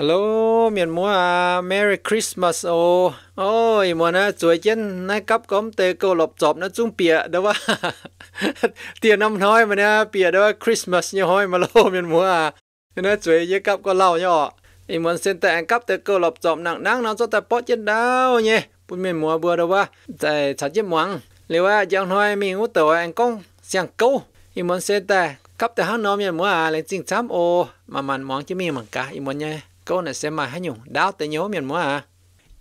Hello, miền mua à, Merry Christmas ô. Ôi, mua nó chuối chân nó cấp cấm tê câu lọc chọp nó chung bìa đâu ba. Tiền năm nói mà nè, bìa đó Christmas như hôi mà lô miền mua à. Nó chuối với cấp có lâu nhỏ. Ý muốn xin tệ cắp tê câu lọc chọp nặng nặng nó cho tệ bó chân đau nhé. Bụi miền mua bữa đâu ba. Tại chả chết mắng. Liệu à, chẳng nói mình ngủ tàu anh công, xiang câu. Ý muốn xin tệ cắp tê hát nó miền mua à, lên chính chám ô. Mà màn mong chứ mình mặn cả, ý muốn nhé cô này xem mà hả nhung đáo tới nhớ miền mua à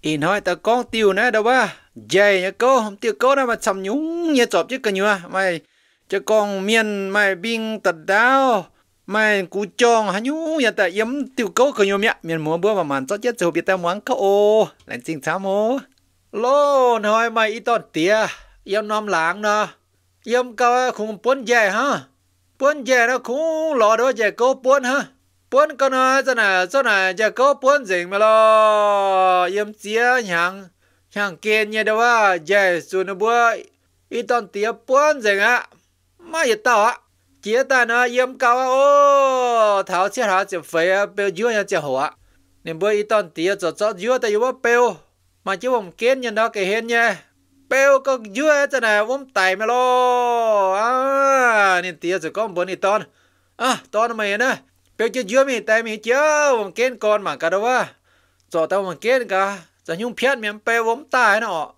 in hỏi ta con tiêu nè đâu ba dày nhá cô tiêu cô đâu mà sầm nhúng nhá chọp chứ cơ nhua mày cho con miền mày binh tật đáo mày cú tròn hả nhú nhà ta yếm tiêu cô cơ nhôm nhá miền múa bữa mà màn cho chết rồi biết ta muốn cậu ô lại chính sao mô lô nói mày ít tọt tía yếm nom láng nó yếm cao khung bốn dè ha bốn dè nó khung lò đó dè cô bốn ha bốn con nó cho là cho là giờ có bốn gì mà lo yếm chia nhàng nhàng kia nhà đâu á, giờ xuống nó bữa ít tòn tía bốn gì á mà giờ tao á chia ta nó yếm cao á ô tháo chia tháo chỉ phải à bêu dưa nhà chỉ hoa nên bữa ít tòn tía cho cho dưa ta yếu bêu mà chứ không kiến như nó cái hiên nha bêu có dưa cho là vòng tài mà lo à nên tía chỉ có bốn ít tòn à tòn mày nữa bây giờ chưa mi tại mi chưa vòng kén con mà cả đâu à cho tao vòng kén cả giờ nhung phiết miếng pe vòng tai nó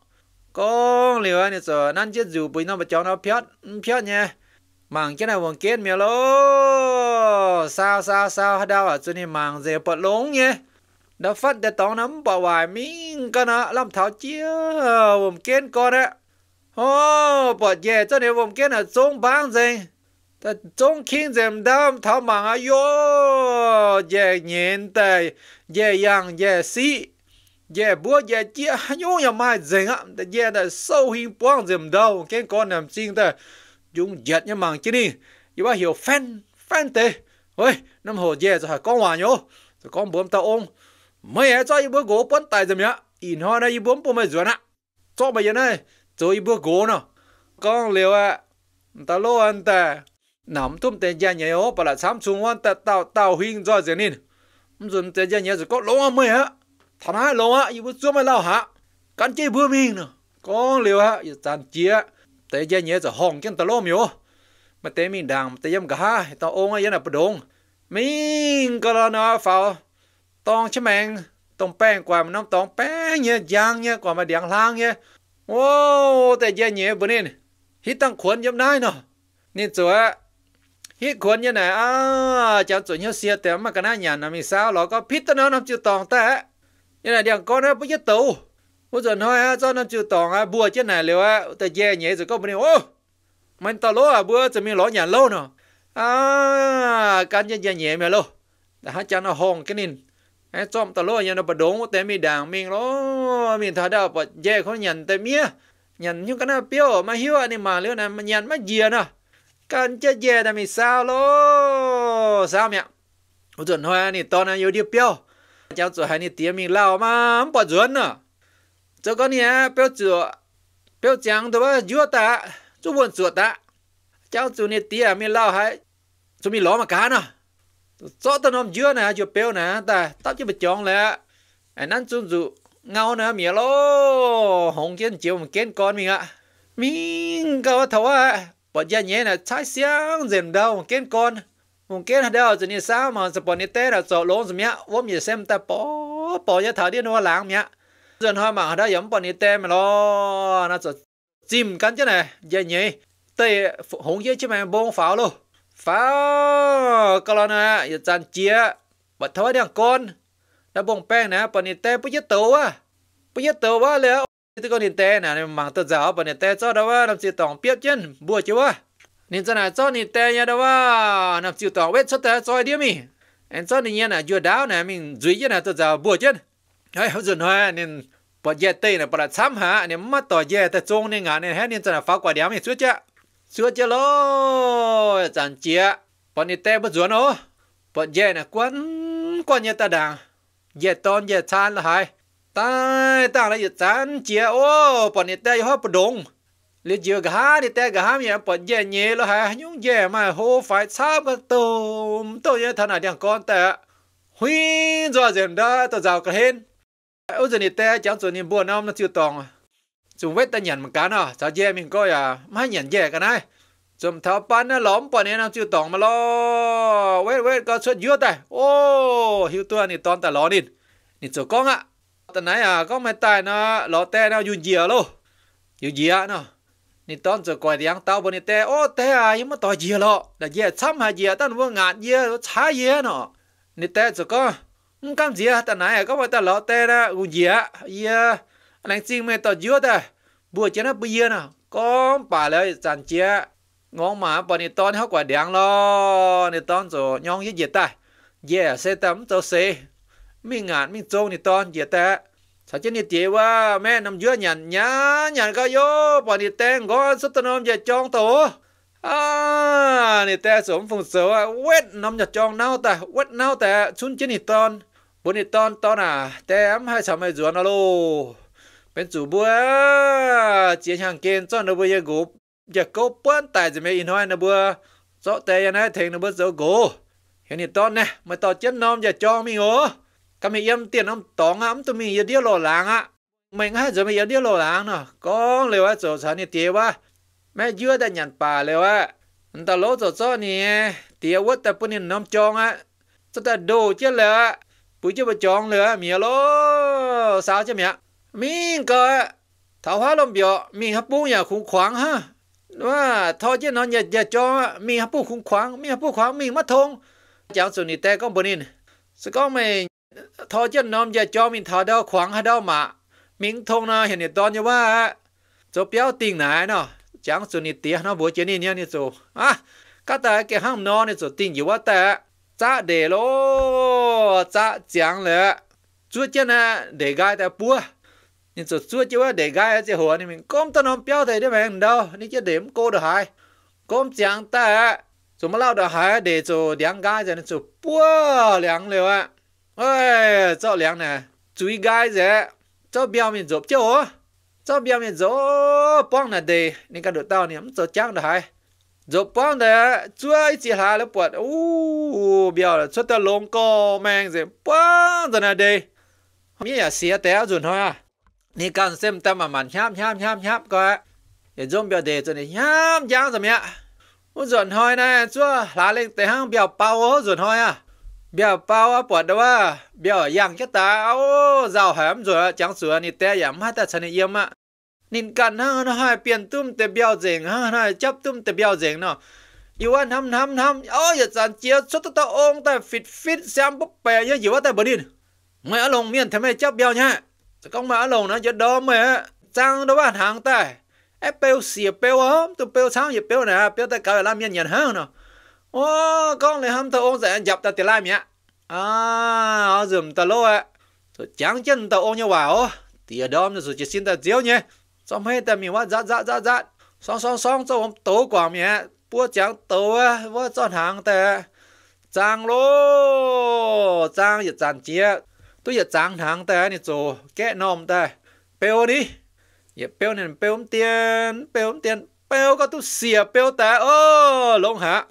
con liều anh cho, năn chết dù bị nó bị cho nó phiết phiết nhé. Mang cái này vòng kén miếng lô sao sao sao hả đau à cho nên mang dễ bật lúng nhé đã phát để tao nắm bảo vài miếng cái nó làm tháo chia vòng kén con á ô bật về cho nên vòng kén là xuống băng gì ta trong kinh dèm đam thảo mạng à, yo, dè nhìn tề dè yang dè si dè búa dè chia nhô nhà mai dèn á ta dè ta sâu hình quang dèm đâu cái con nằm xin ta chúng dẹt nhà mạng chứ đi yếu bà hiểu fan fan tề ôi năm hồ dè rồi con hòa nhô rồi con bướm tao ôm mấy ai cho yếu búa gỗ bắn tài dèm nhá in hoa này yếu bướm bùa mày rồi nè, cho bây giờ này cho yếu búa gỗ nào con liều à ta lo anh ta nằm tôm tên gia nhảy ó bà là sám xuống hoàn tạt tàu tàu huynh do gì nên dùng tên gia nhảy rồi có lỗ mày á thằng hai lỗ á yêu bút xuống lao hả cắn chi bữa miên nữa có liều á yêu tàn chia tên gia nhảy rồi hòng chân tao lỗ miếu mà tên mình đàng tên yếm cả tao ôm ấy là bự đống mình có lo nó phao tông chứ mèn tông bèn qua mà nó tông bèn nhé giang nhé qua mà điang lang nhé wow tên gia nhảy bữa nên hít tăng khuẩn yếm nai nữa nên rồi ฮิคนยังไงอ้าเจ้าจุนเฮียเตียมมากันนะยันนะมีสาวเราก็พิจารณาน้ำจืดตองแต่ยังไงเดี๋ยวก่อนนะปุ๊ยตู่ผู้จนน้อยฮะเจ้าน้ำจืดตองฮะบัวเจ้าไหนเลยวะแต่แย่เงี้ยจะก็ไม่ได้โอ้มันตลอดอ่ะบัวจะมีหล่อหยันโลเนาะอ่าการยันยันเงี้ยมาโลแต่ฮะเจ้าน้าห้องกันนินไอ้จอมตลอดยันเราประดงแต่มีด่างมิงโลมีท่าดาวปะแย่เขาหยันแต่เมียหยันยุ่งกันนะเปี้ยวมาหิวอันนี้มาเรื่องนะมันหยันมาเยียนะ感觉也的没少喽，少秒。我准话你当然有点彪，叫做还你爹咪老嘛，不准呢。这个呢，不要做，不要讲的吧，有打，就问做打，叫做你爹咪老还，准备老嘛干呢？做的那么久呢，就彪呢，但到底不讲了，哎，咱准就熬呢灭喽，红剑就我们见光明啊，明搞头啊。bọn gia nhé là trái sáng dền đâu một kiến con một kiến hạt đâu chỉ sao mà sập bọn tết là sọ lỗ rồi mía vốn gì xem ta bỏ bỏ ra thở đi nó lãng mía dần hoa mà đã giống bọn tết mà lo nó sọ chìm cắn chứ này gia nhé tây hùng dưới chứ mà bông pháo luôn pháo cái lo nè giờ chăn chia bọn thói đang con đã bông pen nè bọn tết bây giờ tàu á, bây giờ tàu quá liền tí con nhìn tè nè mang tờ giáo bọn nhìn tè cho đâu á làm gì tòng biết chân bùa chứ á nhìn cho này cho nhìn tè nha đâu á làm gì tòng biết cho tè cho đi mi em cho nhìn nha nè vừa đáo nè mình duy chứ nè tờ giáo bùa chân hay hấp dẫn hoa nên bọn dè tay nè bọn là sắm hả nên mắt tỏ dè tè trung nên ngã nên hết nên cho là phá quả đéo mình suốt chứ suốt chứ lo chẳng chia bọn nhìn tè bất ruộng ô bọn dè nè quấn quấn nhà ta đàng dè tôn dè chan là hai ta ta là yết chán chia ô bọn này ta yết hấp đồng lý giờ gà thì ta gà mi bọn dè nhẹ lo hà nhung dè mà hô phải sáp tôm tôi như thế nào đang con ta huy do dèm đó tôi giàu cả hên ô giờ này chẳng chuẩn niệm buồn ông nó chưa tòng chúng vết ta nhận một cái nào sao dè mình coi à má nhận dè cái này chúng tháo pan nó lõm bọn này nó chưa tòng mà lo vết vết có xuất dưa ta ô hiu tua này toàn ta lo nín nín chỗ con à. ตอนไหนอ่ะก็ไม่ตายนะรอแต่นะอยู่เจียโลอยู่เจียเนาะนี่ตอนจะก่อยเลี้ยงเต้าบนนี่แต่โอ้แต่อ่ะยังไม่ต่อเจียโลแต่เจียช้ำหาเจียตั้งว่างานเจียช้าเจียเนาะนี่แต่จะก็กัมเจียตอนไหนอ่ะก็ไม่ตายรอแต่นะอยู่เจียเจียอะไรจริงไม่ต่อเจียแต่บัวเจียนะบัวเจียนะก็ป่าแล้วจันเจียงงหมาปนี่ตอนเขากว่าเดียงลอนี่ตอนจะยองยี่เจียตายเย่เสตมตัวเส mi ngàn mi trông ni ton ye ta sa chen ni tie wa me nam dưa nhàn nhá nhàn ka yo pa ni teng go sut nom ye chong to à ni ta sum phung so a wet nam ya chong nao ta wet nao ta chun chen ni ton bu ni ton ton à tem hai sa mai zuan alo bên chủ bua chia hàng kênh cho nó bua ye gục giờ câu bớt tại gì in hoa nó bữa rõ tệ này thành nó bữa rõ gỗ hiện thì to nè mà to chết nom giờ cho mi ngố ก็ไม่ย่มเตียนอ้มตองอ่ะมตัวมีเยอาเดียวหล่อหลังอ่ะไม่ง่ายจะไม่เยอาเดียวหล่อหลังเนาะก็เลยว่าโจชาเนี่ยเตียว่าแม่เยื้อแต่หยันป่าเลยว่าแต่โลโจจ้อนี่เตียวว่าแต่ปุ่นเนีน้ำจองอ่ะจะแต่โดเจ้าเลยปุ๋ยจะไปจองเลยเมียโลสาวเจ้าเมียมิงก็ถ้าวาลมเบียว มีฮับปุงอย่าคุ้ขวางฮะว่าทอเจ้านอนอย่าอย่าจอง มีฮับปุงคุ้ขวางมีฮับปุงขวางมีมัดทงจากสุนิแต่ก็บนินสก็ไม่ thọ chân nom giờ cho mình thọ đau khoảng hay đau mà mình thông nó hiện hiện to như vậy cho béo tình này nó chẳng sự nịt tiếc nó bố chế nịt nhau nịt số à các ta cái hàng nó nịt số tình gì quá ta cha để lô cha chẳng lẽ chúa chân à để gai ta búa nịt số chúa chúa để gai chế hồ này mình công ta nó béo thầy đấy mà đâu nịt chế điểm cô được hai công chẳng ta số mà lao được để số điang gai cho nịt số búa liang liệu ạ ơi cháu nè chú gái dễ cháu biểu mình giúp cháu á mình giúp bóng là đi nên cả đội tao niệm cháu chắc được hay giúp bóng để chú ấy chỉ là bột u xuất tao lông co mang dễ bóng rồi là đi không biết là xía té thôi à nên xem tâm mà mình nháp nháp nháp nháp coi để dùng biểu đề cho nên nháp nháp rồi mẹ Ôi giòn hoi lá lên tế hang biểu bao ố giòn à biểu bao á à, bỏ đâu à biểu yàng cho ta ô giàu hàm rồi chẳng sửa nít té yếm hai ta chân yếm á nín cắn hăng nó hai biến tum tê biểu dẻng hăng nó chấp tum tê biểu dẻng nó yêu anh hâm hâm hâm ô giờ chán chia xuất tao ông ta fit fit xem bốc bè nhớ gì quá ta bờ đi mày lồng miền thế mày chấp biểu nhá công mà lồng nó giờ đó mày trang đâu bạn hàng ta ép bèo xìa bèo á tụi bèo sáng gì bèo này biểu ta cả là miền nhận hăng nó ô con này hâm tàu ôn dạy dập ta tiền lai mẹ à họ dùm ta lô ạ rồi trắng chân tàu ôn nhau vào tiền đom rồi chỉ xin ta diếu nhé xong hết ta mình quá dạ dạ dạ dạ xong xong xong cho ông tố quả mẹ bua trắng tố á vua chọn hàng tệ trang lô trang giờ trang chia tôi giờ trang hàng tệ này chỗ kẽ nôm tệ bèo đi giờ bèo này bêu tiền bêu tiền bèo có tôi xìa bèo tệ ô lông hạ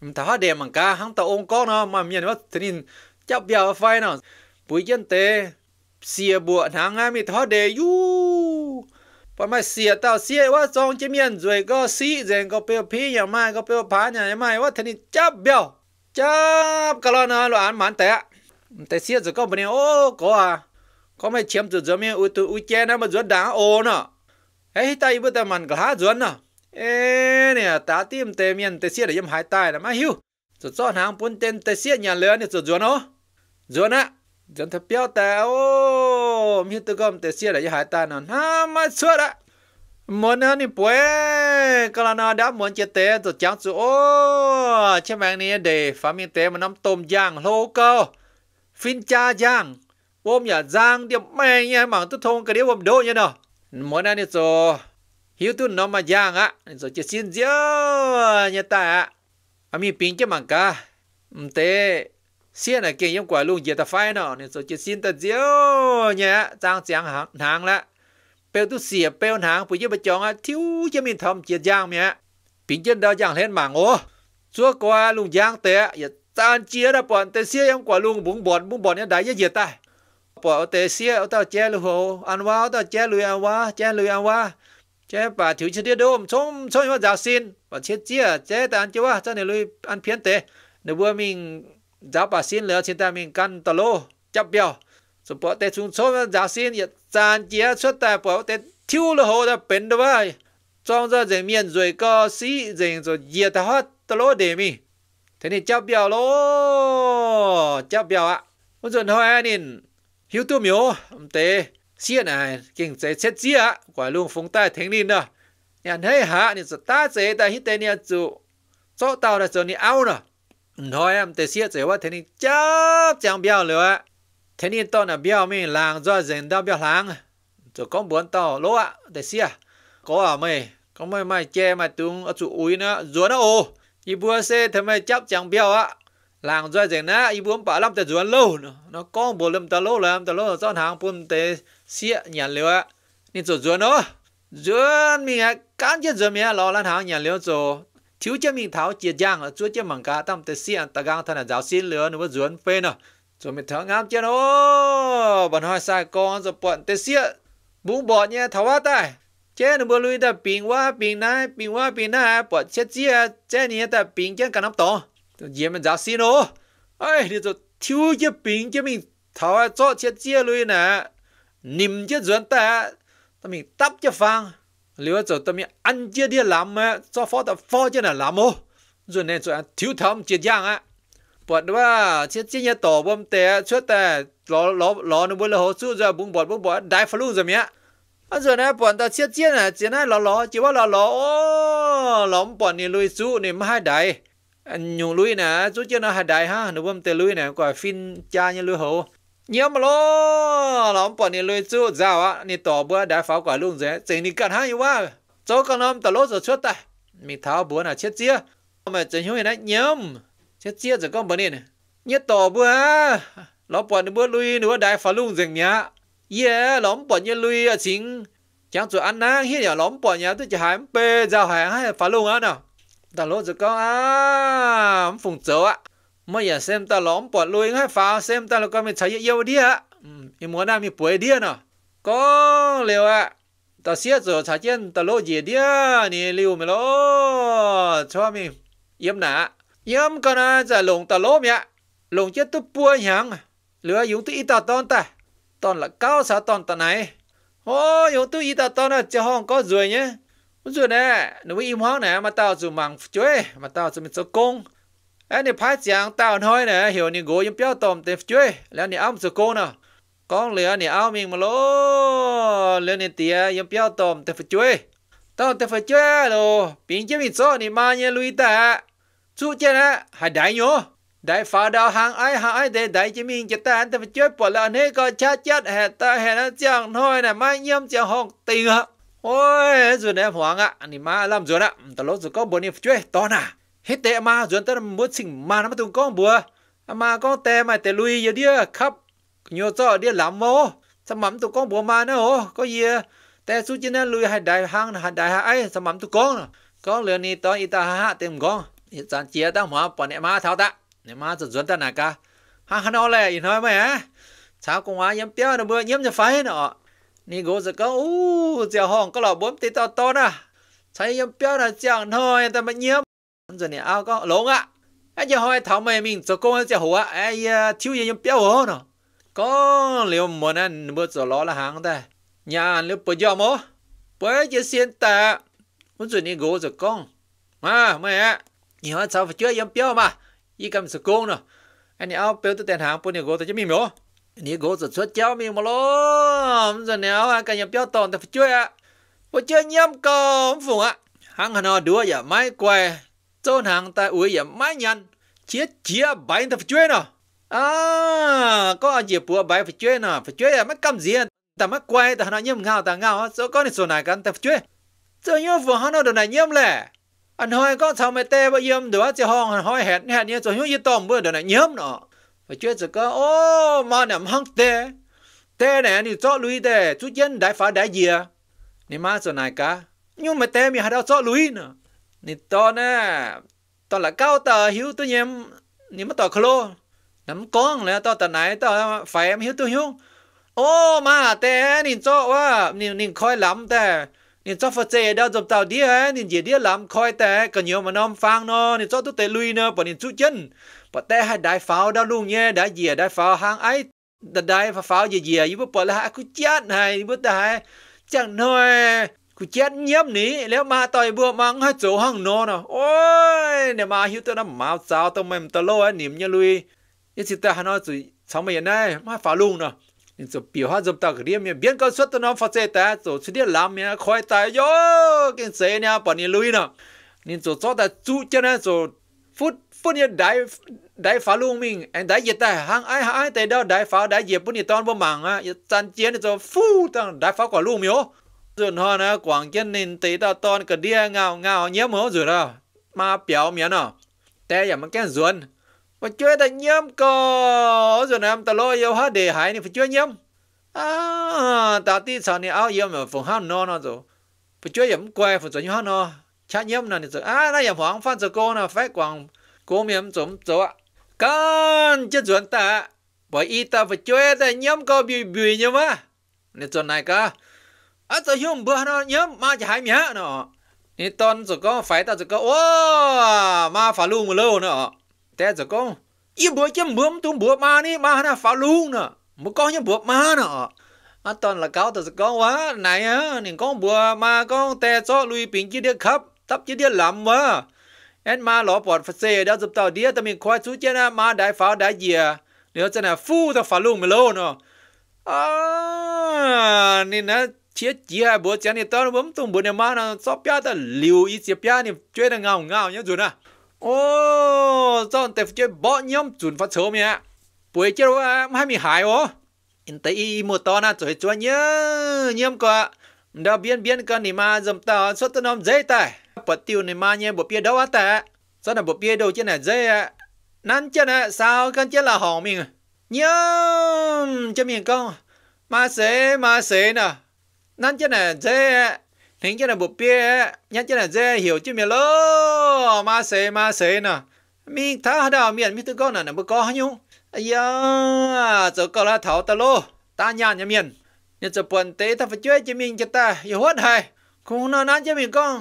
mình thả đẹp mà cả hắn ta ôm có à, mà miền vật thì nên chấp bia phai nó bùi chân tê xìa bùa nàng ai mình thả đẹp yu và mà xìa tao xìa quá trong chế miền rồi có xí rồi có bèo phí nhà mai có bèo phá nhà mai quá thì nên chấp bia chấp cả lo nó lo ăn mặn tệ tệ xìa rồi có bên ô có à có mấy chiếm rồi rồi miền u tu u mà rồi đá ô nó ấy bữa ta mặn cả rồi nó เอ๊เนี่ย ตาติมเตเมียนเตเสียเดี๋ยวหายตายนะมาหิวสุดซ้อนหางปุ้นเต้นเตเสียอย่าเลือเนี่ยสุดจวนเนาะจวนอะจนทะเปียวแต่โอ้มีตะกอมเตเสียเดี๋ยวหายตายนอนฮามาสวดอะมอนนี่ป่วยกลานาดับมอนเจเตสุดจังสุโอ้ใช่ไหมนี่เดฟามีเตมันน้ำต้มย่างโลเกาฟินจาย่างวอมอย่าจางเดี๋ยวแม่งยังหมังตุทงกระเดี๋ยววอมโดเนี่ยเนาะมอนนี่โซ hiểu tu nó mà giang á rồi chỉ xin gió nhà ta á ami pin cho mảng cả um tế xiên là kiện yong quả luôn giờ ta phai nó nên rồi chỉ xin ta gió nhà trang trang hàng hàng là bèo tu xìa bèo hàng bây giờ bây chọn á thiếu cho mình thầm chia giang mẹ pin chân đau giang lên mảng ô chúa qua luôn giang tế giờ tan chia ra bọn tế xia giống quả luôn búng bọn búng bọn nhà đại giờ ta bỏ tế xia, tao che luôn ăn wa tao che luôn ăn wa, che luôn ăn wa chế bà thiếu chi tiết đôm chôm chôm mà giáo xin bà chết chia à? chế ta ăn chưa cho nên lui ăn phiến tế nếu vừa mình giáo bà xin lỡ xin ta mình căn tà lô chấp biểu số bỏ tế xuống chôm mà giáo xin ya tan chia xuất ta bỏ tế thiếu lỡ hồ ta bền đó vậy trong ra dễ miền rồi có sĩ dễ rồi dìa ta hết tà lô để mi thế nên chấp biểu lô chấp biểu ạ muốn rồi dồn hoa nên hiếu tu miếu tế xia này kinh tế chết chia quả luôn phong tai thánh linh đó nhà thấy hả thì ta chế ta hít tên nhà chủ chỗ tàu là chỗ ni ao nè nói em tế xia chế quá thế nên chấp chẳng biểu lửa thế nên tao là biểu mình làng do dân đau biểu làng chỗ con buồn tàu lỗ ạ tế xia có à mày có mày mày che mày tung ở chủ úi nữa rúa nó ô y bua xe thế mày chấp chẳng biểu á làng do dân á y buôn bảo lâm tế rúa lâu nó có buồn lâm ta lâu là em lâu do hàng buôn tế xịa nhà lửa nên rồi rồi nó rồi mình cán chết rồi mình lo lan hàng nhà lửa rồi thiếu cho mình tháo chia giang ở chúa cho mình cả tâm tới xịa ta gang thân là giáo xin lửa nó rồi phê nó rồi mình thở ngắm cho nó bọn hỏi sai con rồi bọn tới xịa bún bọt nha tháo quá tai chế nó bơ lui ta bình quá bình nai bình quá bình nai bọn chết chia chế này ta bình chế cả năm tổ rồi mình giáo xin nó ấy thì rồi thiếu cho bình cho mình tháo cho chết chia lui nè nim chia duyên ta ta mình tắp cho phang liệu cho ta mình ăn chia đi làm mà cho phó ta phó cho là làm ô rồi nên cho thiếu thầm chia giang á bọt đó chia chia nhà tổ bom tè trước ta lò lò lò nó bơi là hồ su ra bung bọt bung bọt đại phá luôn rồi mía à rồi nè bọn ta chia chia nè chia nè lò lò đại, anh nhung lui nè chú chưa nó hạt đại ha nó bơm tè lui nè quả phin cha như lui hậu nhớ mà lo nó bọn này lôi chú giàu á ni tỏ bữa đã pháo quả luôn dễ chính ni cần hai á, chỗ con nó tao lốt rồi chuốt ta mình tháo bữa nào chết chia mà chính hiếu này nhầm chết chia rồi con bọn này nhớ tỏ bữa nó bọn này bữa lui nữa đại pháo luôn dừng nhá yeah nó bọn như lui ở à chính chẳng chỗ ăn nang hiện giờ nó bọn nhà tôi chỉ hai bê giàu hàng hay pháo luôn á nào tao lốt rồi con à phùng chỗ á mà giờ xem ta lõm bỏ lùi ngay phá xem ta là con mình cháy yêu đi ạ em ừ, muốn làm mình bùi đi nè có liệu ạ ta xiết rồi cháy chân ta lô gì đi nè liệu mày lô cho mình yếm nà yếm con à giờ dạ lùng ta lô mẹ lùng chết tôi bùa nhàng lừa dùng tôi ít ta ton ta là cao sao ton ta này ô dùng tôi ít ta ton là cho hong có rồi nhé rồi nè nếu im hoang nè mà tao dùng mảng chuối mà tao dùng mình cho công anh đi phát giang tao nói nè hiểu nè gỗ yếm béo tôm tê chơi là nè ông sơ cô nè à. con lừa nè ông mình mà à lô lừa nè tía yếm béo tôm tê chơi tao tê chơi đồ bình chế mình số nè mà nhé lui ta chú chơi nè hãy đại nhó đại phá đào hàng ai hàng ai để đại chế mình chế ta anh tê chơi bỏ là anh ấy có chát chát hè ta hè nó chẳng thôi nè mai nhâm chẳng hồng tình ạ à. ôi rồi em hoàng ạ nè má làm rồi ạ tao lốt rồi có bốn nè chơi to nè hết tệ mà duyên tới muốn xin mà nó tụng con bùa mà con tệ mà tệ lui giờ đi khắp nhiều cho đi làm mô sắm mắm tụng con bùa mà nó ô có gì à? tệ su chân lui hay đại hàng hay đại hai ấy sắm mắm tụng con có lừa ni to ita ha tìm con hiện sản chia ta hóa bỏ em ma thao ta em ma duyên tới nào cả ha ha nó lẹ gì nói mày á sao cũng hóa nhắm tiêu nó bữa nhắm cho phải nó ni gỗ giờ có u giờ hòn có lọ bốn tí to to nè, thấy nhắm tiêu là chẳng thôi ta mà nhắm giờ này ao có lỗ ngạ ai giờ hỏi thảo mày mình cho cô sẽ hùa ai thiếu gì nhưng béo hơn nó có liệu muốn ăn bữa giờ lỗ hàng ta nhà ăn lúc bữa giờ mỏ bữa giờ xiên ta muốn rồi này gỗ rồi con mà mẹ nhiều hơn phải chưa nhưng béo mà y cầm sự nữa anh này béo tôi tiền hàng bữa này gỗ tôi cho mình mỏ này gỗ rồi chéo mình mà lỗ giờ này ao cái nhập béo tòn tôi phải chưa ạ bữa chưa con phụng ạ hàng hà nó đứa giờ mai quay tôn hàng ta uỷ ya mãi nhăn chia chia bài ta phải chơi nọ à có à? À, gì bùa bài phải chơi nọ phải chơi mất cầm gì ta mất quay ta nó nhâm ngao ta ngao số con này số này cần ta phải chơi cho nhớ vừa hắn nó đồ này nhâm lẹ anh hỏi có sao mày tê bây giờ đồ chỉ hong anh hỏi hẹn hẹn như cho nhớ gì tôm bữa đồ này nhâm nọ phải chơi cho có ô mà nằm hăng tê tê này anh cho lui tê chút chân đại phá đại gì à nên mà số này cả nhưng mà tê mình hãy đâu cho lui nữa nị to na to là cao tờ hiếu tu nhem nị mà tờ khlo nắm con là to tờ này to phải em hiếu tôi hiếu ô mà tè nị cho quá nị nị khói lắm tè nị cho phật chế đau dập tàu đĩa nị gì đĩa lắm khói tè còn nhiều mà nom phang nó nị cho tu tè lui nữa bọn nị chú chân bọn tè hai đại pháo đau luôn nhé đại dìa đại pháo hàng ấy đại pháo gì gì, ý bữa bọn là hai cứ chết này bữa ta hai chẳng nói กูเจ็ดเงียบหนีแล้วมาต่อยบัวมังให้โจห้องนอนอ่ะโอ้ยเนี่ยมาหิวตัวน้ำมาสาวตัวมันตะโลอ่ะหนิมยะลุยยี่สิบตาหนอจุสองไม่ยันไงมาฝ่าลุงเนาะนี่จะเปียวห้าจบตากเรียมเนี่ยเบียนก็สุดตัวน้องฟ้าเจตาโจชุดเดียลามเนี่ยคอยตายโยกินเสียเนี่ยปอนนี่ลุยเนาะนี่จะจ้อแต่จู่เจ้าเนี่ยจะฟุตฟุตเนี่ยได้ได้ฝ่าลุงมิงเองได้เหยียดแต่หางไอ้หางไอ้แต่เดาได้ฝ่าได้เหยียบปุ่นนี่ตอนบัวมังอ่ะจันเจียนเนี่ยจะฟูตั้งได้ฝ่ากว่าลุงมิโอ dùn hoa nó quảng chân nên tí ta tôn cả đia ngào ngào nhiễm hố rồi đó mà béo miếng nào, té giảm mà cái dùn và chơi ta nhiễm cò rồi em ta lo yêu hết để hại này phải chơi nhiễm à ta tí sao này áo yêu mà phòng hao nó nó rồi phải chơi giảm quay phải chơi nhau nó chả nhiễm là này rồi à nó giảm hoàng phan rồi cô là phải quảng cô miếng chống chỗ ạ con chết dùn ta bởi y ta phải chơi ta nhiễm cò bì bì nhưng mà này tuần này cả à tao hiếm bữa nó nhớ mà chỉ hai mía nó nè tôn rồi có phải tao rồi có ô mà phá luôn một lâu nữa té rồi có y bữa chấm bướm tung bữa mà nè mà nó phá luôn nữa một con nhớ bữa mà nữa à tôn là cáo tao rồi có quá này á nè con bữa mà con té cho lui bình chỉ được khắp tập chỉ được lắm mà em mà lọ bọt phát xe đã giúp tao đĩa tao mình khoai chú chết mà đại pháo đại dìa nếu chân là phu tao phá luôn một lâu nữa à nên nó chi chia bữa chia thì tao bấm tung bữa này mà nó sắp bia ta liu ít chia bia thì chơi là ngào ngào nhá rồi à ô sao tao chơi bỏ nhóm chuẩn phát sớm nhá buổi chơi đó hai mươi hai ô in tay một to na chơi chơi nhớ nhóm có đã biến biến cái này mà dầm tao xuất tao nằm dễ tài bật tiêu này mà nhé bộ bia đâu á tệ, sao là bộ bia đâu chứ này dễ à nắn chân à sao con chết là hỏng mình nhớ cho mình con mà xế mà xế nè นั่นจะน่ะเจ้ถึงจะน่ะบุเปียนั่นจะน่ะเจ้หิวจิเมลอมาเสมาเสน่ะมีท้าดาวเมียนมีตึก้อนน่ะบ่ก็หยุอ้ยาเจ้าก็ละเถาตะโลตาญาญเมียนเนี่ยจะปวนเตถ้าไปช่วยจิมิงจะตาอย่าหดหายคงนอนนั้นจะมีก้อง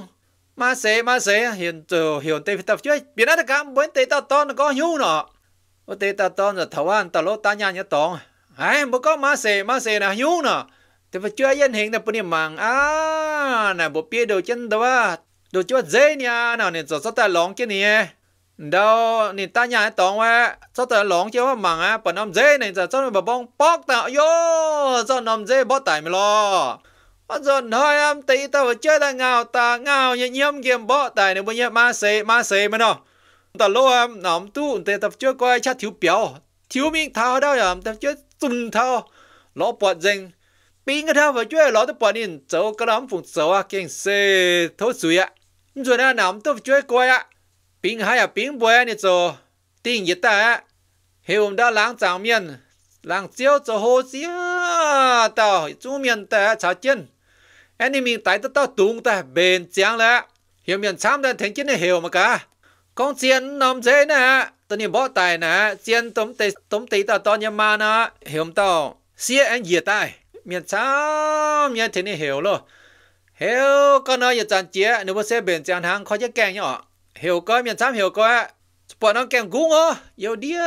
มาเสมาเสหินเจอหินเตไปตับช่วยเปลี่ยนอะไรกันบ่เตตาตอนก็หิวเนาะเตตาตอนจะถาวรตะโลตาญาญตองไอ้บ่ก็มาเสมาเสน่ะหิวเนาะแต่ว่าเจ้ายันเฮงแต่ปนี่มังอ่าน่ะบ่เปียเดียวจันแต่ว่าโดยเจ้าเจเนี่ยน่ะเนี่ยจะสตาหลงเจเนี่ยเดาเนี่ยตาใหญ่ตองว่าสตาหลงเจ้าว่ามังอ่ะปนอมเจเนี่ยจะจ้าบ่บ้องปอกตาโยจ้านอมเจบ่ตายไม่รอว่าจนน้อยอําตีตาว่าเจ้าตาเงาตาเงาเยี่ยมเกมบ่ตายเนี่ยบ่เยี่ยมาเสมาเสมันเนาะตาโลอ่ะหนอมตู้แต่ตับเจ้าก้อยชัดถิวเปียวถิวมีเท้าได้อ่ะแต่เจ้าจุนเท้าล้อปวดเจง bình người ta vừa chơi lọ tôi bỏ đi chỗ cái đó phụng chỗ à kinh xe thấu suy à rồi nào nằm tôi chơi coi à bình hay à bình bơi nè chỗ tiếng gì à, hiểu ông đã lắng trào miên lắng cháu cháu hồ xía đào chú miên ta chả chân anh em mình tại tao tao tung ta bền chẳng lẽ hiểu miên chăm đến thành chiến này hiểu mà cả con chiến nằm dễ nè tôi niệm bỏ tài nè chiến tống tây tống tây tao to nhà ma nè hiểu tao xía anh gì tai miền sao miền thế này hiểu lo hiểu có nói giờ chán chia nếu mà xe bền chán hàng khó chắc càng nhở hiểu coi miền sao hiểu coi bọn nó càng gúng ó yêu đĩa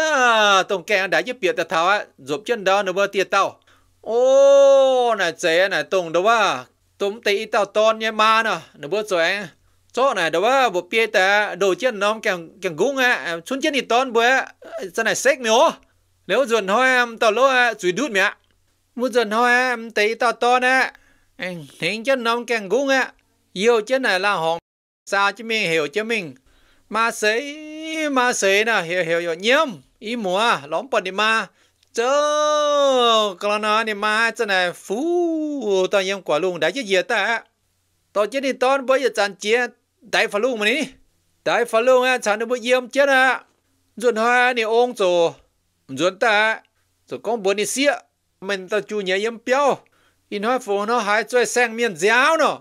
tổng càng đã giúp biệt tao á giúp chân đó nếu mà tiệt tao ô này chế này tổng đâu à tụm tí tao tôn nhé ma nè nếu mà rồi chỗ này đâu á bộ bia ta đồ chân nó càng càng gúng á xuống chân thì tôn bữa sau này xách miếu nếu ruột hoa em tao lỗ à, chùi đút mẹ mu dần hoa tí to to nè thiện chân nông càng gung á yêu chân này là hòn sao chứ mình hiểu chứ mình mà sĩ mà sĩ nè hiểu hiểu hiểu nhớm, ý mùa lõm bẩn đi mà chớ còn nó đi mà chân này phú tao nhiễm quả luôn đã chứ gì ta tao chết đi tao bây giờ chẳng chia đại phá luôn mà ní đại phá luôn á chẳng được bây giờ chết á dùn hoa nè ông rồi dùn ta rồi con buồn đi xịa mình ta chú nhớ yếm béo in hoa phố nó hai chơi sang miền giáo nó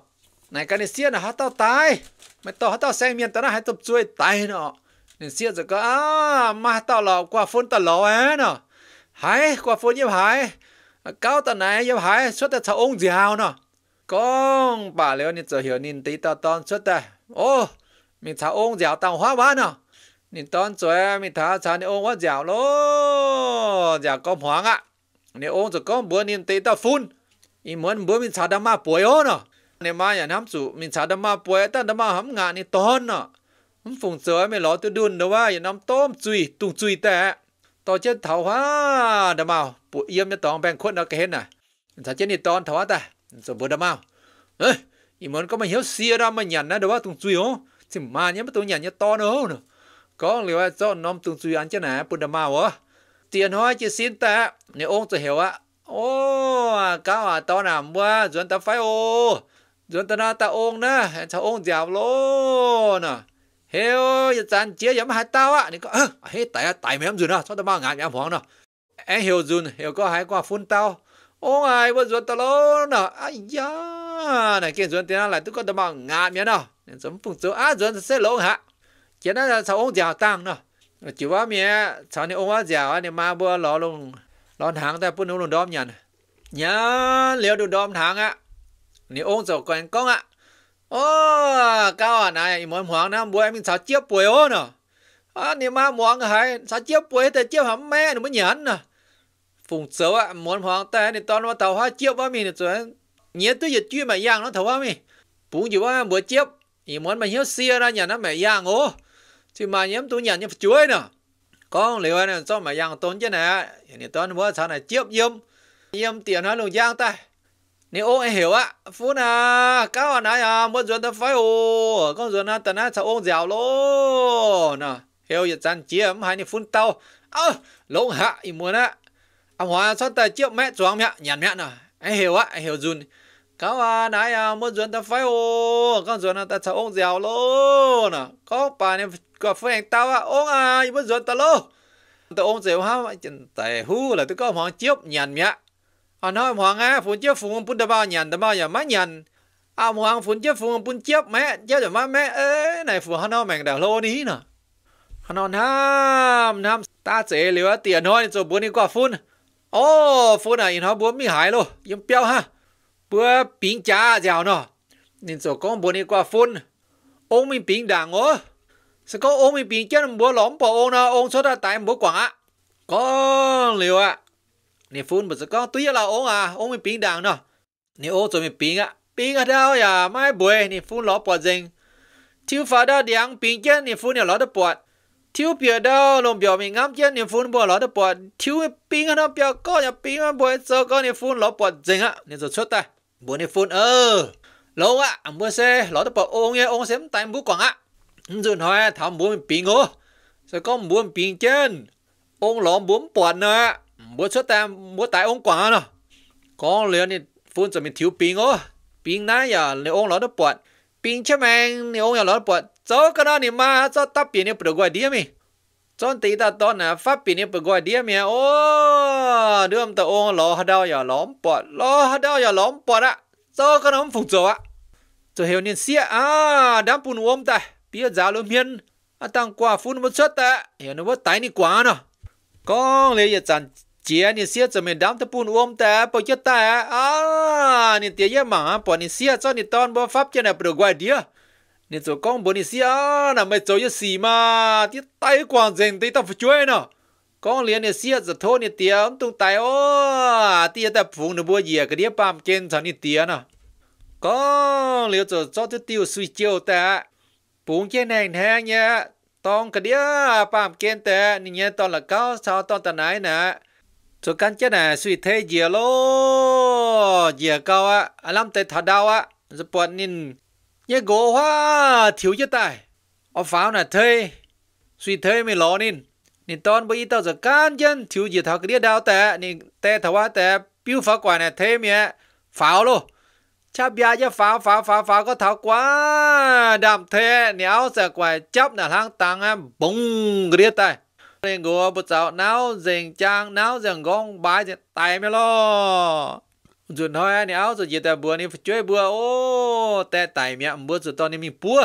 này cái này xiết là hát tao tai mày tao hát tao sang miền tao nó hai tập chơi tai nó nên xiết rồi có à mà tao lò qua phun tao lò á nó hai qua phun yếm hai cao tao này yếm hai xuất tao ông giáo nó con bà leo nên giờ hiểu nên tí tao tao xuất tao ô mình thảo ông giáo tao hóa bán nó nên tao chơi mình thảo chán ông hóa giáo lô giáo con hoang ạ à. เนี่ยโอ้จะก็บัวนินเตตาฟุนอีเหมือนบัวมินชาดมาป่วยอ้อน่ะเนี่ยมาอย่างน้ำสูมินชาดมาป่วยแต่ดมาหำงานนี่ตอนน่ะมันฝุ่งเสือไม่หลอตัวดุนเนาะว่าอย่างน้ำต้มจุยตุงจุยแต่ต่อเจ้าเถาฮะดามาป่วยเยี่ยมเนี่ยตองแบ่งคนเราเห็นน่ะถ้าเจ้านี่ตอนเถาแต่สมบูรณ์ดามาเอ้ยอีเหมือนก็มาเหี้ยวเสียรามาหยันนะเดี๋ยวว่าตุงจุยอ๋อสิมาเนี่ยมันตัวหยันเนี่ยตอนเน่ะก็เลยว่าเจ้าน้องตุงจุยอันเจ้าหนปุ่นดามาวะ tiền hoa chỉ xin ta nếu ông tự hiểu á ô cao à tao làm quá chuẩn ta phải ô chuẩn ta na ta ông na ta ông giàu luôn à hiểu giờ chán chia giống hai tao á nếu có à, hết tại tại mấy em dùn à cho ta bao ngàn em hoàng nè em hiểu dùn hiểu có hai qua phun tao ông ai bữa chuẩn ta luôn nè à? ai da này kia chuẩn tiền lại tôi có tao ba ngàn miếng nè giống phụng số á chuẩn sẽ lỗ hả chỉ là sao ông giàu tăng nè chỉ ว่าเมียสอนในองค์ว่าเจ้าเนี่ยมาบัวหล่อลงร้อนทางแต่ปุ่นนู้นดอมยันยันเลี้ยวดูดอมทางอ่ะนี่องค์เจ้าแกงก้องอ่ะโอ้ก้าวนะไอ้หมอนหวงนะบัวมันสาวเจี๊ยบป่วยโอ้เนาะอ่ะนี่มาหมองหายสาวเจี๊ยบป่วยแต่เจี๊ยบหำแม่หนูไม่หยันน่ะฝุ่งเจ้าอ่ะหมอนหวงแต่ในตอนว่าเต่าว่าเจี๊ยบว่ามีเนี่ยจวนเงี้ยตัวหยุดจี้มาย่างเนาะเต่าว่ามีปุ่งอยู่ว่าบัวเจี๊ยบไอ้หมอนมาเหี้ยวเสียนะอย่างนั้นแม่ย่างโอ้ chỉ mà nhóm tôi nhận như chuối nữa con liệu này cho mà giang tốn chứ này thì tốn bữa sau này tiếp yếm yếm tiền nó luôn giang tay nếu ông anh hiểu á phú nà cao anh à muốn dọn ta phải ô con dọn na tận á sao ông giàu lô nè hiểu giờ chăn chiếm hai nè phun tàu ơ lông hạ im muốn á ông hòa sao ta chiếm mẹ choáng mẹ nhàn mẹ nè anh hiểu á anh hiểu dùn cao anh à muốn dọn ta phải ô con dọn na tận sao ông giàu lô nè có bà này có phải anh tao à ông à nhưng mà rồi tao lô tao ông dễ hóa à, chân tài hu là tôi có hoàng chiếc nhàn mẹ à nói hoàng á phun chiếc phun phun đa bao nhàn đa bao giờ má nhàn à hoàng phun chiếc phun phun chiếc mẹ chiếc giờ má mẹ ê này phun hắn nói mày đào lô ní nè hắn nói nam nam ta sẽ liều tiền thôi rồi bữa đi qua phun ô phun à này nó bữa mi hải luôn yếm béo ha bữa pin chả giàu nó nên rồi con bữa đi qua phun ông mình pin đàng ó 是讲我们边疆无拢不我呢，我说的但无管啊，讲了啊，你分不是讲对了我啊，我们边党呢，你我准备边啊，边啊到呀，买杯你分老百姓，就发到两边疆你分了老的百。thiếu bia à, à, đâu lòng biểu mình ngắm chân niệm phun bỏ lỡ được bỏ thiếu pin nó biểu có nhà pin nó bỏ sơ có niệm phun lỡ bỏ dính á nên rồi xuất ta bữa niệm phun ơ ờ. lâu á ăn à, bữa xe lỡ được bỏ ông nghe ông xem tay bút quảng á rồi nói thảo muốn bình hô rồi có muốn bình chân, ông lộn muốn bọn nè à? muốn xuất tam, muốn tại ông quả nè con liền này phun rồi mình thiếu bình hô bình nãy giờ nếu ông lộn nó bọn bình chứ mang nếu ông lộn nó bọn cho cái đó thì mà cho tắt bình thì được gọi đi mi cho tí ta to nè phát biển thì được gọi đi mi ô đưa ông ta ông lộn đâu giờ lộn bọn lộn đâu giờ lộn bọn á cho cái nó phục rồi á cho hiểu nên xia à đang buồn ôm ta bia giá lùm hiên à tăng quả phun một chút tạ hiểu nó vớt tái ni quá nọ con lấy giờ chẳng chia ni xia cho mình đám tập bùn uom tạ bỏ chết tạ à ni tiệt giá mà bỏ ni xia cho ni toàn bỏ pháp cho nè bỏ quay đĩa ni chỗ con bỏ ni xia nà mày chỗ giờ xì mà tiếc tay quàng dành tay tao phải chơi nọ con liền ni xia giờ thôi ni tiệt ông tung tay ô tiếc tập phun nó bùa gì cái đĩa bám trên cho ni tiệt nọ con liệu cho cho tiêu suy chiều tạ bốn cái này thế nhá tông cái đĩa bám kiên tệ nên nhớ là cao sao tông tận này nè cho căn chết này suy thế dìa lô dìa cao á à làm tệ thả đau á rồi bọn nên nhớ gỗ hoa thiếu chết tài ở pháo này thế suy thế mới lo nên nên tông bây tao giờ căn chân thiếu dìa thảo cái đĩa đau tệ nên tệ thảo quá tệ biểu phá quả này thế mẹ pháo luôn cha bia cho phá phá phá phá có tháo quá đam thế nhéo sợ quài chấp là hang tăng em bùng riết tay nên gua bút cháu náo dình trang náo dình gong bái dình tay mới lo dù nói nhéo dù gì ta bữa ni chơi bữa ô ta tay mẹ bữa dù to này mình bữa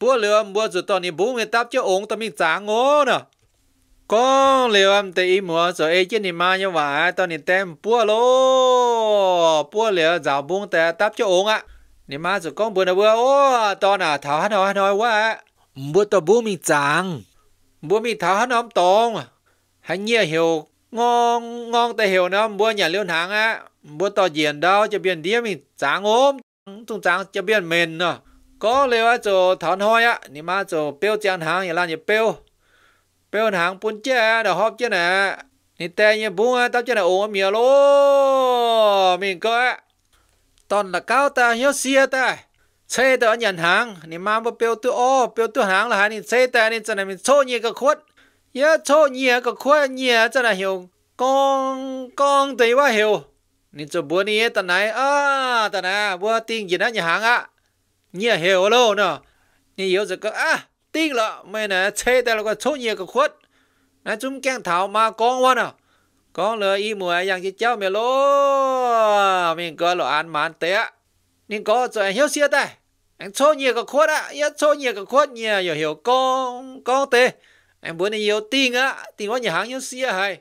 bữa lừa bữa dù to này bố người táp cho ống ta mình sáng ngô nè con liều âm thì mua rồi ấy chứ nị mà như vậy tao nị tem bua lô bua liều dạo buông tè tấp cho ổn á nị mà rồi con bữa nào bữa ô tao nà thảo hắn nói nói quá bữa tao bua mình chẳng bua mình thảo hắn nói tông hắn nhiều hiểu ngon ngon tao hiểu nè, bua nhà liêu hàng á bua tao diện đâu cho biển đĩa mình chẳng ốm chúng chẳng cho biển mền nè. Con liều á rồi thảo nói á nị mà cho biểu chẳng hàng nhà là nhà biểu bây giờ hàng bốn cha đã họp chứ nè nị tè bún á tao chứ nè ổn mía lô mình có á toàn là cao ta hiếu xia ta xe tao nhận hàng nị mang biểu tư biểu tư hàng là hai nị xe ta nị cho mình số nhiều cái khuất nhớ số nhiều cái khuất nhiều cho này con con thì quá hiểu nị cho bữa nị tao à tao này bữa tiền gì đó hàng á nhiều hiểu luôn nữa nị hiểu rồi à tiếng lọ, mày nè chơi tay là có số nhiều cái khuất nè chúng kẹt thảo mà con quá nào con lừa y mùa yang chỉ cháu mày lô mình có lo ăn mán té nên có cho anh hiểu xíu tay anh số nhiều cái khuất á ya số nhiều cái khuất nhiều giờ hiểu con con tê anh muốn nhiều yêu á tiếng quá nhà hàng hiếu xíu hay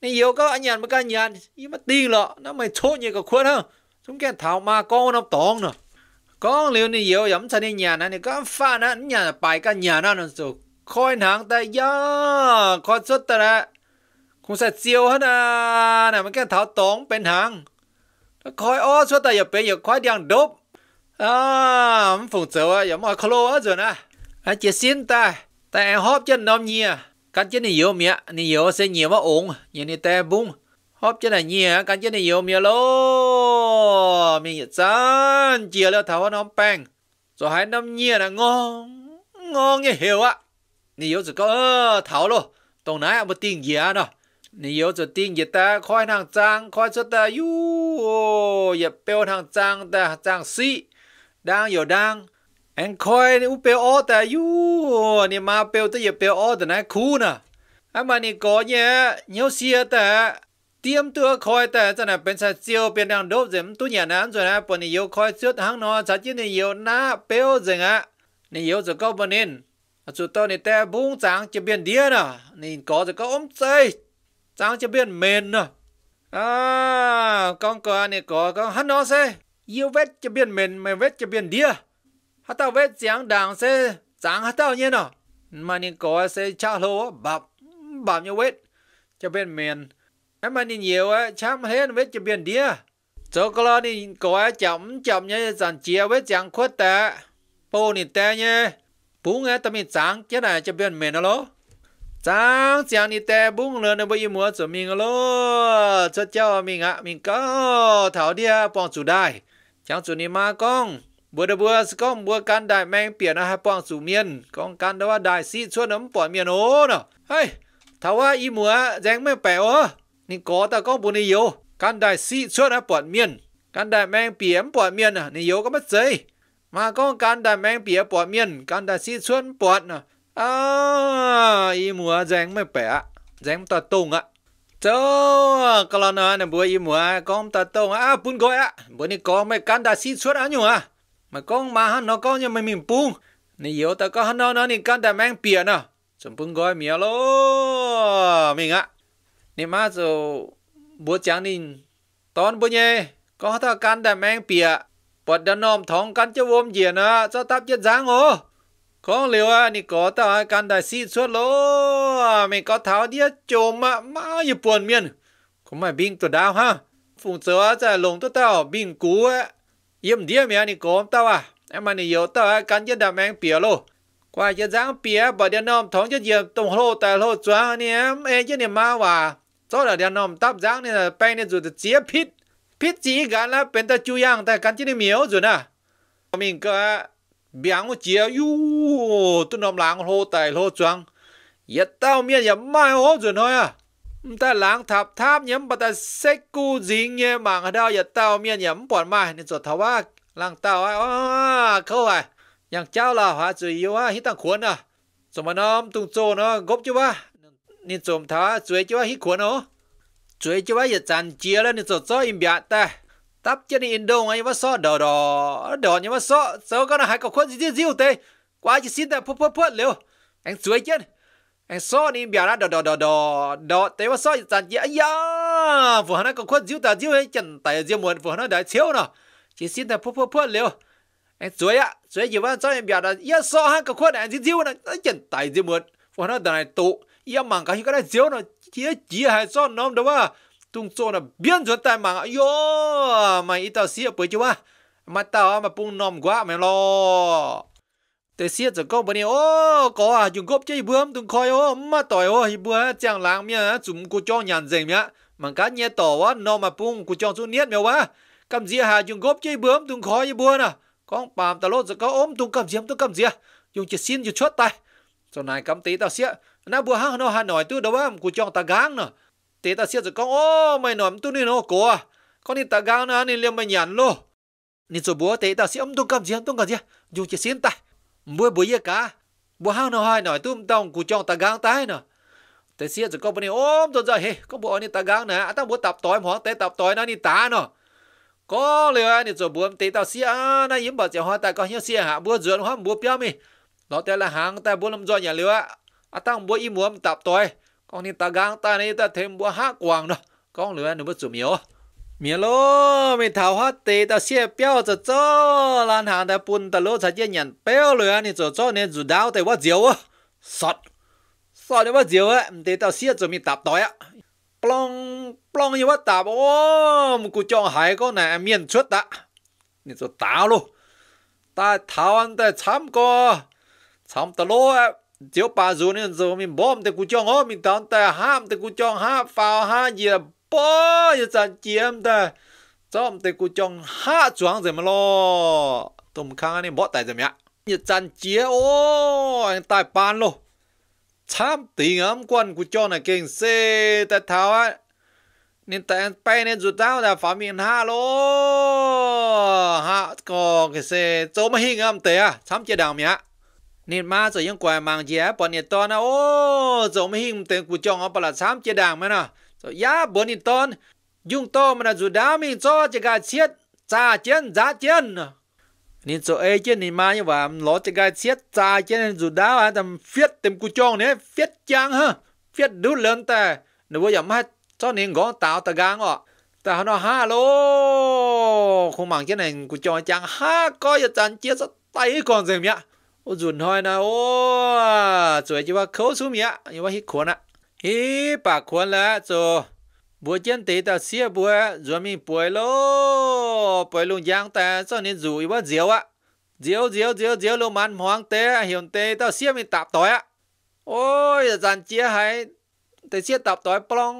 nên yêu có anh nhàn mà cái nhàn nhưng mà tiếng lọ, nó mày số nhiều cái khuất hơn chúng kẹt thảo mà con nó tòng nè con liu ni yếu yếm chân đi nhà nè con pha nè nhà bài cái nhà nè nó số coi hàng ta ya coi suốt ta nè cũng sẽ chiêu hết à nè mấy cái thảo tống bên hàng coi o, suốt ta nhập bên nhập coi điang đốp à phụng sợ à yếm ở khô á rồi nè à chỉ xin ta ta hop chân nôm nhia cắt chân ni yếu mía ni yếu sẽ nhiều mà ổn như ni ta bung hop trên này nhẹ cái trên này nhiều mía lô mình nhật chia leo thảo nó bằng, rồi hai năm nhẹ là ngon ngon như hiểu á nì yếu chỉ có ơ thảo lô tổng nái một tiếng gì à nó nì yếu chỉ tiếng gì ta khoai thằng trang khoai cho ta yu ya bèo thằng trang ta trang si đang yếu đang anh khoai u bèo ô ta yu nì mà bèo ta ya bèo ô ta nái khu nè anh mà nì có nhẹ, nhiều xia ta tiêm tua khói ta cho này bên sa chiêu bên đang đốt dẫm tu nhà nán rồi na bọn này yêu khói trước hàng nó chả chỉ này yêu na béo dừng á này yêu rồi câu bọn nên chủ tao này ta buông trắng chỉ biến đĩa nè này có rồi có ôm say, trắng chỉ biến mềm nè à con cò này có con hắn nó say, yêu vết chỉ biến mềm, mền vết chỉ biến đĩa hắn tao vết sáng đàng say, trắng hắn tao như nè mà này có xe cha lô bập bập như vết chỉ biến mềm em mà nhìn nhiều á chăm hết với chụp biển đi cho cái lo đi có chậm chậm nhá dàn chia với chẳng khuất ta bố nhìn ta nhá bố nghe ta mình sáng chết này chụp biển mềm nó lố sáng sáng đi ta bố lớn nó bây giờ mua cho mình lố cho cháu mình ạ mình có thảo đi bọn chủ đài chẳng chủ ni ma con bữa đó bữa con bữa can đại mang biển hai bọn chủ miền con can đó đại sĩ suốt nấm bỏ miền ô nè hay thảo á ý múa dáng mấy bèo á nên có ta có bố này yếu căn đại sĩ suốt á bọn miền căn đại mang biển bọn miền à này yếu có mất giấy mà có căn đại mang biển bọn miền căn đại sĩ suốt bọn à à y mùa dáng mày bẻ dáng ta tung ạ à? cho cái lần nè bữa y mùa con ta tung à? à bún gọi ạ à? bữa nay có mày căn đại sĩ suốt á nhung mà con mà hắn nó có nhưng mà mình bún này yếu ta có hắn nó nó nên căn đại mang biển à chúng bún gọi mía lô mình ạ nên mà giờ bữa chẳng nên tón bữa nhé có thà can đàm mang pìa bật đàn nòm thong can cho vôm diện à cho tắp chết giáng ô con liều à nị có tao can đà xịt suốt lỗ mình có tháo đĩa chồm mà má như buồn miên có mày binh tụi đau ha phụng sớ ra lồng tụi tao binh cú á yếm đĩa mẹ nị có tao à em mà nị tao à can chết đàm mang pìa lô qua chết giáng pìa bật đàn nòm thong chết diện tổng lô tài lô choáng anh em em chết nị ma cho là đàn nòm táp giáng nên là bay nên rồi thì chia pít pít chỉ gắn là bên ta chú yang ta gắn chỉ miếu rồi nè mình có biang chia yu tu nòm lang hô tài hô choang yết tao miên yết mai rồi thôi à ta lang tháp tháp nhắm bắt ta sách cu dính nhé mạng ở đâu yết tao miên nhắm bọn mai nên rồi thảo lang tao á khâu à yang cháu là hóa rồi yêu á hít tăng à rồi mà tung trô nó gốc chứ ba 你总他最就迄款哦，最就也赚钱了，你做做因别的。tập cho đi Indo ấy, mà so đỏ đỏ đỏ nhưng mà so so cái này hay có khuôn gì riêu tê quá chỉ xin ta phốt phốt phốt liều anh suối chứ anh so đi bia ra đỏ đỏ đỏ đỏ đỏ mà so chẳng gì ấy vừa hắn có khuôn riêu ta riêu ấy chẳng tại riêu muốn vừa hắn đã thiếu nọ chỉ xin ta phốt phốt phốt liều anh suối á suối gì mà so anh bia ra ya so hắn có khuôn anh riêu nọ chẳng tại riêu muốn vừa hắn đã này tụ ia mang cái cái giếu nó chỉ chỉ hai son nó đâu à tung cho nó biến chuẩn tai mang yo mày ít tao xia bởi chứ wa mà tao mà bung nom quá mày lo tới xia cho công này ô có à dùng gốc chơi bướm tung coi ô mà tỏi ô hi bữa chàng miếng mía chúng cô cho nhàn gì miếng mà cá nhẹ tỏ quá nó mà bung cô cho xuống niết mèo quá cầm gì hà dùng gốc chơi bướm tung coi hi bữa nè con bàm tao lốt cho có ôm tung cầm diêm tung cầm gì dùng chỉ xin dùng chốt tay cho này cầm tí tao xia na bùa hang nó hà nội tu đâu á cụ chọn ta gang nó tế ta xiết rồi con ô mày nói tu nên nó cố à con đi ta gang nó nên liêm mày nhàn lô nên số bùa tế ta xiết tu cầm gì tu cầm gì dùng chỉ xiên ta bùa bùa gì cả bùa hang nó hà nội tu m tao cụ chọn ta gang tai nó tế xiết rồi con bên này ôm tôi giờ hey con bùa này ta gang nè ta bùa tập tối mà tế tập tối nó đi tá nó có lời anh rồi bùa tế ta xiết na yếm bảo chèo hoa ta có hiếu xiết hạ bùa dưỡng hoa bùa béo mi đó tên là hàng ta bùa làm do nhà liêu à tăng bố y muộn tập tôi con ni ta gang ta này ta thêm bố hát quàng đó con lừa nó bất chủ miếu miếu lô mình thảo hát tê ta xe béo cho cho lan hàng ta bún ta lô sa chế nhận béo lừa ni cho cho nên dù đau tê quá diều á sọt sọt nó quá diều á tê ta xe cho mình tập tôi á plong plong như quá tập ôm cụ chọn hải con này miền chút đã ni cho tao luôn ta thảo ăn ta chăm co chăm ta lô á chiếu bà dù nên rồi mình bom thì cú chong ó mình tán ta ham thì cú chong ha phao ha gì là bó giờ sản chiếm ta chom thì cú chong ha chuang gì mà lo tôm khang anh bó tại gì mà giờ sản chia ô anh tài pan lo chăm tình ấm quan cú chong kinh xe tại tháo á nên tại anh bay nên rụt tao là phá miệng ha lo ha có cái xe chỗ mà hình âm tế à chăm chia đàng mẹ นี่มาจะยังกวยมังเจียปอนนี่ตอนนะโอ้จะไม่หิมเต็งกูจองเอาปลาสามเจดังไหมนะจะยาบนนี่ตอนยุ่งโตมันจะจุดามีจอจะกาเชียดจ่าเจียนจ่าเจียนนี่จะเอเจนี่มาอย่างว่ามันหลอจะกาเชียดจ่าเจียนจุดาว่าทำเฟียดเต็มกูจองเนี่ยเฟียดจังฮะเฟียดดูเลินแต่หนูว่าอย่ามาเจ้าเนี่ยงอตาวตะกางอ่ะแต่เขาเนาะห้าโลคงมังเจนี่กูจองจังห้าก็อย่าจันเจียสไตก่อนเสียงเนี่ย ô dùn hoi na ô rồi chỉ ว่าเขาซูมยะยังว่าฮิขวนอ่ะฮิปากขวนละจบัวเจียนตีตาเสียบัวรวมมีป่วยโลป่วยลุงยางแต่เจ้านี่อยู่อีว่าเจียวอ่ะเจียวเจียวเจียวเจียวลงมันหวงเตะเหี่ยวเตะตาเสียมีตับต่อยอ่ะโอ้ยอาจารย์เจียให้แต่เสียตับต่อยปล้อง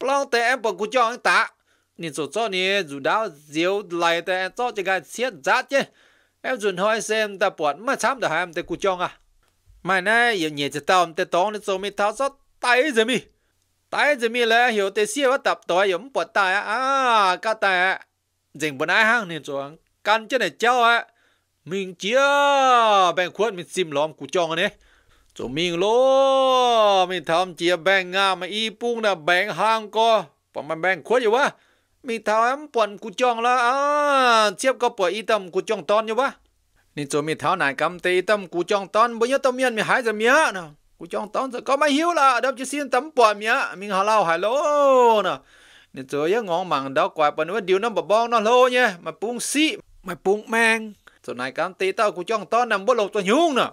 ปล้องแต่แอมปองกูจ้องตานี่สุดเจ้านี่อยู่ดาวเจียวไหลแต่เจ้าจะการเสียจัดเจ้ em dùn hoi xem ta bọn mà chăm ta hàm ta cụ chong à mà nè giờ nhẹ chỉ tao ta tông nó cho mi tao sót tay gì mi tay gì mi là hiểu ta xia bắt tập tối yếm bọn tay à à cả tay à dành bọn ai hang nên cho căn chân này cháu à mình chia bèn khuôn mình sim lòng cụ chong này cho mình lô mình thầm chia bèn ngà mà y bung là bèn hang co bọn mình bèn khuôn gì quá À, mi tháo em quần cụ chong là à chép có bỏ y tâm cụ chong ton như nên chỗ mi tháo này cầm tay y tâm cụ chong bây giờ tao miên mi hái ra mía nè cụ chong ton giờ có mấy hiếu là đâm chỉ xin tấm bỏ mía mình hà lao hải nên chỗ ấy ngon mặn đó quạt bởi nó điều nó bỏ bong nó lô nha mà buông xị mà buông mang chỗ này cầm tay tao cụ chong ton nằm bớt lột tao nhung nè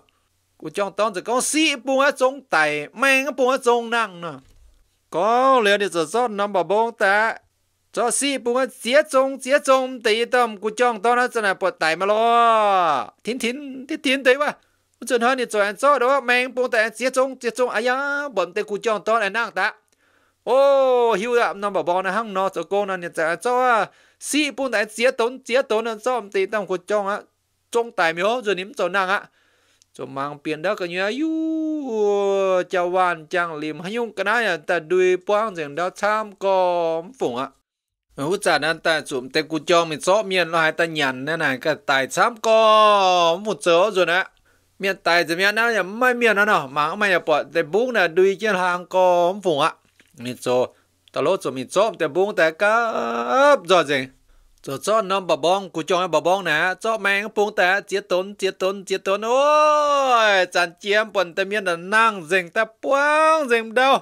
cụ chong ton giờ có xị buông hết giống tài mang buông hết giống năng nè có liền thì giờ rót nằm bỏ bong ta cho si bu ngan chia chung chia chung tí tâm cú chong to nó chân là bột tải mà lo thín thín thín thín đấy quá chân hơn thì rồi anh cho đó mang bu tại chia chung chia chung ai á bấm tay cú chong to là nang ta ô hiu đạm nó bảo bò nó hăng nó cho cô nó nhận trả cho si bu tại chia tốn chia tốn nó cho tí tâm cú chong á trong tài miếu rồi nếm cho nang á cho mang tiền đó cái như yu chào hoàn chẳng lim hay nhung cái này ta đuôi quang rằng đó tham có phụng ạ hú chả nên ta chụm tên cú mình rõ miền nó ta nhằn nên này cái tài sám có một số rồi nè miền tài thì miền nó nhà mai miền nó mà mày nhà bọn tên bún là đuôi trên hàng có vùng ạ mình số ta lốt mình rõ tên bún tại cá rồi gì rồi cho nó bà bông cú cho bà bông nè cho mang bún tại chiết tốn chiết tốn chiết tốn ôi chán chiếm bọn tên miền là năng dình ta buông dình đâu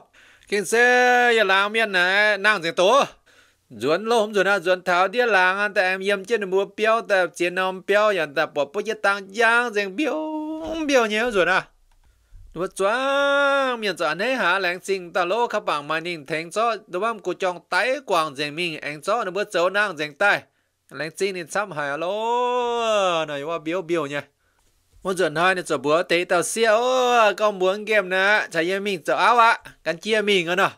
kinh xe nhà làm miền này năng dình tố dọn lô hôm dọn à dọn tháo đĩa làng anh à, ta em yếm trên mua biểu ta trên nông biểu rồi ta bỏ bớt cái tăng giang rèn biểu biểu nhiều rồi à đua choáng miền chọn này hả lãng sinh ta lô khắp bảng mà nhìn thành cho đua bám cụ trong tay quang rèn mình anh cho nó bớt xấu năng rèn tay lãng sinh nên xăm hài lô này qua biểu biểu nha muốn dọn hai nên cho bữa tế tao xíu có muốn game nè chạy em mình cho áo ạ cắn chia mình nữa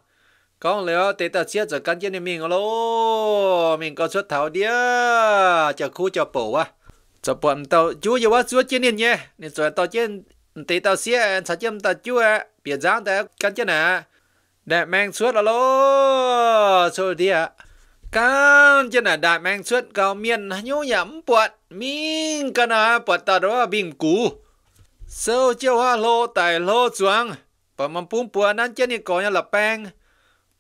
con leo tê tờ chia giờ căn chế này mình lô mình có xuất thảo đĩa chờ khu chờ bổ à chờ bọn tàu chú giờ quá chúa chế này nhé nên rồi tàu tê tế tàu chia sao chế tàu chú à biển giá tàu căn chế nè đại mang suốt lô rồi đĩa à. căn chế nè đại mang suốt cao miên nhú nhắm bọt mình căn à bọt tàu đó bình cú sau chiều hoa lô tài lô xuống bọn mầm bún bùa nan chế này có nhà là bang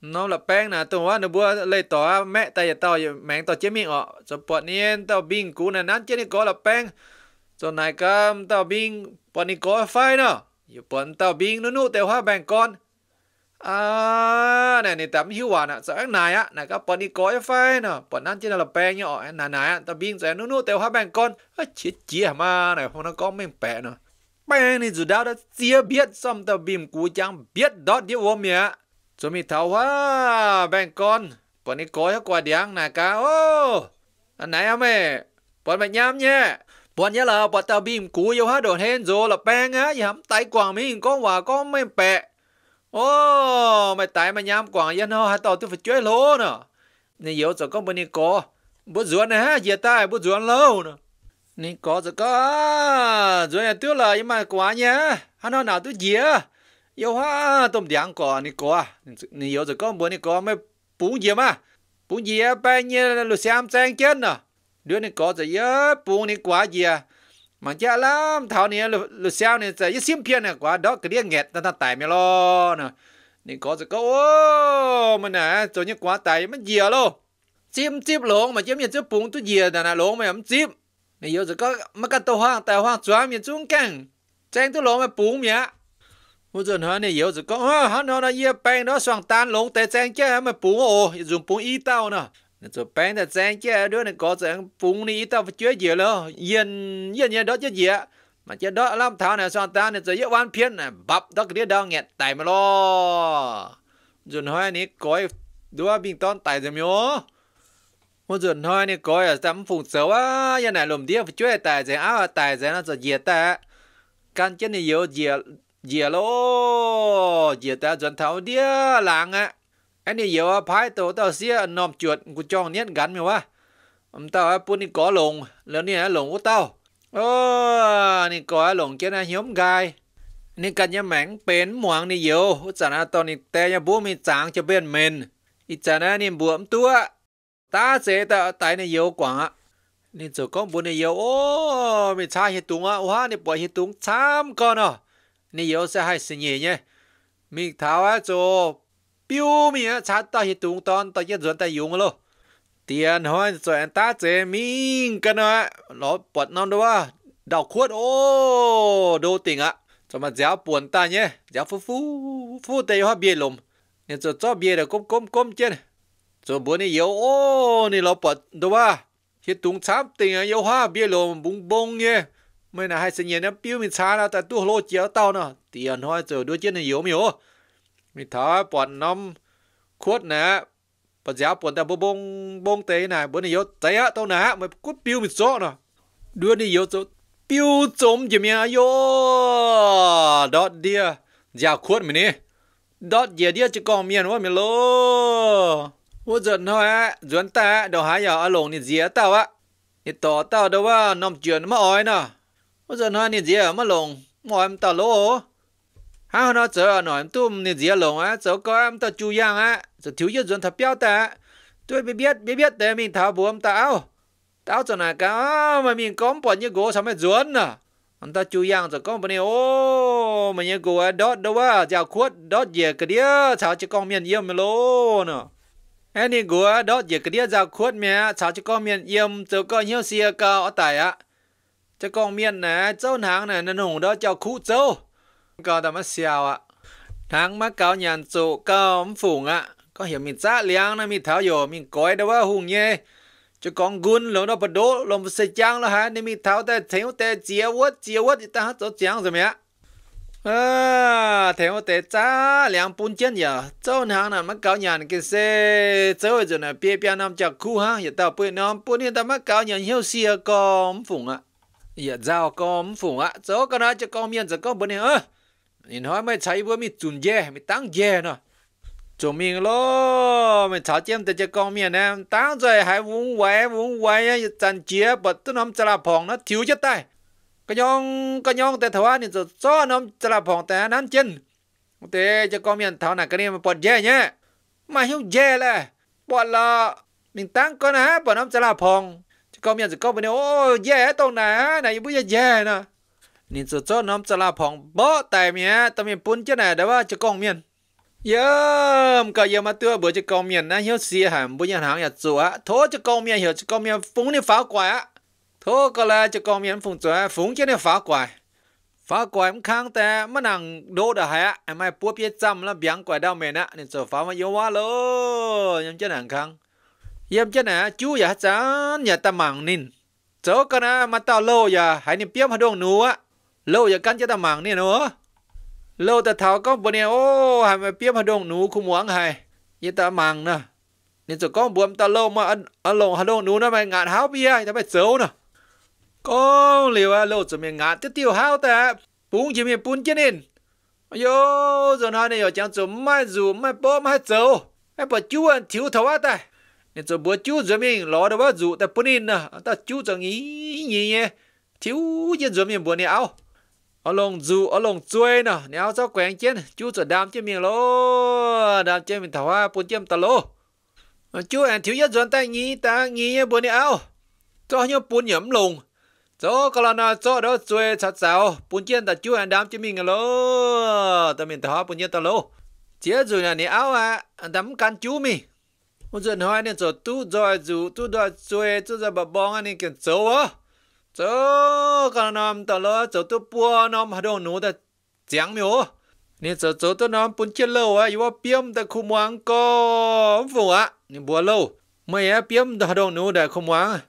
nó là bang nè tôi nói nó bữa lấy tỏ mẹ tay tao mẹ tao chế miệng họ cho bọn nhiên tao bình cú nè nát chế đi có là bang cho này cam tao bình bọn đi có phai nè giờ bọn tao bình nó nụ tao hóa bang con à này này tắm hiu hoàn à sao anh này á này các bọn đi có phai nè bọn nát chế là bang nhở anh này này tao bình sao nó nụ tao hóa bang con chết chế mà này không nó có mình bẹ nè bang này dù đau đã chia biết xong tao bình cú chẳng biết đó đi vô mía chuẩn bị thấu quá bèn con bọn đi cối quá điang nà cá ô anh này em ơi bọn mày nhám nhé bọn nhớ là bọn tao bìm cú yêu ha đồn hên rồi là bèn á gì hắm tay quảng mình có hòa có mấy bẹ ô mày tay mày nhám quảng yên ho hai tao tôi phải chơi lô nè nên yếu rồi con bọn đi có bút ruột nè, ha giờ tay bút ruột lâu nè nên có rồi có à, rồi là tôi là nhưng mà quá nhá anh nó nào tôi gì á 有啊，都两个你哥啊，你有这干部你哥没补业嘛？补业半夜六三三间呢，留你哥这一补你瓜业，忙家啦，头年六六三年这一新片呢瓜到个点眼，但他带没咯呢？你哥这个哦，么呢，做你瓜带么业咯？จิ้มจิ้มลงมาจิ้มยังจะปุงตัวเยียแต่นะลงมาไม่จิ้มนี่เยอะจะก็มันก็ตัวห้างแต่ห้างจ้ามีจุ้งกังแจ้งตัวลงมาปุงเมีย muốn dần hơn này yếu rồi có ha hắn nó ye bang nó soạn tan lông tê trang chứ mà bún ồ dùng bún y tao nè rồi bang tê trang chứ đứa này có rằng bún ni y tao phải chứa gì lo yên yên yên đó chứ gì mà chứ đó làm thảo này soạn tan này rồi yếu oan phiên này bắp đó cái đó nghẹt tài mà lo rồi nói này coi đứa bình tôn tài rồi miếu muốn rồi nói này coi tắm phùng xấu á giờ này lùm đi phải chứa tài rồi áo tài rồi nó rồi gì ta căn chân này yếu gì giờ lô giờ ta chuẩn tháo đĩa làng á anh đi hiểu phải tổ tao xia nòm chuột của chong nhét gắn mày quá ông tao á pun đi có lồng lớn nè lồng của tao ô nè có lồng kia này nhóm gai nè cần nhà mảng bén muang nè hiểu chả nà tao nè tè nhà bố mình trắng cho bên mình ít chả nà nè buộm tua ta sẽ tao tay nè hiểu quảng á nè chỗ con bố ô mình cha hết tung á hóa nè bỏ hết tung chăm con à 你有时还是爷爷，明头啊做表面查到一东端到一轮在用咯。tiền hơn chuyện ta chế mình cái nó nó bật nó đúng không đọc khuất ô đô tình ạ cho mà giáo buồn ta nhé giáo phú phú phú tây hoa bia lùm nên cho cho bia là cốm cốm cốm chứ cho bữa này yếu ô này nó bật đúng không thì tung sáp tình yếu hoa bia lùm bung bung nhé mới là hai sinh nhật nó biểu mình xa nó ta tu lô chéo tao nó tiền thôi giờ đôi chân này yếu miếu mình thở bọn năm khuất nè bọn giáo bọn ta bông bông bông tế này bữa này yếu tế á tao nè mày cút biểu mình số nó đưa đi yếu số biểu chống gì mẹ yo, đó dia giáo khuất mình nè, đó giờ dia chỉ còn miền quá mình lo, vô dần thôi á dần ta đâu hái giờ ở lồng này dĩa tao á tao đâu mà 你ต่อเต่าได้ว่านอมเจือนมาอ้อยนะ我这那你姐么龙，我们到喽。还有那这那俺都你姐龙啊，这个俺到猪样啊，这头一人他表达，对别别别别得命他不俺到，到这那个啊，我们讲不你个什么人呢？俺到猪样这讲不你哦，我们个 đó đó à, giao khuất đó gì cái đĩa, sao chỉ con miền yêu mà lô nữa. อันนี้กูว่าดอกเยกเดียจากขวดเมียชาวชิโกเมียนเยี่ยมเจ้าก็เหี่ยวเสียก็เอาตายอะ cho con miên nè cháu nàng nè nên hùng đó cho khu cháu có tao mất xèo ạ mắc cáo nhàn trụ cao ấm phủng ạ có hiểu mình giá liang nó mình tháo dồ mình coi đâu á hùng nhé cho con gun lỗ đó bật đố lỗ sẽ chăng là hả nên mình tháo tay thiếu tay chia quất chia quất thì ta hát cháu rồi mẹ à thiếu tay cha liang bún chân giờ cháu nàng nè mắc cáo nhàn cái xe cháu rồi nè bia bia nam chặt khu ha giờ tao bơi nam bún thì tao mắc nhàn hiếu xia cao ấm phủng ạ 也早讲父啊，早个那就讲面子讲不呢啊，你还没才不没准接没当接呢，做命咯，没朝见的就讲面呢，当在还文歪文歪呀，也咱接不都能在那旁那丢一带，个样个样的头啊，你就早能在那旁在南京，对就讲面头那个你们不接呢，嘛有接嘞，不啦，你当个那不能在那旁。có miệng có bên ô dễ tông nà này bây giờ dễ nè nên cho cho nó sẽ là phòng bó tại mẹ tao miệng bún chứ này đó ba cho con miệng yếm cả yếm mà tôi bữa cho con miệng na hiếu xì hàm bây giờ hàng nhà chúa thố cho con miệng hiểu cho con miệng phúng đi phá quả thố có là cho con miệng phúng chúa phúng chứ này phá quả phá quả em khang ta mà nàng đô đã hay em ai bố biết chăm là biếng quả đau mẹ nè nên cho phá mà yếu quá lô nhưng chứ nàng khang yếm chân à chú ya chán ya ta mảng nín chỗ cái na mà ta lô ya hãy nín biếm hà đông nú lô lâu ya căn cho ta mảng nín nữa lô ta thảo con bữa nay ô hãy mà biếm hà đông nú khu muống hay ya ta mảng nè nên chỗ con buồm ta lô mà ăn ăn lồng hà đông nú nó mày ngạt háo bia ta mày xấu nè con liều à lâu chỗ mày ngạt tiếp tiêu háo ta bún chỉ mày bún chứ nín yo giờ này ở chẳng chỗ mai dù mai bơm mai xấu ai bảo chú ăn thiếu thấu á ta nên cho bữa chú rồi mình lo đâu bao dụ ta bữa nay à ta chú cho nghĩ nhỉ nhé thiếu chân rồi mình bữa này áo ở lồng dù ở lồng chuối nè nếu cho quen chết chú cho đam cho mình lo đam cho mình thảo hoa bún chém ta lo chú anh thiếu nhất rồi ta nghĩ ta nghĩ bữa này áo cho nhau bún nhấm lùng cho cái là nó cho đó chuối chặt sao bún chém ta chú anh đam cho mình lo ta mình thảo hoa bún chém ta lo chế rồi là nè áo à đấm can chú mình 我这能还能做多做做多做做做做把帮俺你给走啊！走，干那么到了，走都不那么还都弄的讲没有。你走走到那不接路啊，有边的苦忙个不啊？你不路，没啊边的还都弄的苦忙。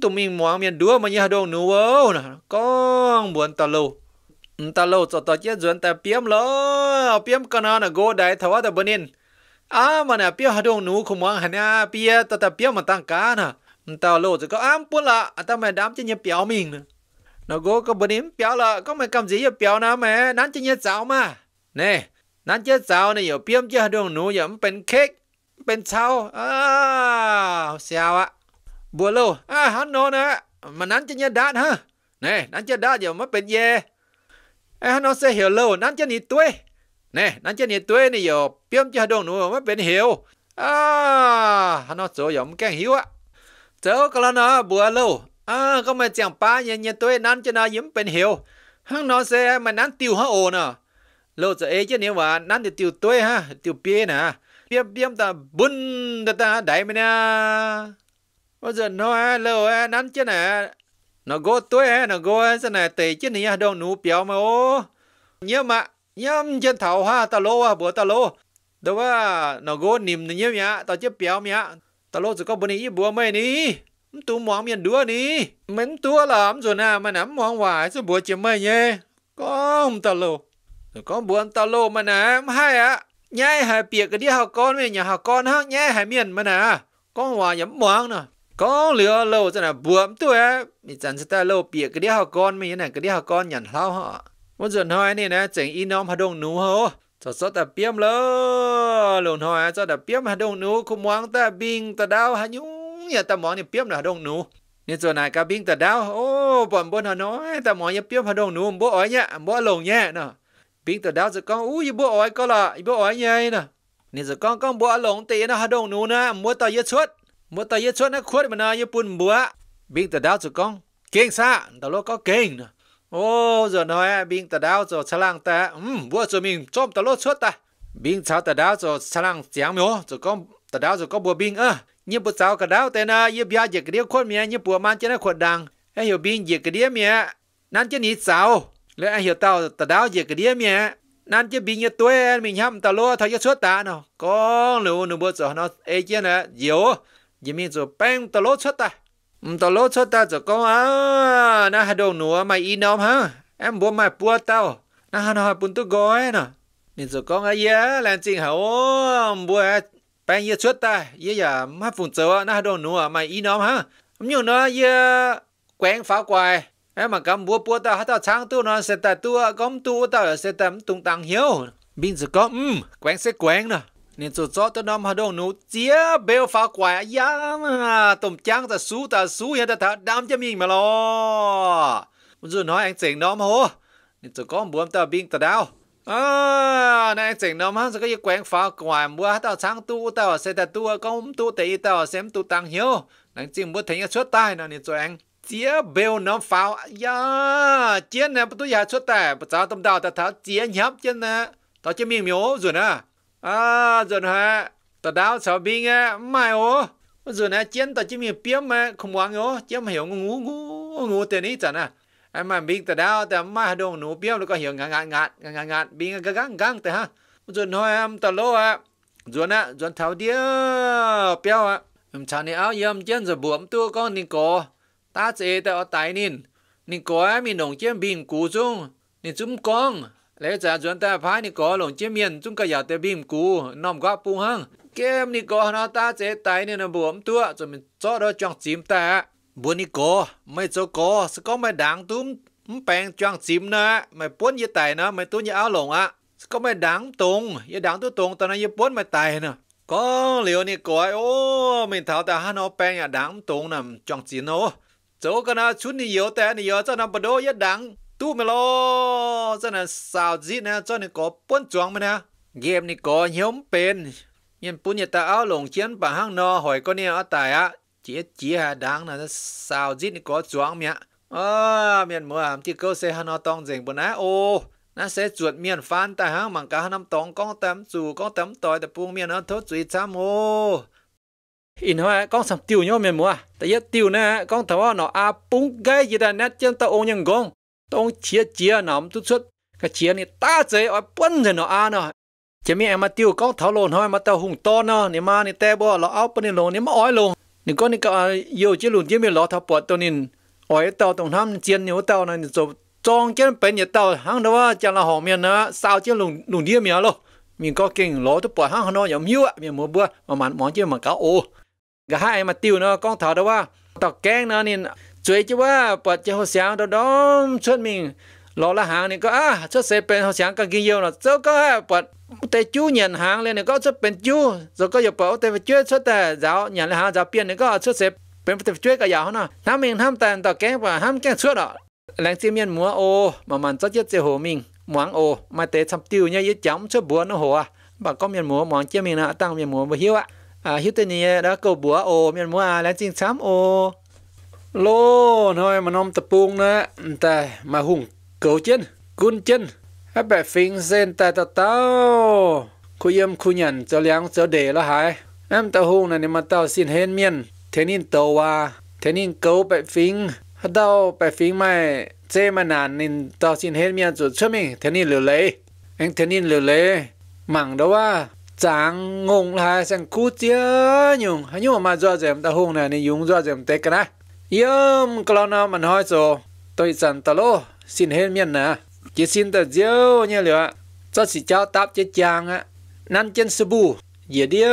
tụi mình muốn miền đứa mà nhà đâu nữa nè con buồn ta lâu ta lâu cho ta chết duyên ta biếm lỡ biếm con nó là go đại thảo ta bên in อามันเนี่ยเปียหดงหนูขมวังหันเนี่ยเปียตแต่เปียมันตั้งกานะมันตาโลจะก็อ้ามปุ่นละอัตมาดามจะเนี่ยเปียวมิงนะนโกก็บนิมเปียวละก็ไม่กำจีเปียวนะแม่นั้นจะเนี่ยสาวมาเน่นั้นเจ้าสาวเนี่ยเปียมเจ้าดวงหนูอย่ามันเป็นเค้กเป็นเช้าอ้าวเสียวอะบัวโลอ้าฮันโนนะมันนั้นจะเนี่ยดาดฮะเน่นั้นจะดาดอย่ามนเป็นเย่ไอ้ฮันโนเสียเหี่ยวโลนั้นจะหนีตัว nè nó chết nhiệt tuế này giờ biếm cho đông nữa mới biến hiểu à nó chỗ giống càng hiểu á chỗ có lần nó bữa lâu à có mà chẳng ba nhiệt nhiệt tuế nắn cho nó yếm biến hiểu hắn nó sẽ mà nắn tiêu hả ồn lâu giờ ấy chứ nếu mà nắn thì tiêu tuế ha tiêu bia nè bia bia ta bún ta ta đại mình à bây giờ nó lâu nắn chứ nè nó go tuế nó go thế này tệ chứ này đông nụ béo mà ô nhớ mà nhâm chân thảo ha ta lô ha à, bữa ta lô à, nó gô nìm nó nhớ nhá tao chết béo nhá tao chỉ có bữa này bữa mày ní tu mong miền đứa ní mến tua là rồi nè mà nắm mong hoài số bữa chiếm mày nhé con tao rồi con bữa tao lô mà nè á nhai hai biệt cái đi học con mày nhà học con ha nhai hai miền mà nè con hoài nhắm mong nè có lừa lâu cho là bướm tôi á mình chẳng sẽ ta lâu cái đi học con mình này cái đi học con nhận lao họ วันจนหอยนี่นะเจ๋งอีน้อมหดงหนูโหจอดซอตะเปียมเลยหลุนหอยจอดะเปียมหดงหนูคุมวังตะบิงตะดาวหายุอย่าตะหมอนี่เปียมหดงหนูนี่จวนายกะบิงตะดาวโอ้ป่อมบนหน้อยตะหมออย่าเปียมหดงหนูบ่อ้อยเนี่ยบ่ลงเนี่ยเนาะบิงตะดาวจะก้องอู้ยบ่อ้อยก็ละบ่อ้อยใหญ่เนาะนี่จะก้องก้องบ่ลงตีนะหดงหนูนะมัวตะยะชดมัวตะยะชดนะขวดมันนะญี่ปุ่นบัวบิงตะดาวจะก้องเก่งซะตะโลก็เก่งเนาะ ô giờ nói bình tờ đáo rồi xà lang ta ừm vừa rồi mình chôm tờ lốt suốt ta bình sao tờ đáo rồi xà lang chém miếu rồi có tờ đáo rồi có bùa bình ơ như bữa sau cả đáo tên à như bia giờ cái đĩa mía như bùa man trên nó khuôn đằng ai hiểu bình giờ cái mía nan trên ít sao lẽ ai hiểu tao tờ đáo giờ cái mía nan chỉ bình như tuổi mình hâm tờ lốt thôi suốt ta nó có lưu nữa bữa rồi nó ai chứ nè nhiều giờ mình rồi bang tờ lốt suốt ta tao lỗ cho ta cho con à, na hà đồ nùa mày in nó hả em bố mày bua tao na hà nó bún tu gói nè nên cho con á yá làm chuyện hả bua bạn yá chút ta yá yá má phụng cho na hà đồ nùa mày in nó hả nhiều nó yá quen phá quài em mà cầm búa bua tao hát tao sáng tu nó sẽ tao tu gom tu tao sẽ tao tung tăng hiếu bình giờ có um quen sẽ quen nè nên cho cho tao nằm hà đông nụ chia bèo phá quả ya mà tổng trang ta sú ta sú hiện ta thả đam cho mình mà lo muốn rồi nói anh chỉnh nó mà hồ nên cho con buồn ta binh ta đau à này anh chỉnh nó mà rồi cái quen phá quả mua tao sáng tu tao sẽ ta tu công tu tỷ tao xem tu tăng hiếu anh chỉnh muốn thấy xuất tay nào nên cho anh chia bèo nó pháo ya dạ, chia nè tôi giờ xuất tay bây giờ tao đào ta thả chia nhấp chân nè tao cho mình miếu rồi nè à rồi hả tao đáo sao binh á mai ô rồi nè chiến tao chỉ mình biếm mà không muốn ô chiến mà hiểu ngu ngu ngu tiền ý chả à em mà binh tao đáo tao mà đông nụ biếm nó có hiểu ngạn ngạn ngạn ngạn ngạn binh găng găng găng tao ha rồi nói em tao lô á rồi nè rồi tháo đĩa biếu á em chả nè áo yếm chiến rồi buộm tu con nín cổ ta chế tao tại nín nín cổ em mình nông chiến binh cú chung nín chúng con แล้วจะจวนต่พายนี่ก่อหลงเจียเมียนจุงก็อยากแต่บีมกูน้อมก็ปูหังเกมนี่ก่อนาตาเจไตเนี่ยนะบวมตัวจนมันจ่อดจ้องจิมแต่บุวนี่ก่อไม่จก่อสก็ไม่ดังตุ้มมแปลงจ้องจิมนะ ไม่ป้นยี่ไตนะไม่ตุ้ยี่เอาหลงอ่ะสก็ไม่ดังตรงยี่ดังตัวตรงตอนนั้นยี่ป้นไม่ไตนะก็เหลียวนี่ก่อยโอ้ไม่เท่าแต่ฮานอแปลงอย่าดังตรงนะจ้องจีโนโจกันนะชุดนี่เยอะแต่นี่เหี่ยวเจะนำปะโดยี่ดังตู้มาโลจะน่ะสาวจีนะจ้านี่ก็ป้นจวงมานะเกมนี่ก็เหี้ยมเป็นยันปุ่นยตาเอาหลงเชียนป่าห้างนอหอยก็เนี่ยเอาตายอ่ะเจี๊ยเจี๊ยดังนะสาวจีนี่ก็จวงเมียเออเมียนมัวหามที่เกาเซฮานอตองเจ๋งปุ่นนะโอ้น่าเสจวดเมียนฟานแต่ห้างมังกาน้ำตองก้องเต็มสู่ก้องเต็มต่อยแต่ปูเมียนเอาทษจุยซ้ำโอ้อินว่าก้องสัมติวเนาะเมียนมัวแต่ยัดติวนะก้องแต่ว่าเนาะอาปุ้งไกยีดานัดเจียมตะองยังกงต้องเชียเจียหนอมทุกชุดก็เชียนี่ตาเจออ้ป้นเถนาออาเนาะจะมีไอ้มาติวก็เทาโลนห้อยมาเต่าหุ่งต้นเนาะนี่มานี่แต่บ่เราเอาปนี่ลงนี่มาอ้อยลงนี่ก็นี่ก็โย่เจหลุนจยมีหลอทับปวดตัวนินอ้อยเต่าตรงทำเจียนเหนียวเต่านั่นจบจองเจนเป็นเอย่าเต่าหังนะว่าจะละหอมเมียนะสาวเจลุนลุนเดียมียโลมีก็เก่งหลอทับปวดหังเขาเนาะอย่ามิ้วะมียมัวบัวมาหมันหมอนเจียมานกาโอ้ก็ให้ไอ้มาติวเนาะก็เทาได้ว่าตอกแกงเนาะนี่ chuối chứ quá bật cho họ sáng đó đom xuất mình lọ là hàng này có à xuất xe bên họ sáng càng kia nhiều là số có à, bật tê chú nhận hàng lên này có xuất bên chú rồi có nhập bảo tê phải chuyên xuất tê à, giáo nhận hàng giáo biên này có xuất à, xe bên tê phải chuyên cái giáo nó tham mình tham tàn tàu kén và tham kén xuất đó lãng xiêm nhân múa ô mà mình rất chết hồ mình muang ô mà tê xăm tiêu nhá yết chấm xuất búa nó hồ à bà có miền múa muang chiêm mình là tăng miền múa mà hiếu ạ à hiếu tên này đó câu búa ô miền múa lãng xiêm sám ô โลน้อยมันอมตะปูงนะแต่มาหุ่งเกาเจนกุนเจนฮะแบบฟิงเซนแต่ตะเต้าคุยมคุยันจะเลี้ยงจะเดละหายแอมตะหุ่งนั่นมาเต้าสินเฮนเมียนเทนินโตวาเทนินเกาแบบฟิงฮะเต้าแบบฟิงไม่เจมานานนินเต้าสินเฮนเมียนจุดเชื่อมิงเทนินเหลือเลยเองเทนินเหลือเลยมั่งเด้อว่าจางงงลายสังคูเจียยุงฮะยุงมาจ่อเจมตะหุ่งนั่นนี่ยุงจ่อเจมเตกนะ Yum, nào mình hỏi rồi. Tôi chẳng ta lô, xin hết miền nè. Chỉ xin ta dêu nha lửa. Cho sĩ cháu tạp chế chàng á. Năn chân sư bù. Dì đĩa,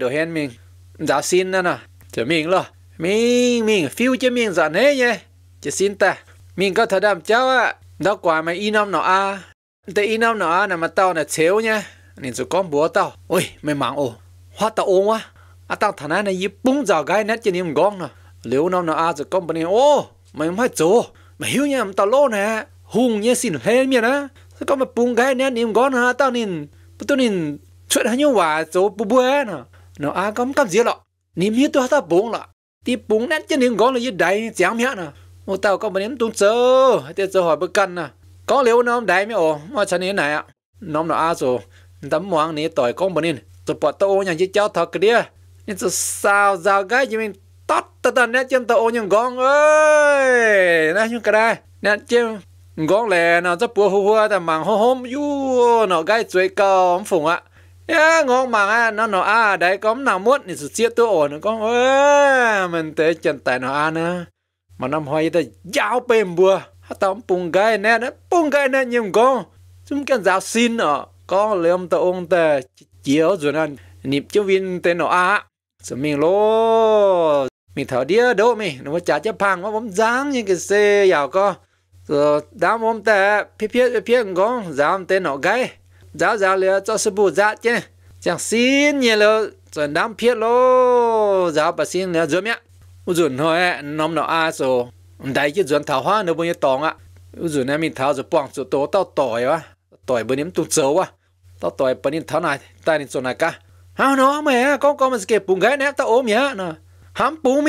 đồ hèn mình. Giáo dạ xin nè nè. Chờ mình lo. Mình, mình, phiêu chế mình dọn hết nha. Chỉ xin ta. Mình có thể đảm cháu á. Đó quả mà y năm nó à. Tê y năm nó à nè mà tao nè chéo nha. Nên rồi con búa tao. Ôi, mày mạng ồ. Hoa tao ôm quá. À tao thả nè, y búng rào gai nét cho niềm gong nè liu nó nó a cho company ô mày không phải chỗ mày hiểu nhá tao lo nè hung nhé xin hê miệt á sao có mà bung cái nè niệm gón hả tao nín tao nín chuyện hay nhau hòa chỗ bù bù á nè nó a cấm cấm gì lọ niệm hiểu tôi tao bung lọ tí bung nét chứ niệm gón là như đầy chém miệt nè ô tao có mà niệm tung sơ tao sơ hỏi bất cần nè có liu nó đầy mới ồ mà chân này này ạ nó nó a rồi tấm mong này tỏi con bọn nín tụi bọn tao ô nhà chứ cháu nên tụi sao giao gái chứ mình tót tờ tờ nè chim tờ ô nhưng gong ơi nè nhưng cái đây nét chim gong lè nó rất bùa hùa hù tờ màng hô hôm yu nó gai chuối cầu ông phùng ạ Yeah, ngon mà à, nó nó à đấy có nào muốn thì sự chia tôi ổn con ơi mình tới chân tại nó à nữa mà năm hoa ta giao bền bùa hát tao bùng gai nè nó bùng gai nè nhiều con chúng cần giáo xin ở có lấy ông ta ông ta chiếu rồi nè nhịp chiếu viên tên nó à sự mình lô mình thở đĩa đỗ mình nó chả chấp hàng mà bấm dáng như cái xe giàu co rồi đám bấm tệ phía phía phía có dám tên nó gáy giáo giáo lừa cho sư phụ dạ chứ chẳng xin như lỡ rồi đám phía lô giáo bà xin lừa rồi miệng u dùn thôi nó nó a số đấy chứ dùn thảo hoa nó bao nhiêu tòng ạ u dùn em mình thảo rồi bỏng rồi tố tao tỏi quá tỏi bữa nếm tụt xấu quá tao tỏi bữa nếm thảo này tay nếm số này cả hả nó mẹ con con mà skip bùng gáy nè tao ốm nhá nè ham pu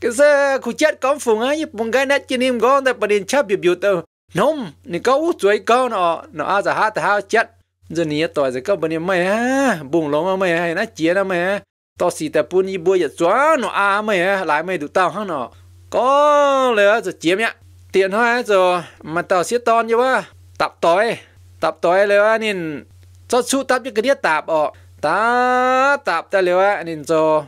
cái xe khu chết con phùng ấy bông gai nét trên im gon tại bà điện biểu biểu tờ nôm nị có út chuối nó nó a giả hát hao chết giờ ní tỏi giờ các bà điện mày ha bùng lông mà mày hay nó chia nó mày ha tao xì tại pu ni bua giờ xóa nó a mày ha lại mày đủ tao hăng nó có lẽ giờ chia mẹ tiền thôi giờ mà tao xiết ton chứ ba tập tối tập tối lẽ nên cho chú tập cái đĩa tạp ọ ta tạp ta lẽ nên cho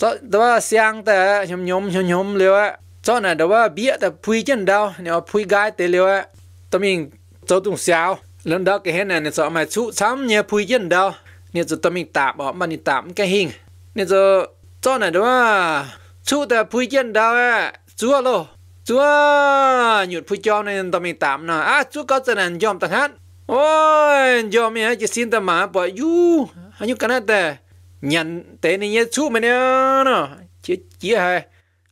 cho đó sang ta nhom nhom nhom nhom liu á cho nè đó bia ta phui chân đau, nếu phui gai tê liu á tao mình cho tụng sao lần đó cái hết này nên cho mà chú sắm nhé phui chân đau, nên cho tao mình tạm bỏ mà nè tạm cái hình nên cho cho nè đó chú ta phui chân đau á chúa lô chúa nhụt phui cho nên tao mình tạm nè à chúa có tên anh dòm ta hát ôi dòm mẹ chỉ xin tao mà bỏ u, anh cần cái này nhận tên này nhé chú mày nè nó chia chia hay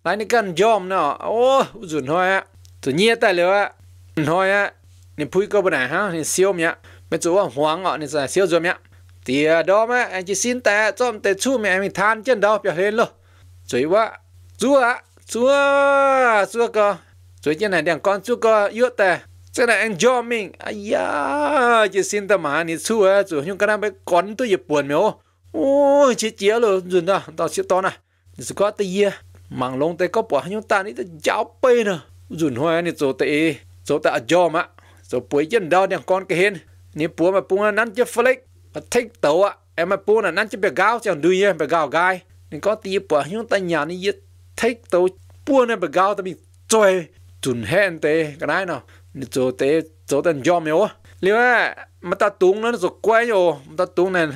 lại nó cần dòm nè, ô dùn hoa á tụi nhé tại liệu á hoa á nên phui cơ bên này ha nên siêu mẹ mấy chú hoang ngọ nên siêu rồi mẹ thì đó mà anh chỉ xin tè cho em tè chú mẹ mình than chân đâu biểu lên luôn rồi quá chú á chú á chú cơ rồi trên này đang con chú cơ yếu tè cái này anh cho mình ai chỉ xin tao mà nên chú á chú nhưng cái này mấy con tôi dịp buồn mày ô ôi chị chị lo rồi đó tao sẽ to nè sẽ có tay ye mang lông tay có bỏ nhung ta nít cháu pe nè rồi hoa nè chỗ tay chỗ tay cho mà chỗ bùi chân đau đằng con cái hên nè bùa mà bùa nắn chứ mà thích tàu á em mà bùa là nắn chứ bè gạo chẳng đuôi em bè gạo gai nên có tí bỏ nhung ta nhà nít thích tàu bùa nè bè gạo ta bị chơi chuẩn hẹn tê cái này nè nè chỗ tê chỗ tay cho mày ó á mà ta tung nó rồi quay rồi mà ta tung này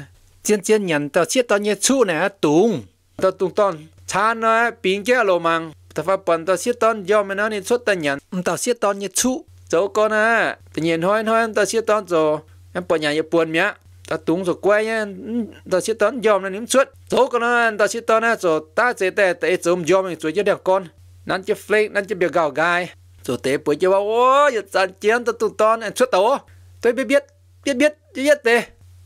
chiến chiến nhận tao chết tao nhé chú này tùng tao tùng tao cha nó bình kia lô mang tao phải bận tao chết tao do mà nó nên xuất tao nhận tao chết tao nhé chú cháu con à tự nhiên hoan hoan tao chết tao rồi em bận nhà nhà buồn mía ta túng rồi quay nhá ta sẽ tấn dòm nên suốt số con nó ta sẽ tấn rồi ta sẽ tệ tệ sớm dòm mình rồi cho đẹp con nắn cho flake nắn cho bia gạo gai rồi tế bữa cho bao ô giờ sàn chiến ta tụ tòn suốt tàu tôi biết biết biết biết biết tệ